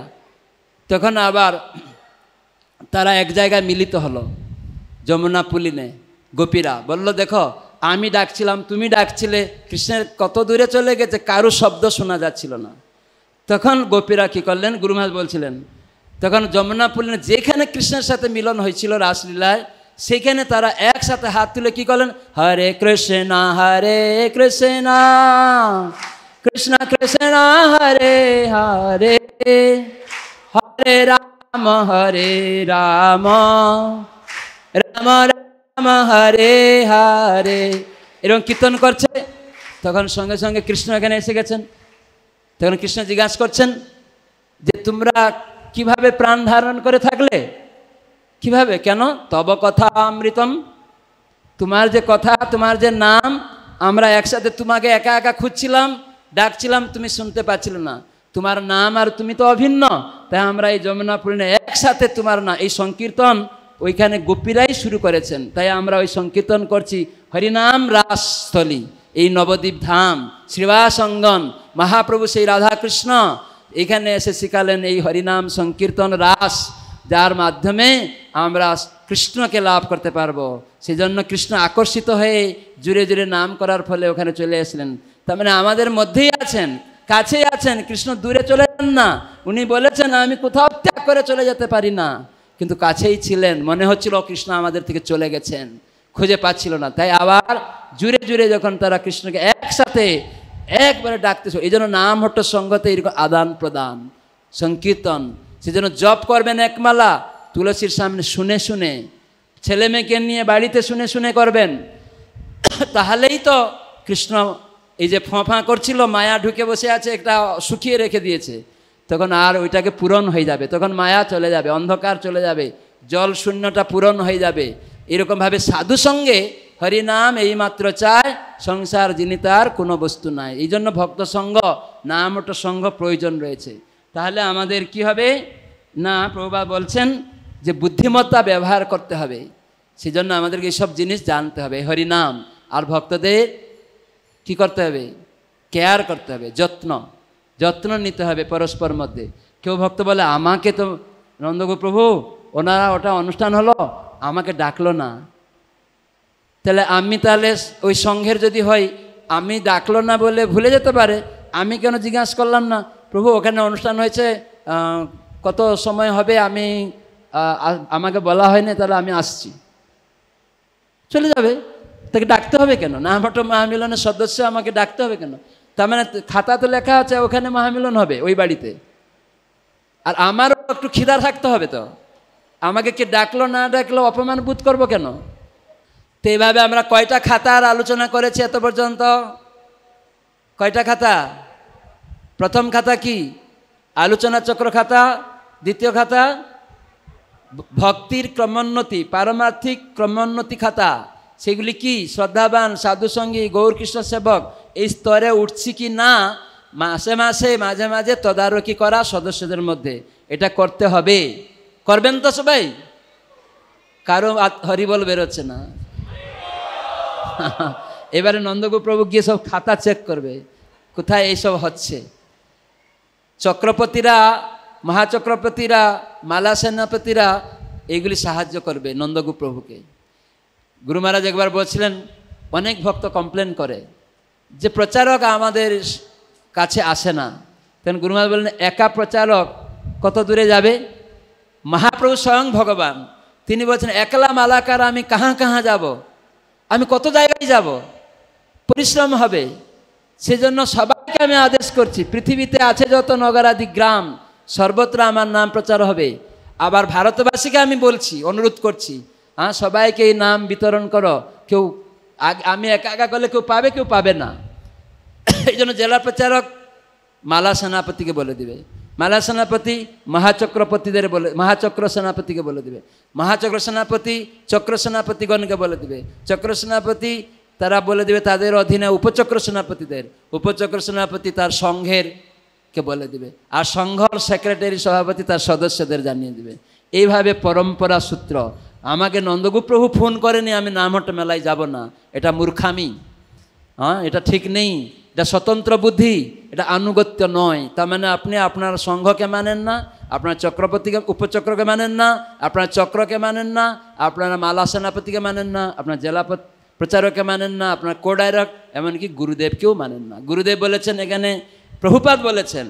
তখন আবার তারা এক জায়গায় মিলিত হলো যমুনা পুলিনে গোপীরা বলল দেখো আমি ডাকছিলাম তুমি ডাকছিলে কৃষ্ণের কত দূরে চলে গেছে কারো শব্দ শোনা যাচ্ছিল না তখন গোপীরা কী করলেন গুরুমাস বলছিলেন তখন যমুনা যেখানে কৃষ্ণের সাথে মিলন হয়েছিল রাসলীলায় সেখানে তারা একসাথে হাত তুলে কি করলেন হরে কৃষ্ণ হরে কৃষ্ণ কৃষ্ণ কৃষ্ণ হরে হরে হরে রাম হরে রাম রাম রাম হারে হারে এরকম কীর্তন করছে তখন সঙ্গে সঙ্গে কৃষ্ণ এখানে এসে গেছেন তখন কৃষ্ণ জিজ্ঞাসা করছেন যে তোমরা কিভাবে প্রাণ ধারণ করে থাকলে কিভাবে কেন তব কথা অমৃতম তোমার যে কথা তোমার যে নাম আমরা একসাথে তোমাকে একা একা খুঁজছিলাম ডাকছিলাম তুমি শুনতে পাচ্ছিল না তোমার নাম আর তুমি তো অভিন্ন তাই আমরা এই যমুনা পূর্ণে একসাথে তোমার না এই সংকীর্তন ওইখানে গোপীরাই শুরু করেছেন তাই আমরা ওই সংকীর্তন করছি হরিনাম রাসস্থলী এই নবদ্বীপ ধাম শ্রীবাসঙ্গন মহাপ্রভু সেই রাধাকৃষ্ণ এখানে এসে শিখালেন এই হরিনাম সংকীর্তন রাস যার মাধ্যমে আমরা কৃষ্ণকে লাভ করতে পারবো সেজন্য কৃষ্ণ আকর্ষিত হয়ে জুড়ে জুড়ে নাম করার ফলে ওখানে চলে আসলেন তার মানে আমাদের মধ্যেই আছেন কাছেই আছেন কৃষ্ণ দূরে চলে যান না উনি বলেছেন আমি কোথাও ত্যাগ করে চলে যেতে পারি না কিন্তু কাছেই ছিলেন মনে হচ্ছিল কৃষ্ণ আমাদের থেকে চলে গেছেন খুঁজে পাচ্ছিল না তাই আবার জুড়ে জুড়ে যখন তারা কৃষ্ণকে একসাথে একবারে ডাকতেছ এই জন্য নাম হট্ট সঙ্গতে এরকম আদান প্রদান সংকীর্তন সেজন্য জপ করবেন একমালা তুলসীর সামনে শুনে শুনে ছেলে মেয়েকে নিয়ে বাড়িতে শুনে শুনে করবেন তাহলেই তো কৃষ্ণ এই যে ফাঁ করছিল মায়া ঢুকে বসে আছে একটা শুকিয়ে রেখে দিয়েছে তখন আর ওইটাকে পূরণ হয়ে যাবে তখন মায়া চলে যাবে অন্ধকার চলে যাবে জল শূন্যটা পূরণ হয়ে যাবে এরকমভাবে সাধু সঙ্গে হরিনাম এইমাত্র চায় সংসার যিনি তার কোনো বস্তু নাই এই জন্য ভক্ত সঙ্গ নাম ওটা সঙ্গ প্রয়োজন রয়েছে তাহলে আমাদের কি হবে না প্রভুবা বলছেন যে বুদ্ধিমত্তা ব্যবহার করতে হবে সেজন্য আমাদেরকে এইসব জিনিস জানতে হবে হরিনাম আর ভক্তদের কি করতে হবে কেয়ার করতে হবে যত্ন যত্ন নিতে হবে পরস্পর মধ্যে কেউ ভক্ত বলে আমাকে তো নন্দগো প্রভু ওনারা ওটা অনুষ্ঠান হলো আমাকে ডাকলো না তাহলে আমি তাহলে ওই সংঘের যদি হয় আমি ডাকলো না বলে ভুলে যেতে পারে আমি কেন জিজ্ঞাসা করলাম না প্রভু ওখানে অনুষ্ঠান হয়েছে কত সময় হবে আমি আমাকে বলা হয়নি তাহলে আমি আসছি চলে যাবে তাকে ডাকতে হবে কেন না আমার তো মহামিলনের সদস্য আমাকে ডাকতে হবে কেন তার মানে খাতাতে লেখা আছে ওখানে মহামিলন হবে ওই বাড়িতে আর আমারও একটু খিদা থাকতে হবে তো আমাকে কি ডাকলো না ডাকলো অপমান বোধ করবো কেন তো এইভাবে আমরা কয়টা খাতার আলোচনা করেছি এত পর্যন্ত কয়টা খাতা প্রথম খাতা কি আলোচনা চক্র খাতা দ্বিতীয় খাতা ভক্তির ক্রমোন্নতি পারমার্থিক ক্রমোন্নতি খাতা সেগুলি কি শ্রদ্ধাবান সাধুসঙ্গী গৌরকৃষ্ণ সেবক এই স্তরে উঠছি কি না মাসে মাসে মাঝে মাঝে তদারকি করা সদস্যদের মধ্যে এটা করতে হবে করবেন তো সবাই কারো হরিবল বেরোচ্ছে না এবারে নন্দগুপ্রভু গিয়ে সব খাতা চেক করবে কোথায় এইসব হচ্ছে চক্রপতিরা মহাচক্রপতিরা মালা সেনাপতিরা এইগুলি সাহায্য করবে নন্দগোপ্রভুকে গুরু মহারাজ একবার বলছিলেন অনেক ভক্ত কমপ্লেন করে যে প্রচারক আমাদের কাছে আসে না তখন গুরুমাল বললেন একা প্রচারক কত দূরে যাবে মহাপ্রভু স্বয়ং ভগবান তিনি বলছেন একলা মালাকার আমি কাহা কাহা যাব আমি কত জায়গায় যাব পরিশ্রম হবে সেজন্য সবাইকে আমি আদেশ করছি পৃথিবীতে আছে যত নগরাদি গ্রাম সর্বত্র আমার নাম প্রচার হবে আবার ভারতবাসীকে আমি বলছি অনুরোধ করছি হ্যাঁ সবাইকে এই নাম বিতরণ করো কেউ আমি একা একা করলে কেউ পাবে কেউ পাবে না এই জন্য জেলা প্রচারক মালা সেনাপতিকে বলে দিবে মালা সেনাপতি মহাচক্রপতিদের বলে মহাচক্র সেনাপতিকে বলে দিবে মহাচক্র সেনাপতি চক্র সেনাপতিগণকে বলে দিবে চক্র সেনাপতি তারা বলে দিবে তাদের অধীনে উপচক্র সেনাপতিদের উপচক্র সেনাপতি তার সংঘের কে বলে দিবে আর সংঘর সেক্রেটারি সভাপতি তার সদস্যদের জানিয়ে দিবে এইভাবে পরম্পরা সূত্র আমাকে নন্দগুপ্রভু ফোন করেনি আমি নামহট মেলায় যাব না এটা মূর্খামি হ্যাঁ এটা ঠিক নেই এটা স্বতন্ত্র বুদ্ধি এটা আনুগত্য নয় তার মানে আপনি আপনার সংঘকে মানেন না আপনার চক্রপতিকে উপচক্রকে মানেন না আপনার চক্রকে মানেন না আপনার মালা সেনাপতিকে মানেন না আপনার জেলা প্রচারককে মানেন না আপনার কোডাইরক এমনকি গুরুদেবকেও মানেন না গুরুদেব বলেছেন এখানে প্রভুপাত বলেছেন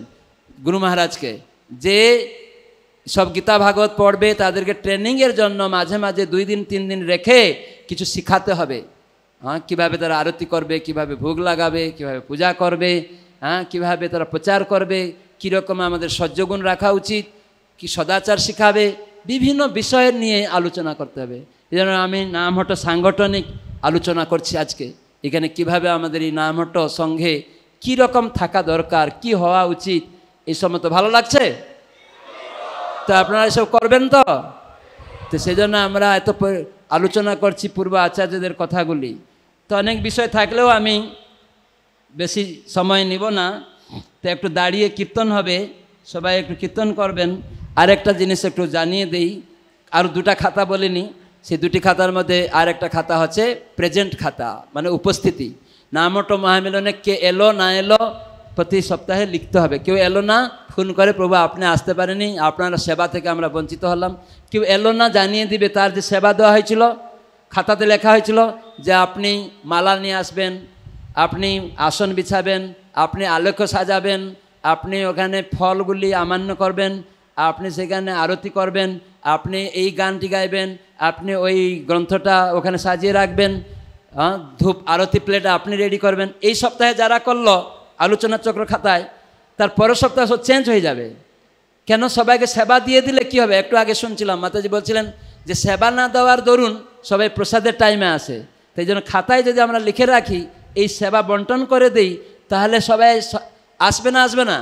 গুরু মহারাজকে যে সব গীতা ভাগবত পড়বে তাদেরকে ট্রেনিংয়ের জন্য মাঝে মাঝে দুই দিন তিন দিন রেখে কিছু শিখাতে হবে হ্যাঁ কীভাবে তারা আরতি করবে কিভাবে ভোগ লাগাবে কিভাবে পূজা করবে হ্যাঁ কীভাবে তারা প্রচার করবে কীরকম আমাদের সহ্যগুণ রাখা উচিত কি সদাচার শিখাবে বিভিন্ন বিষয়ের নিয়ে আলোচনা করতে হবে এই জন্য আমি হট সাংগঠনিক আলোচনা করছি আজকে এখানে কিভাবে আমাদের এই হট সঙ্ঘে কী রকম থাকা দরকার কি হওয়া উচিত এই সময় তো ভালো লাগছে তো আপনারা এসব করবেন তো তো সেই জন্য আমরা এত আলোচনা করছি পূর্ব আচার্যদের কথাগুলি তো অনেক বিষয় থাকলেও আমি বেশি সময় নিব না তো একটু দাঁড়িয়ে কীর্তন হবে সবাই একটু কীর্তন করবেন আর একটা জিনিস একটু জানিয়ে দেই আর দুটা খাতা বলিনি সেই দুটি খাতার মধ্যে আর একটা খাতা হচ্ছে প্রেজেন্ট খাতা মানে উপস্থিতি নামটো মহামিলনে কে এলো না এলো প্রতি সপ্তাহে লিখতে হবে কেউ এলো না ফোন করে প্রভু আপনি আসতে পারেনি আপনার সেবা থেকে আমরা বঞ্চিত হলাম কেউ এলো না জানিয়ে দিবে তার যে সেবা দেওয়া হয়েছিল খাতাতে লেখা হয়েছিল যে আপনি মালা নিয়ে আসবেন আপনি আসন বিছাবেন আপনি আলোক্য সাজাবেন আপনি ওখানে ফলগুলি আমান্য করবেন আপনি সেখানে আরতি করবেন আপনি এই গানটি গাইবেন আপনি ওই গ্রন্থটা ওখানে সাজিয়ে রাখবেন ধূপ আরতি প্লেট আপনি রেডি করবেন এই সপ্তাহে যারা করলো আলোচনা চক্র খাতায় তার পরের সপ্তাহ সব চেঞ্জ হয়ে যাবে কেন সবাইকে সেবা দিয়ে দিলে কি হবে একটু আগে শুনছিলাম মাতাজি বলছিলেন যে সেবা না দেওয়ার দরুন সবাই প্রসাদের টাইমে আসে তাই জন্য খাতায় যদি আমরা লিখে রাখি এই সেবা বন্টন করে দেই তাহলে সবাই আসবে না আসবে না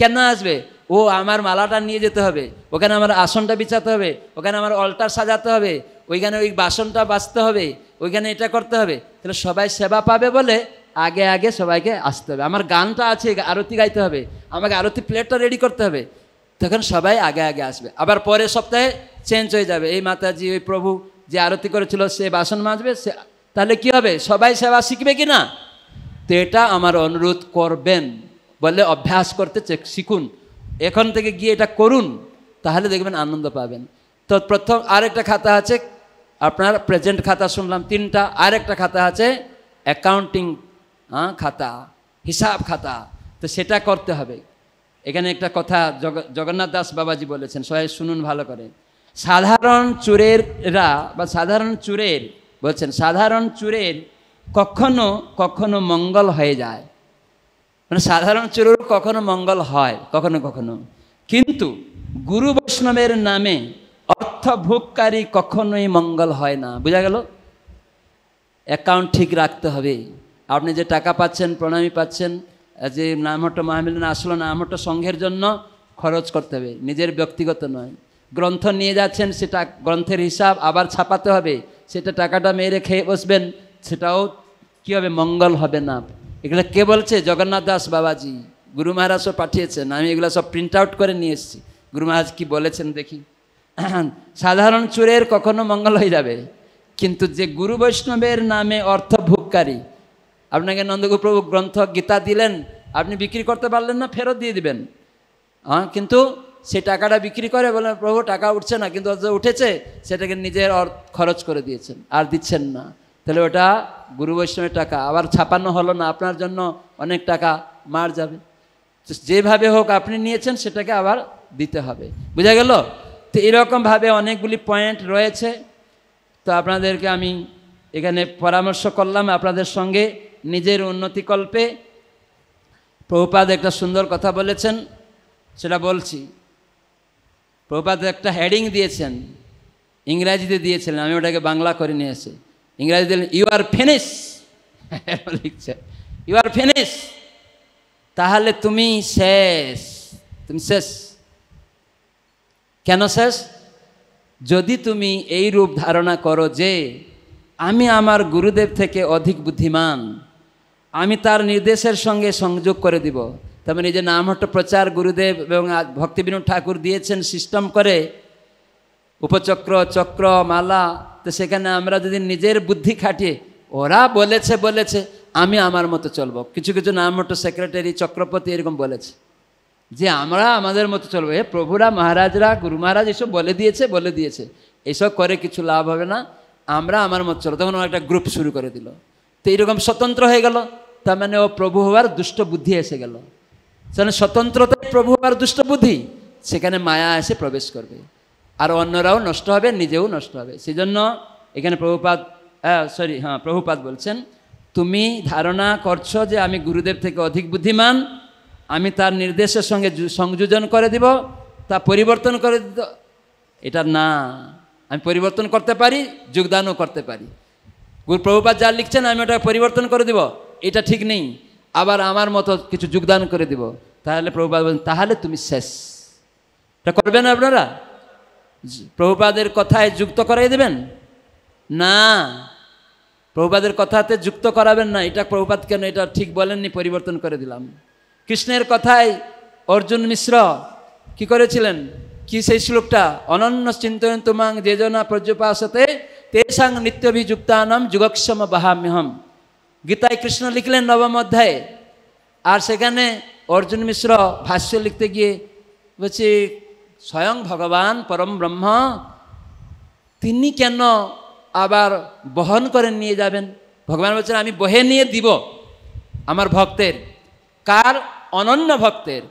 কেন আসবে ও আমার মালাটা নিয়ে যেতে হবে ওখানে আমার আসনটা বিছাতে হবে ওখানে আমার অল্টার সাজাতে হবে ওইখানে ওই বাসনটা বাঁচতে হবে ওইখানে এটা করতে হবে তাহলে সবাই সেবা পাবে বলে আগে আগে সবাইকে আসতে হবে আমার গান তো আছে আরতি গাইতে হবে আমাকে আরতি প্লেটটা রেডি করতে হবে তখন সবাই আগে আগে আসবে আবার পরের সপ্তাহে চেঞ্জ হয়ে যাবে এই মাতাজি ওই প্রভু যে আরতি করেছিল সে বাসন মাজবে সে তাহলে কী হবে সবাই সেবা শিখবে কি না তো এটা আমার অনুরোধ করবেন বলে অভ্যাস করতে শিখুন এখন থেকে গিয়ে এটা করুন তাহলে দেখবেন আনন্দ পাবেন তো প্রথম আরেকটা খাতা আছে আপনার প্রেজেন্ট খাতা শুনলাম তিনটা আরেকটা খাতা আছে অ্যাকাউন্টিং হ্যাঁ খাতা হিসাব খাতা তো সেটা করতে হবে এখানে একটা কথা জগন্নাথ দাস বাবাজি বলেছেন সবাই শুনুন ভালো করে সাধারণ চোরেররা বা সাধারণ চুরের বলছেন সাধারণ চুরের কখনো কখনো মঙ্গল হয়ে যায় মানে সাধারণ চুরের কখনো মঙ্গল হয় কখনো কখনো কিন্তু গুরু বৈষ্ণবের নামে অর্থ ভোগকারী কখনোই মঙ্গল হয় না বোঝা গেল অ্যাকাউন্ট ঠিক রাখতে হবে আপনি যে টাকা পাচ্ছেন প্রণামী পাচ্ছেন যে নামহট্ট মাহমিলন আসলো নামহট্ট সংঘের জন্য খরচ করতে হবে নিজের ব্যক্তিগত নয় গ্রন্থ নিয়ে যাচ্ছেন সেটা গ্রন্থের হিসাব আবার ছাপাতে হবে সেটা টাকাটা মেরে খেয়ে বসবেন সেটাও কী হবে মঙ্গল হবে না এগুলো কে বলছে জগন্নাথ দাস বাবাজি গুরু মহারাজও পাঠিয়েছেন আমি এগুলো সব প্রিন্ট আউট করে নিয়ে এসেছি গুরু মহারাজ কী বলেছেন দেখি সাধারণ চোরের কখনো মঙ্গল হয়ে যাবে কিন্তু যে গুরু বৈষ্ণবের নামে অর্থ ভোগকারী আপনাকে প্রভু গ্রন্থ গীতা দিলেন আপনি বিক্রি করতে পারলেন না ফেরত দিয়ে দিবেন হ্যাঁ কিন্তু সে টাকাটা বিক্রি করে বলে প্রভু টাকা উঠছে না কিন্তু উঠেছে সেটাকে নিজের খরচ করে দিয়েছেন আর দিচ্ছেন না তাহলে ওটা গুরু বৈষ্ণবের টাকা আবার ছাপানো হলো না আপনার জন্য অনেক টাকা মার যাবে যেভাবে হোক আপনি নিয়েছেন সেটাকে আবার দিতে হবে বুঝা গেল তো এরকমভাবে অনেকগুলি পয়েন্ট রয়েছে তো আপনাদেরকে আমি এখানে পরামর্শ করলাম আপনাদের সঙ্গে নিজের উন্নতিকল্পে প্রভুপাদ একটা সুন্দর কথা বলেছেন সেটা বলছি প্রভুপাদ একটা হেডিং দিয়েছেন ইংরাজিতে দিয়েছিলেন আমি ওটাকে বাংলা করে নিয়ে এসে ইংরাজিতে ইউ আর ফিনিশ লিখছে ইউ আর ফিনিশ তাহলে তুমি শেষ তুমি শেষ কেন শেষ যদি তুমি এই রূপ ধারণা করো যে আমি আমার গুরুদেব থেকে অধিক বুদ্ধিমান আমি তার নির্দেশের সঙ্গে সংযোগ করে দিব তবে এই যে নামহট্ট প্রচার গুরুদেব এবং ভক্তিবিনোদ ঠাকুর দিয়েছেন সিস্টেম করে উপচক্র চক্র মালা তো সেখানে আমরা যদি নিজের বুদ্ধি খাটিয়ে ওরা বলেছে বলেছে আমি আমার মতো চলবো কিছু কিছু নামহট্ট সেক্রেটারি চক্রপতি এরকম বলেছে যে আমরা আমাদের মতো চলবো এ প্রভুরা মহারাজরা গুরু মহারাজ এসব বলে দিয়েছে বলে দিয়েছে এসব করে কিছু লাভ হবে না আমরা আমার মতো চলবো তখন একটা গ্রুপ শুরু করে দিল তো এরকম স্বতন্ত্র হয়ে গেল তার মানে ও প্রভু হওয়ার দুষ্ট বুদ্ধি এসে গেল সেখানে স্বতন্ত্রতায় প্রভু হওয়ার দুষ্ট বুদ্ধি সেখানে মায়া এসে প্রবেশ করবে আর অন্যরাও নষ্ট হবে নিজেও নষ্ট হবে সেজন্য এখানে প্রভুপাত হ্যাঁ সরি হ্যাঁ প্রভুপাত বলছেন তুমি ধারণা করছো যে আমি গুরুদেব থেকে অধিক বুদ্ধিমান আমি তার নির্দেশের সঙ্গে সংযোজন করে দিব তা পরিবর্তন করে দিত এটা না আমি পরিবর্তন করতে পারি যোগদানও করতে পারি গুরু প্রভুপাত যা লিখছেন আমি ওটা পরিবর্তন করে দিব এটা ঠিক নেই আবার আমার মতো কিছু যোগদান করে দিব তাহলে প্রভুপাদ বলেন তাহলে তুমি শেষ এটা করবেন আপনারা প্রভুপাদের কথায় যুক্ত করাই দেবেন না প্রভুপাদের কথাতে যুক্ত করাবেন না এটা প্রভুপাত কেন এটা ঠিক বলেননি পরিবর্তন করে দিলাম কৃষ্ণের কথায় অর্জুন মিশ্র কি করেছিলেন কি সেই শ্লোকটা অনন্য চিন্তন তুমাং জনা প্রজ্যোপাসতে তেসাং নিত্যভিযুক্তানম যুগক্ষম বাহাম্যহম গীতায় কৃষ্ণ লিখলেন নবম অধ্যায়ে আর সেখানে অর্জুন মিশ্র ভাষ্য লিখতে গিয়ে বলছি স্বয়ং ভগবান পরম ব্রহ্ম তিনি কেন আবার বহন করে নিয়ে যাবেন ভগবান বলছেন আমি বহে নিয়ে দিব আমার ভক্তের কার অনন্য ভক্তের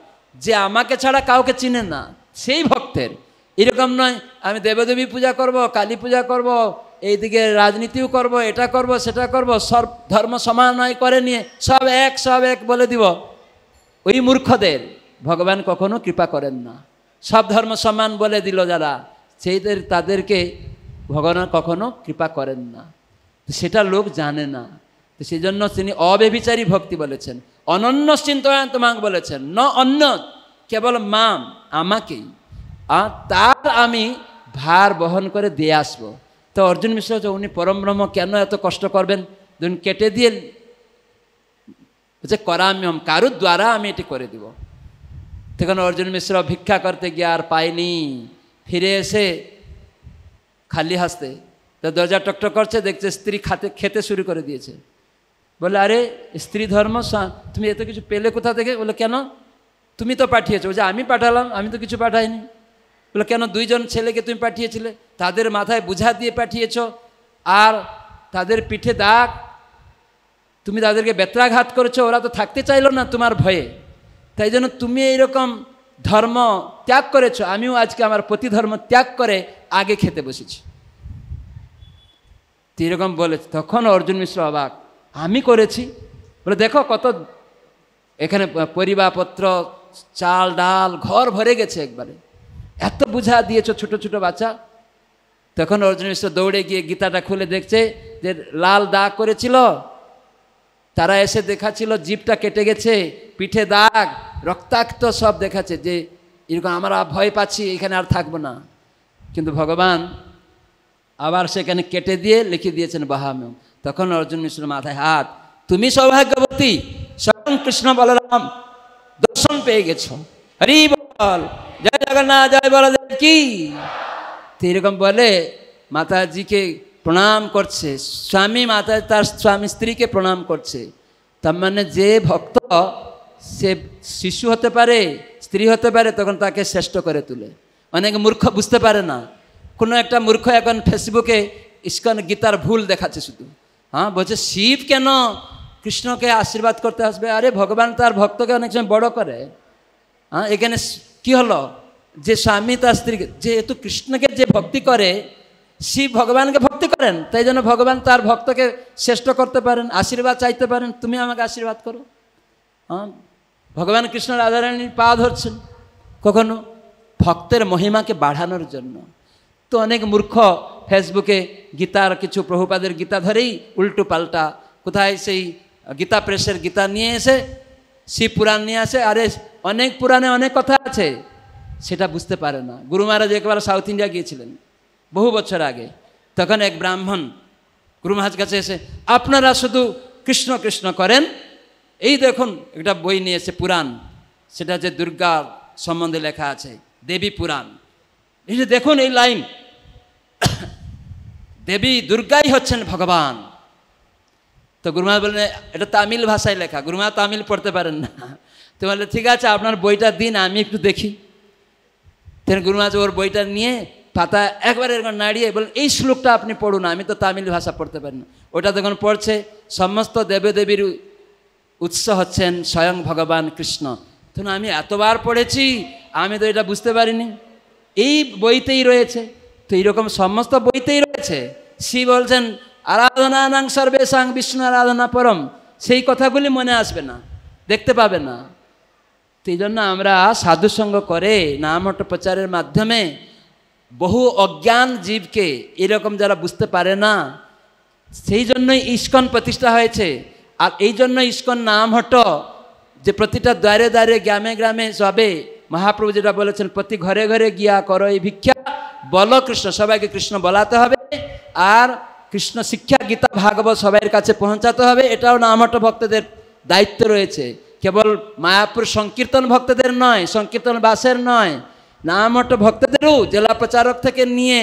যে আমাকে ছাড়া কাউকে চিনে না সেই ভক্তের এরকম নয় আমি দেবদেবী পূজা করব কালী পূজা করব এইদিকে রাজনীতিও করব এটা করব সেটা করব সব ধর্ম সমানয় করে নিয়ে সব এক সব এক বলে দিব ওই মূর্খদের ভগবান কখনো কৃপা করেন না সব ধর্ম সমান বলে দিল যারা সেইদের তাদেরকে ভগবান কখনো কৃপা করেন না সেটা লোক জানে না তো সেই জন্য তিনি অব্যভিচারী ভক্তি বলেছেন অনন্য চিন্তায় তোমাক বলেছেন ন অন্য কেবল মাম আমাকেই আর তার আমি ভার বহন করে দিয়ে আসবো তো অর্জুন মিশ্র যে উনি পরমব্রহ্ম কেন এত কষ্ট করবেন ধরুন কেটে দিয়ে যে করামিয়ম কারুর দ্বারা আমি এটি করে দিব তখন অর্জুন মিশ্র ভিক্ষা করতে গিয়ে আর পায়নি ফিরে এসে খালি হাসতে তো দরজা টকটক করছে দেখছে স্ত্রী খাতে খেতে শুরু করে দিয়েছে বলে আরে স্ত্রী ধর্ম তুমি এত কিছু পেলে কোথা থেকে বলে কেন তুমি তো পাঠিয়েছো যে আমি পাঠালাম আমি তো কিছু পাঠাইনি বলে কেন দুইজন ছেলেকে তুমি পাঠিয়েছিলে তাদের মাথায় বোঝা দিয়ে পাঠিয়েছ আর তাদের পিঠে দাগ তুমি তাদেরকে বেত্রাঘাত করেছো ওরা তো থাকতে চাইল না তোমার ভয়ে তাই জন্য তুমি এইরকম ধর্ম ত্যাগ করেছো আমিও আজকে আমার প্রতি ধর্ম ত্যাগ করে আগে খেতে বসেছি এরকম বলেছে তখন অর্জুন মিশ্র অবাক আমি করেছি বলে দেখো কত এখানে পরিবাপত্র চাল ডাল ঘর ভরে গেছে একবারে এত বুঝা দিয়েছ ছোট ছোট বাচ্চা তখন অর্জুন মিশ্র দৌড়ে গিয়ে গীতাটা খুলে দেখছে যে লাল দাগ করেছিল তারা এসে দেখাচ্ছিল জিপটা কেটে গেছে পিঠে দাগ রক্তাক্ত সব দেখাচ্ছে যে এরকম আমরা ভয় পাচ্ছি এখানে আর থাকবো না কিন্তু ভগবান আবার সেখানে কেটে দিয়ে লিখে দিয়েছেন বাহামিম তখন অর্জুন মিশ্র মাথায় হাত তুমি সৌভাগ্যবতী স্বয়ং কৃষ্ণ বলরাম দর্শন পেয়ে গেছ হরি বল জয় জগন্নাথ জয় বলদেব কি তো এরকম বলে মাতাজিকে প্রণাম করছে স্বামী মাতা তার স্বামী স্ত্রীকে প্রণাম করছে তার মানে যে ভক্ত সে শিশু হতে পারে স্ত্রী হতে পারে তখন তাকে শ্রেষ্ঠ করে তুলে অনেক মূর্খ বুঝতে পারে না কোনো একটা মূর্খ এখন ফেসবুকে ইস্কন গীতার ভুল দেখাচ্ছে শুধু হ্যাঁ বলছে শিব কেন কৃষ্ণকে আশীর্বাদ করতে আসবে আরে ভগবান তার ভক্তকে অনেক সময় বড় করে হ্যাঁ এখানে কি হলো যে স্বামী তার স্ত্রীকে যেহেতু কৃষ্ণকে যে ভক্তি করে শিব ভগবানকে ভক্তি করেন তাই জন্য ভগবান তার ভক্তকে শ্রেষ্ঠ করতে পারেন আশীর্বাদ চাইতে পারেন তুমি আমাকে আশীর্বাদ করো হ্যাঁ ভগবান কৃষ্ণ রাধারানী পা ধরছেন কখনো ভক্তের মহিমাকে বাড়ানোর জন্য তো অনেক মূর্খ ফেসবুকে গীতার কিছু প্রভুপাদের গীতা ধরেই উল্টো পাল্টা কোথায় সেই গীতা প্রেসের গীতা নিয়ে এসে শিব পুরাণ নিয়ে আসে আরে অনেক পুরাণে অনেক কথা আছে সেটা বুঝতে পারে না গুরু মহারাজ একবার সাউথ ইন্ডিয়া গিয়েছিলেন বহু বছর আগে তখন এক ব্রাহ্মণ গুরু মহারাজ কাছে এসে আপনারা শুধু কৃষ্ণ কৃষ্ণ করেন এই দেখুন একটা বই নিয়েছে পুরাণ সেটা যে দুর্গার সম্বন্ধে লেখা আছে দেবী পুরাণ এই যে দেখুন এই লাইন দেবী দুর্গাই হচ্ছেন ভগবান তো গুরুমা বললেন এটা তামিল ভাষায় লেখা গুরুমা তামিল পড়তে পারেন না তো বললেন ঠিক আছে আপনার বইটা দিন আমি একটু দেখি গুরুমাজ ওর বইটা নিয়ে পাতা একবারে এরকম নাড়িয়ে বলেন এই শ্লোকটা আপনি পড়ুন আমি তো তামিল ভাষা পড়তে পারি না ওটা যখন পড়ছে সমস্ত দেবদেবীর উৎস হচ্ছেন স্বয়ং ভগবান কৃষ্ণ তখন আমি এতবার পড়েছি আমি তো এটা বুঝতে পারিনি এই বইতেই রয়েছে তো এইরকম সমস্ত বইতেই রয়েছে শ্রী বলছেন আরাধনা নাং সর্বেশাং বিষ্ণু আরাধনা পরম সেই কথাগুলি মনে আসবে না দেখতে পাবে না সেই জন্য আমরা সাধুসঙ্গ করে নামহট প্রচারের মাধ্যমে বহু অজ্ঞান জীবকে এরকম যারা বুঝতে পারে না সেই জন্যই ইস্কন প্রতিষ্ঠা হয়েছে আর এই জন্য ইস্কন নাম হট যে প্রতিটা দ্বারে দ্বারে গ্রামে গ্রামে সবে মহাপ্রভু যেটা বলেছেন প্রতি ঘরে ঘরে গিয়া করো এই ভিক্ষা বলো কৃষ্ণ সবাইকে কৃষ্ণ বলাতে হবে আর কৃষ্ণ শিক্ষা গীতা ভাগবত সবাইয়ের কাছে পৌঁছাতে হবে এটাও নামহট ভক্তদের দায়িত্ব রয়েছে কেবল মায়াপুর সংকীর্তন ভক্তদের নয় সংকীর্তন বাসের নয় নামট ভক্তদেরও জেলা প্রচারক থেকে নিয়ে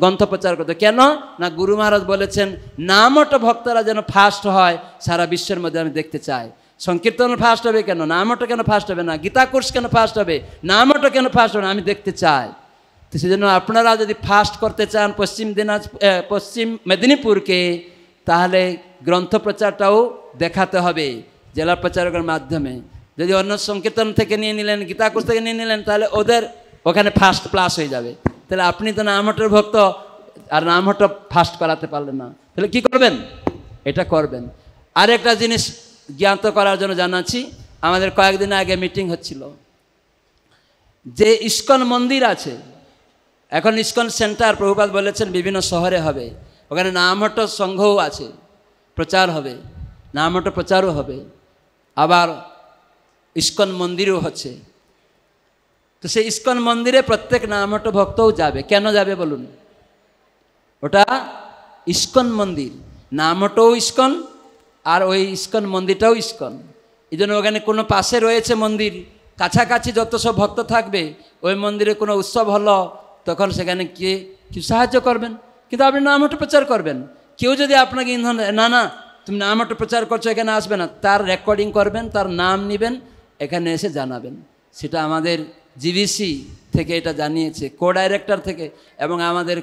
গ্রন্থ প্রচার করতে কেন না গুরু মহারাজ বলেছেন নামট ভক্তরা যেন ফার্স্ট হয় সারা বিশ্বের মধ্যে আমি দেখতে চাই সংকীর্তন ফার্স্ট হবে কেন নামটা কেন ফার্স্ট হবে না গীতা কোর্স কেন ফার্স্ট হবে নামটা কেন ফার্স্ট হবে না আমি দেখতে চাই তো সেজন্য আপনারা যদি ফার্স্ট করতে চান পশ্চিম দিনাজ পশ্চিম মেদিনীপুরকে তাহলে গ্রন্থ প্রচারটাও দেখাতে হবে জেলা প্রচারকের মাধ্যমে যদি অন্য সংকীর্তন থেকে নিয়ে নিলেন গীতাকোষ থেকে নিয়ে নিলেন তাহলে ওদের ওখানে ফার্স্ট প্লাস হয়ে যাবে তাহলে আপনি তো নামহটের ভক্ত আর নামহট ফার্স্ট করাতে পারলেন না তাহলে কি করবেন এটা করবেন আরেকটা জিনিস জ্ঞাত করার জন্য জানাচ্ছি আমাদের কয়েকদিন আগে মিটিং হচ্ছিল যে ইস্কন মন্দির আছে এখন ইস্কন সেন্টার প্রভুপাত বলেছেন বিভিন্ন শহরে হবে ওখানে হট সংঘও আছে প্রচার হবে নামহট্ট প্রচারও হবে আবার ইস্কন মন্দিরও হচ্ছে তো সেই ইস্কন মন্দিরে প্রত্যেক নামহট্ট ভক্তও যাবে কেন যাবে বলুন ওটা ইস্কন মন্দির নামহট্টও ইস্কন আর ওই ইস্কন মন্দিরটাও ইস্কন এই জন্য ওখানে কোনো পাশে রয়েছে মন্দির কাছাকাছি যত সব ভক্ত থাকবে ওই মন্দিরে কোনো উৎসব হলো তখন সেখানে কে কিছু সাহায্য করবেন কিন্তু আপনি নামহট্ট প্রচার করবেন কেউ যদি আপনাকে ইন্ধন না না তুমি একটা প্রচার করছো এখানে আসবে না তার রেকর্ডিং করবেন তার নাম নেবেন এখানে এসে জানাবেন সেটা আমাদের জিবিসি থেকে এটা জানিয়েছে কো ডাইরেক্টর থেকে এবং আমাদের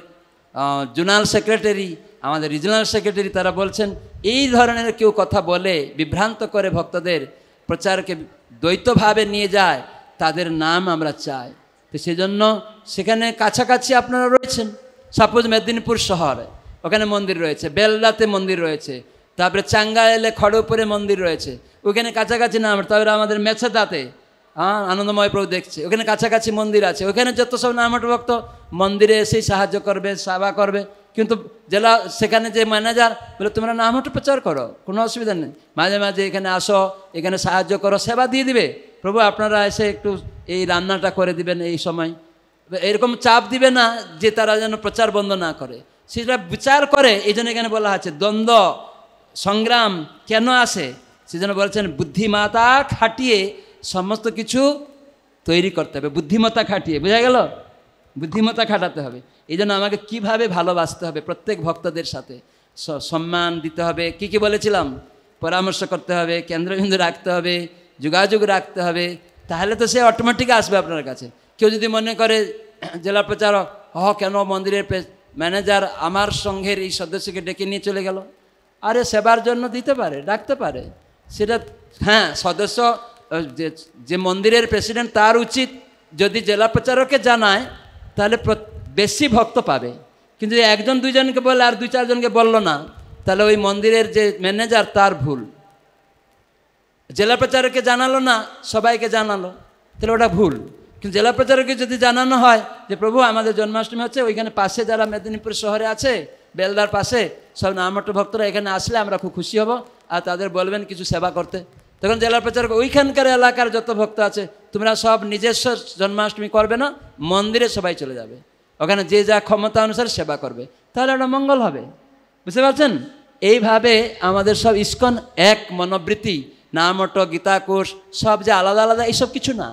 জোনাল সেক্রেটারি আমাদের রিজনাল সেক্রেটারি তারা বলছেন এই ধরনের কেউ কথা বলে বিভ্রান্ত করে ভক্তদের প্রচারকে দ্বৈতভাবে নিয়ে যায় তাদের নাম আমরা চাই তো সেজন্য সেখানে কাছাকাছি আপনারা রয়েছেন সাপোজ মেদিনীপুর শহরে ওখানে মন্দির রয়েছে বেলদাতে মন্দির রয়েছে তারপরে চাঙ্গা এলে খড়গপুরে মন্দির রয়েছে ওখানে কাছাকাছি নাম তারপরে আমাদের মেছেদাতে হ্যাঁ আনন্দময় প্রভু দেখছে ওখানে কাছাকাছি মন্দির আছে ওখানে যত সব নামহাট ভক্ত মন্দিরে এসেই সাহায্য করবে সেবা করবে কিন্তু জেলা সেখানে যে ম্যানেজার বলে তোমরা নামহাট প্রচার করো কোনো অসুবিধা নেই মাঝে মাঝে এখানে আসো এখানে সাহায্য করো সেবা দিয়ে দিবে প্রভু আপনারা এসে একটু এই রান্নাটা করে দিবেন এই সময় এরকম চাপ দিবে না যে তারা যেন প্রচার বন্ধ না করে সেটা বিচার করে এই জন্য এখানে বলা আছে দ্বন্দ্ব সংগ্রাম কেন আসে সেজন্য বলছেন বুদ্ধিমাতা খাটিয়ে সমস্ত কিছু তৈরি করতে হবে বুদ্ধিমত্তা খাটিয়ে বোঝা গেল বুদ্ধিমত্তা খাটাতে হবে এই জন্য আমাকে কীভাবে ভালোবাসতে হবে প্রত্যেক ভক্তদের সাথে সম্মান দিতে হবে কি কি বলেছিলাম পরামর্শ করতে হবে কেন্দ্রবিন্দু রাখতে হবে যোগাযোগ রাখতে হবে তাহলে তো সে অটোমেটিক আসবে আপনার কাছে কেউ যদি মনে করে জেলা প্রচারক হ কেন মন্দিরের ম্যানেজার আমার সংঘের এই সদস্যকে ডেকে নিয়ে চলে গেল আরে সেবার জন্য দিতে পারে ডাকতে পারে সেটা হ্যাঁ সদস্য যে মন্দিরের প্রেসিডেন্ট তার উচিত যদি জেলা প্রচারকে জানায় তাহলে বেশি ভক্ত পাবে কিন্তু একজন দুইজনকে বলে আর দুই চারজনকে বললো না তাহলে ওই মন্দিরের যে ম্যানেজার তার ভুল জেলা প্রচারকে জানালো না সবাইকে জানালো তাহলে ওটা ভুল কিন্তু জেলা প্রচারকে যদি জানানো হয় যে প্রভু আমাদের জন্মাষ্টমী হচ্ছে ওইখানে পাশে যারা মেদিনীপুর শহরে আছে বেলদার পাশে সব নামট ভক্তরা এখানে আসলে আমরা খুব খুশি হব আর তাদের বলবেন কিছু সেবা করতে তখন জেলার প্রচারক ওইখানকার এলাকার যত ভক্ত আছে তোমরা সব নিজস্ব জন্মাষ্টমী করবে না মন্দিরে সবাই চলে যাবে ওখানে যে যা ক্ষমতা অনুসারে সেবা করবে তাহলে ওটা মঙ্গল হবে বুঝতে পারছেন এইভাবে আমাদের সব ইস্কন এক মনোবৃত্তি নামট গীতাকোষ সব যে আলাদা আলাদা এইসব কিছু না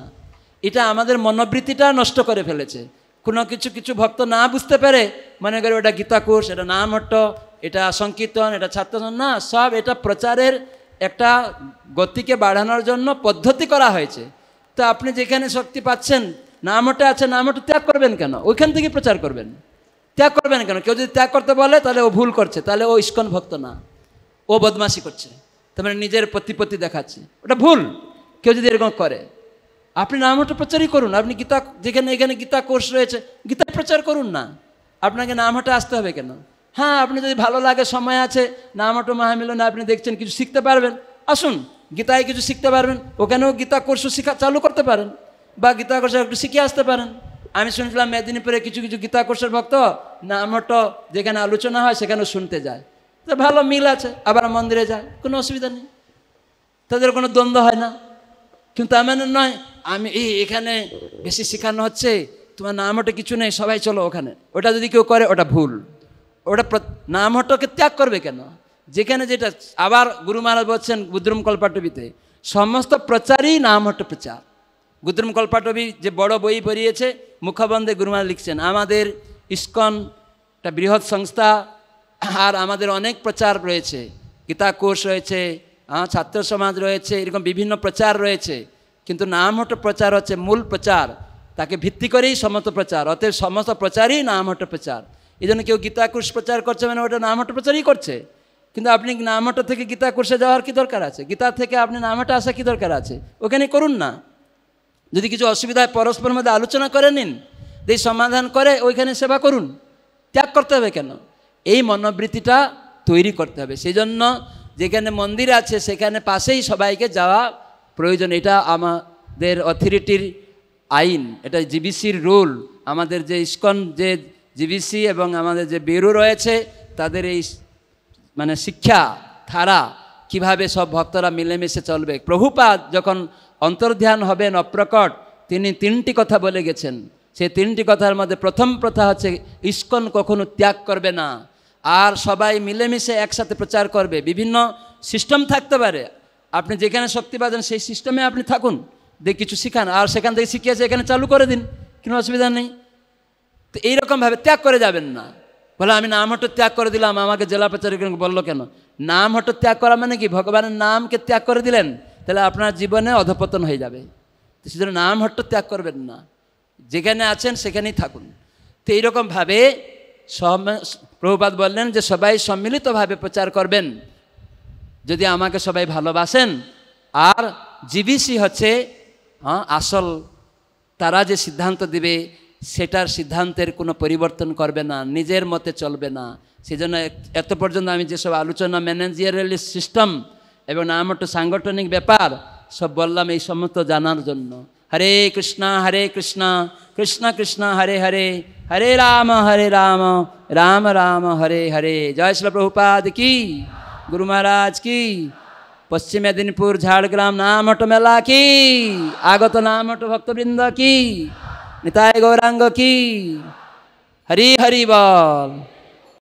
এটা আমাদের মনোবৃত্তিটা নষ্ট করে ফেলেছে কোনো কিছু কিছু ভক্ত না বুঝতে পারে মনে করে ওটা গীতা কোর্স এটা নাম হট্ট এটা সংকীর্তন এটা ছাত্র না সব এটা প্রচারের একটা গতিকে বাড়ানোর জন্য পদ্ধতি করা হয়েছে তো আপনি যেখানে শক্তি পাচ্ছেন নামটা আছে নামটা ত্যাগ করবেন কেন ওইখান থেকে প্রচার করবেন ত্যাগ করবেন কেন কেউ যদি ত্যাগ করতে বলে তাহলে ও ভুল করছে তাহলে ও ইস্কন ভক্ত না ও বদমাসি করছে তার মানে নিজের প্রতিপত্তি দেখাচ্ছে ওটা ভুল কেউ যদি এরকম করে আপনি নামহট্ট প্রচারই করুন আপনি গীতা যেখানে এখানে গীতা কোর্স রয়েছে গীতা প্রচার করুন না আপনাকে নামহাটে আসতে হবে কেন হ্যাঁ আপনি যদি ভালো লাগে সময় আছে নামহাটো মহামিলনে আপনি দেখছেন কিছু শিখতে পারবেন আসুন গীতায় কিছু শিখতে পারবেন ওখানেও গীতা কোর্সও শিখা চালু করতে পারেন বা গীতা কোর্স একটু শিখে আসতে পারেন আমি শুনছিলাম মেদিনীপুরে কিছু কিছু গীতা কোর্সের ভক্ত নামহট্ট যেখানে আলোচনা হয় সেখানেও শুনতে যায় তো ভালো মিল আছে আবার মন্দিরে যায় কোনো অসুবিধা নেই তাদের কোনো দ্বন্দ্ব হয় না কিন্তু এমন নয় আমি এই এখানে বেশি শেখানো হচ্ছে তোমার নাম হটে কিছু নেই সবাই চলো ওখানে ওটা যদি কেউ করে ওটা ভুল ওটা নাম হটকে ত্যাগ করবে কেন যেখানে যেটা আবার গুরু মহারাজ বলছেন গুদ্রুম কল্পাটবিতে সমস্ত প্রচারই নামহট্ট প্রচার গুদ্রুম কল্পাটবি যে বড় বই পড়িয়েছে মুখবন্ধে গুরুমারা লিখছেন আমাদের ইস্কন একটা বৃহৎ সংস্থা আর আমাদের অনেক প্রচার রয়েছে গীতা কোর্স রয়েছে ছাত্র সমাজ রয়েছে এরকম বিভিন্ন প্রচার রয়েছে কিন্তু নামহট্ট প্রচার হচ্ছে মূল প্রচার তাকে ভিত্তি করেই সমস্ত প্রচার অতএব সমস্ত প্রচারই নামহট প্রচার এই জন্য কেউ গীতাকুশ প্রচার করছে মানে ওটা নামহট্ট প্রচারই করছে কিন্তু আপনি নামহট থেকে গীতা যাওয়ার কী দরকার আছে গীতা থেকে আপনি নামহট্ট আসা কী দরকার আছে ওখানে করুন না যদি কিছু অসুবিধা হয় পরস্পরের মধ্যে আলোচনা করে নিন এই সমাধান করে ওইখানে সেবা করুন ত্যাগ করতে হবে কেন এই মনোবৃত্তিটা তৈরি করতে হবে সেই জন্য যেখানে মন্দির আছে সেখানে পাশেই সবাইকে যাওয়া প্রয়োজন এটা আমাদের অথরিটির আইন এটা জিবিসির রুল আমাদের যে ইস্কন যে জিবিসি এবং আমাদের যে বেরু রয়েছে তাদের এই মানে শিক্ষা ধারা কিভাবে সব ভক্তরা মিলেমিশে চলবে প্রভুপাদ যখন অন্তর্ধ্যান হবেন অপ্রকট তিনি তিনটি কথা বলে গেছেন সেই তিনটি কথার মধ্যে প্রথম প্রথা হচ্ছে ইস্কন কখনো ত্যাগ করবে না আর সবাই মিলেমিশে একসাথে প্রচার করবে বিভিন্ন সিস্টেম থাকতে পারে আপনি যেখানে শক্তি পাচ্ছেন সেই সিস্টেমে আপনি থাকুন দিয়ে কিছু শিখান আর সেখান থেকে শিখিয়েছে এখানে চালু করে দিন কোনো অসুবিধা নেই তো এইরকমভাবে ত্যাগ করে যাবেন না বলে আমি নাম হঠাৎ ত্যাগ করে দিলাম আমাকে জেলা প্রচারিক বললো কেন নাম হঠাৎ ত্যাগ করা মানে কি ভগবানের নামকে ত্যাগ করে দিলেন তাহলে আপনার জীবনে অধপতন হয়ে যাবে তো সেজন্য নাম হঠাৎ ত্যাগ করবেন না যেখানে আছেন সেখানেই থাকুন তো এইরকমভাবে প্রভুপাত বললেন যে সবাই সম্মিলিতভাবে প্রচার করবেন যদি আমাকে সবাই ভালোবাসেন আর জিবিসি হচ্ছে হ্যাঁ আসল তারা যে সিদ্ধান্ত দিবে সেটার সিদ্ধান্তের কোনো পরিবর্তন করবে না নিজের মতে চলবে না সেজন্য এত পর্যন্ত আমি যেসব আলোচনা ম্যানেজিয়ারেল সিস্টেম এবং আমার সাংগঠনিক ব্যাপার সব বললাম এই সমস্ত জানার জন্য হরে কৃষ্ণা হরে কৃষ্ণ কৃষ্ণ কৃষ্ণ হরে হরে হরে রাম হরে রাম রাম রাম হরে হরে জয় শ্রী প্রভুপাদ কি गुरु महाराज की पश्चिम मेदिनीपुर झाडग्राम नामहट मेला की आगत नामहट भक्तवृन्द की निताय गौराङ्ग की हरि हरि बल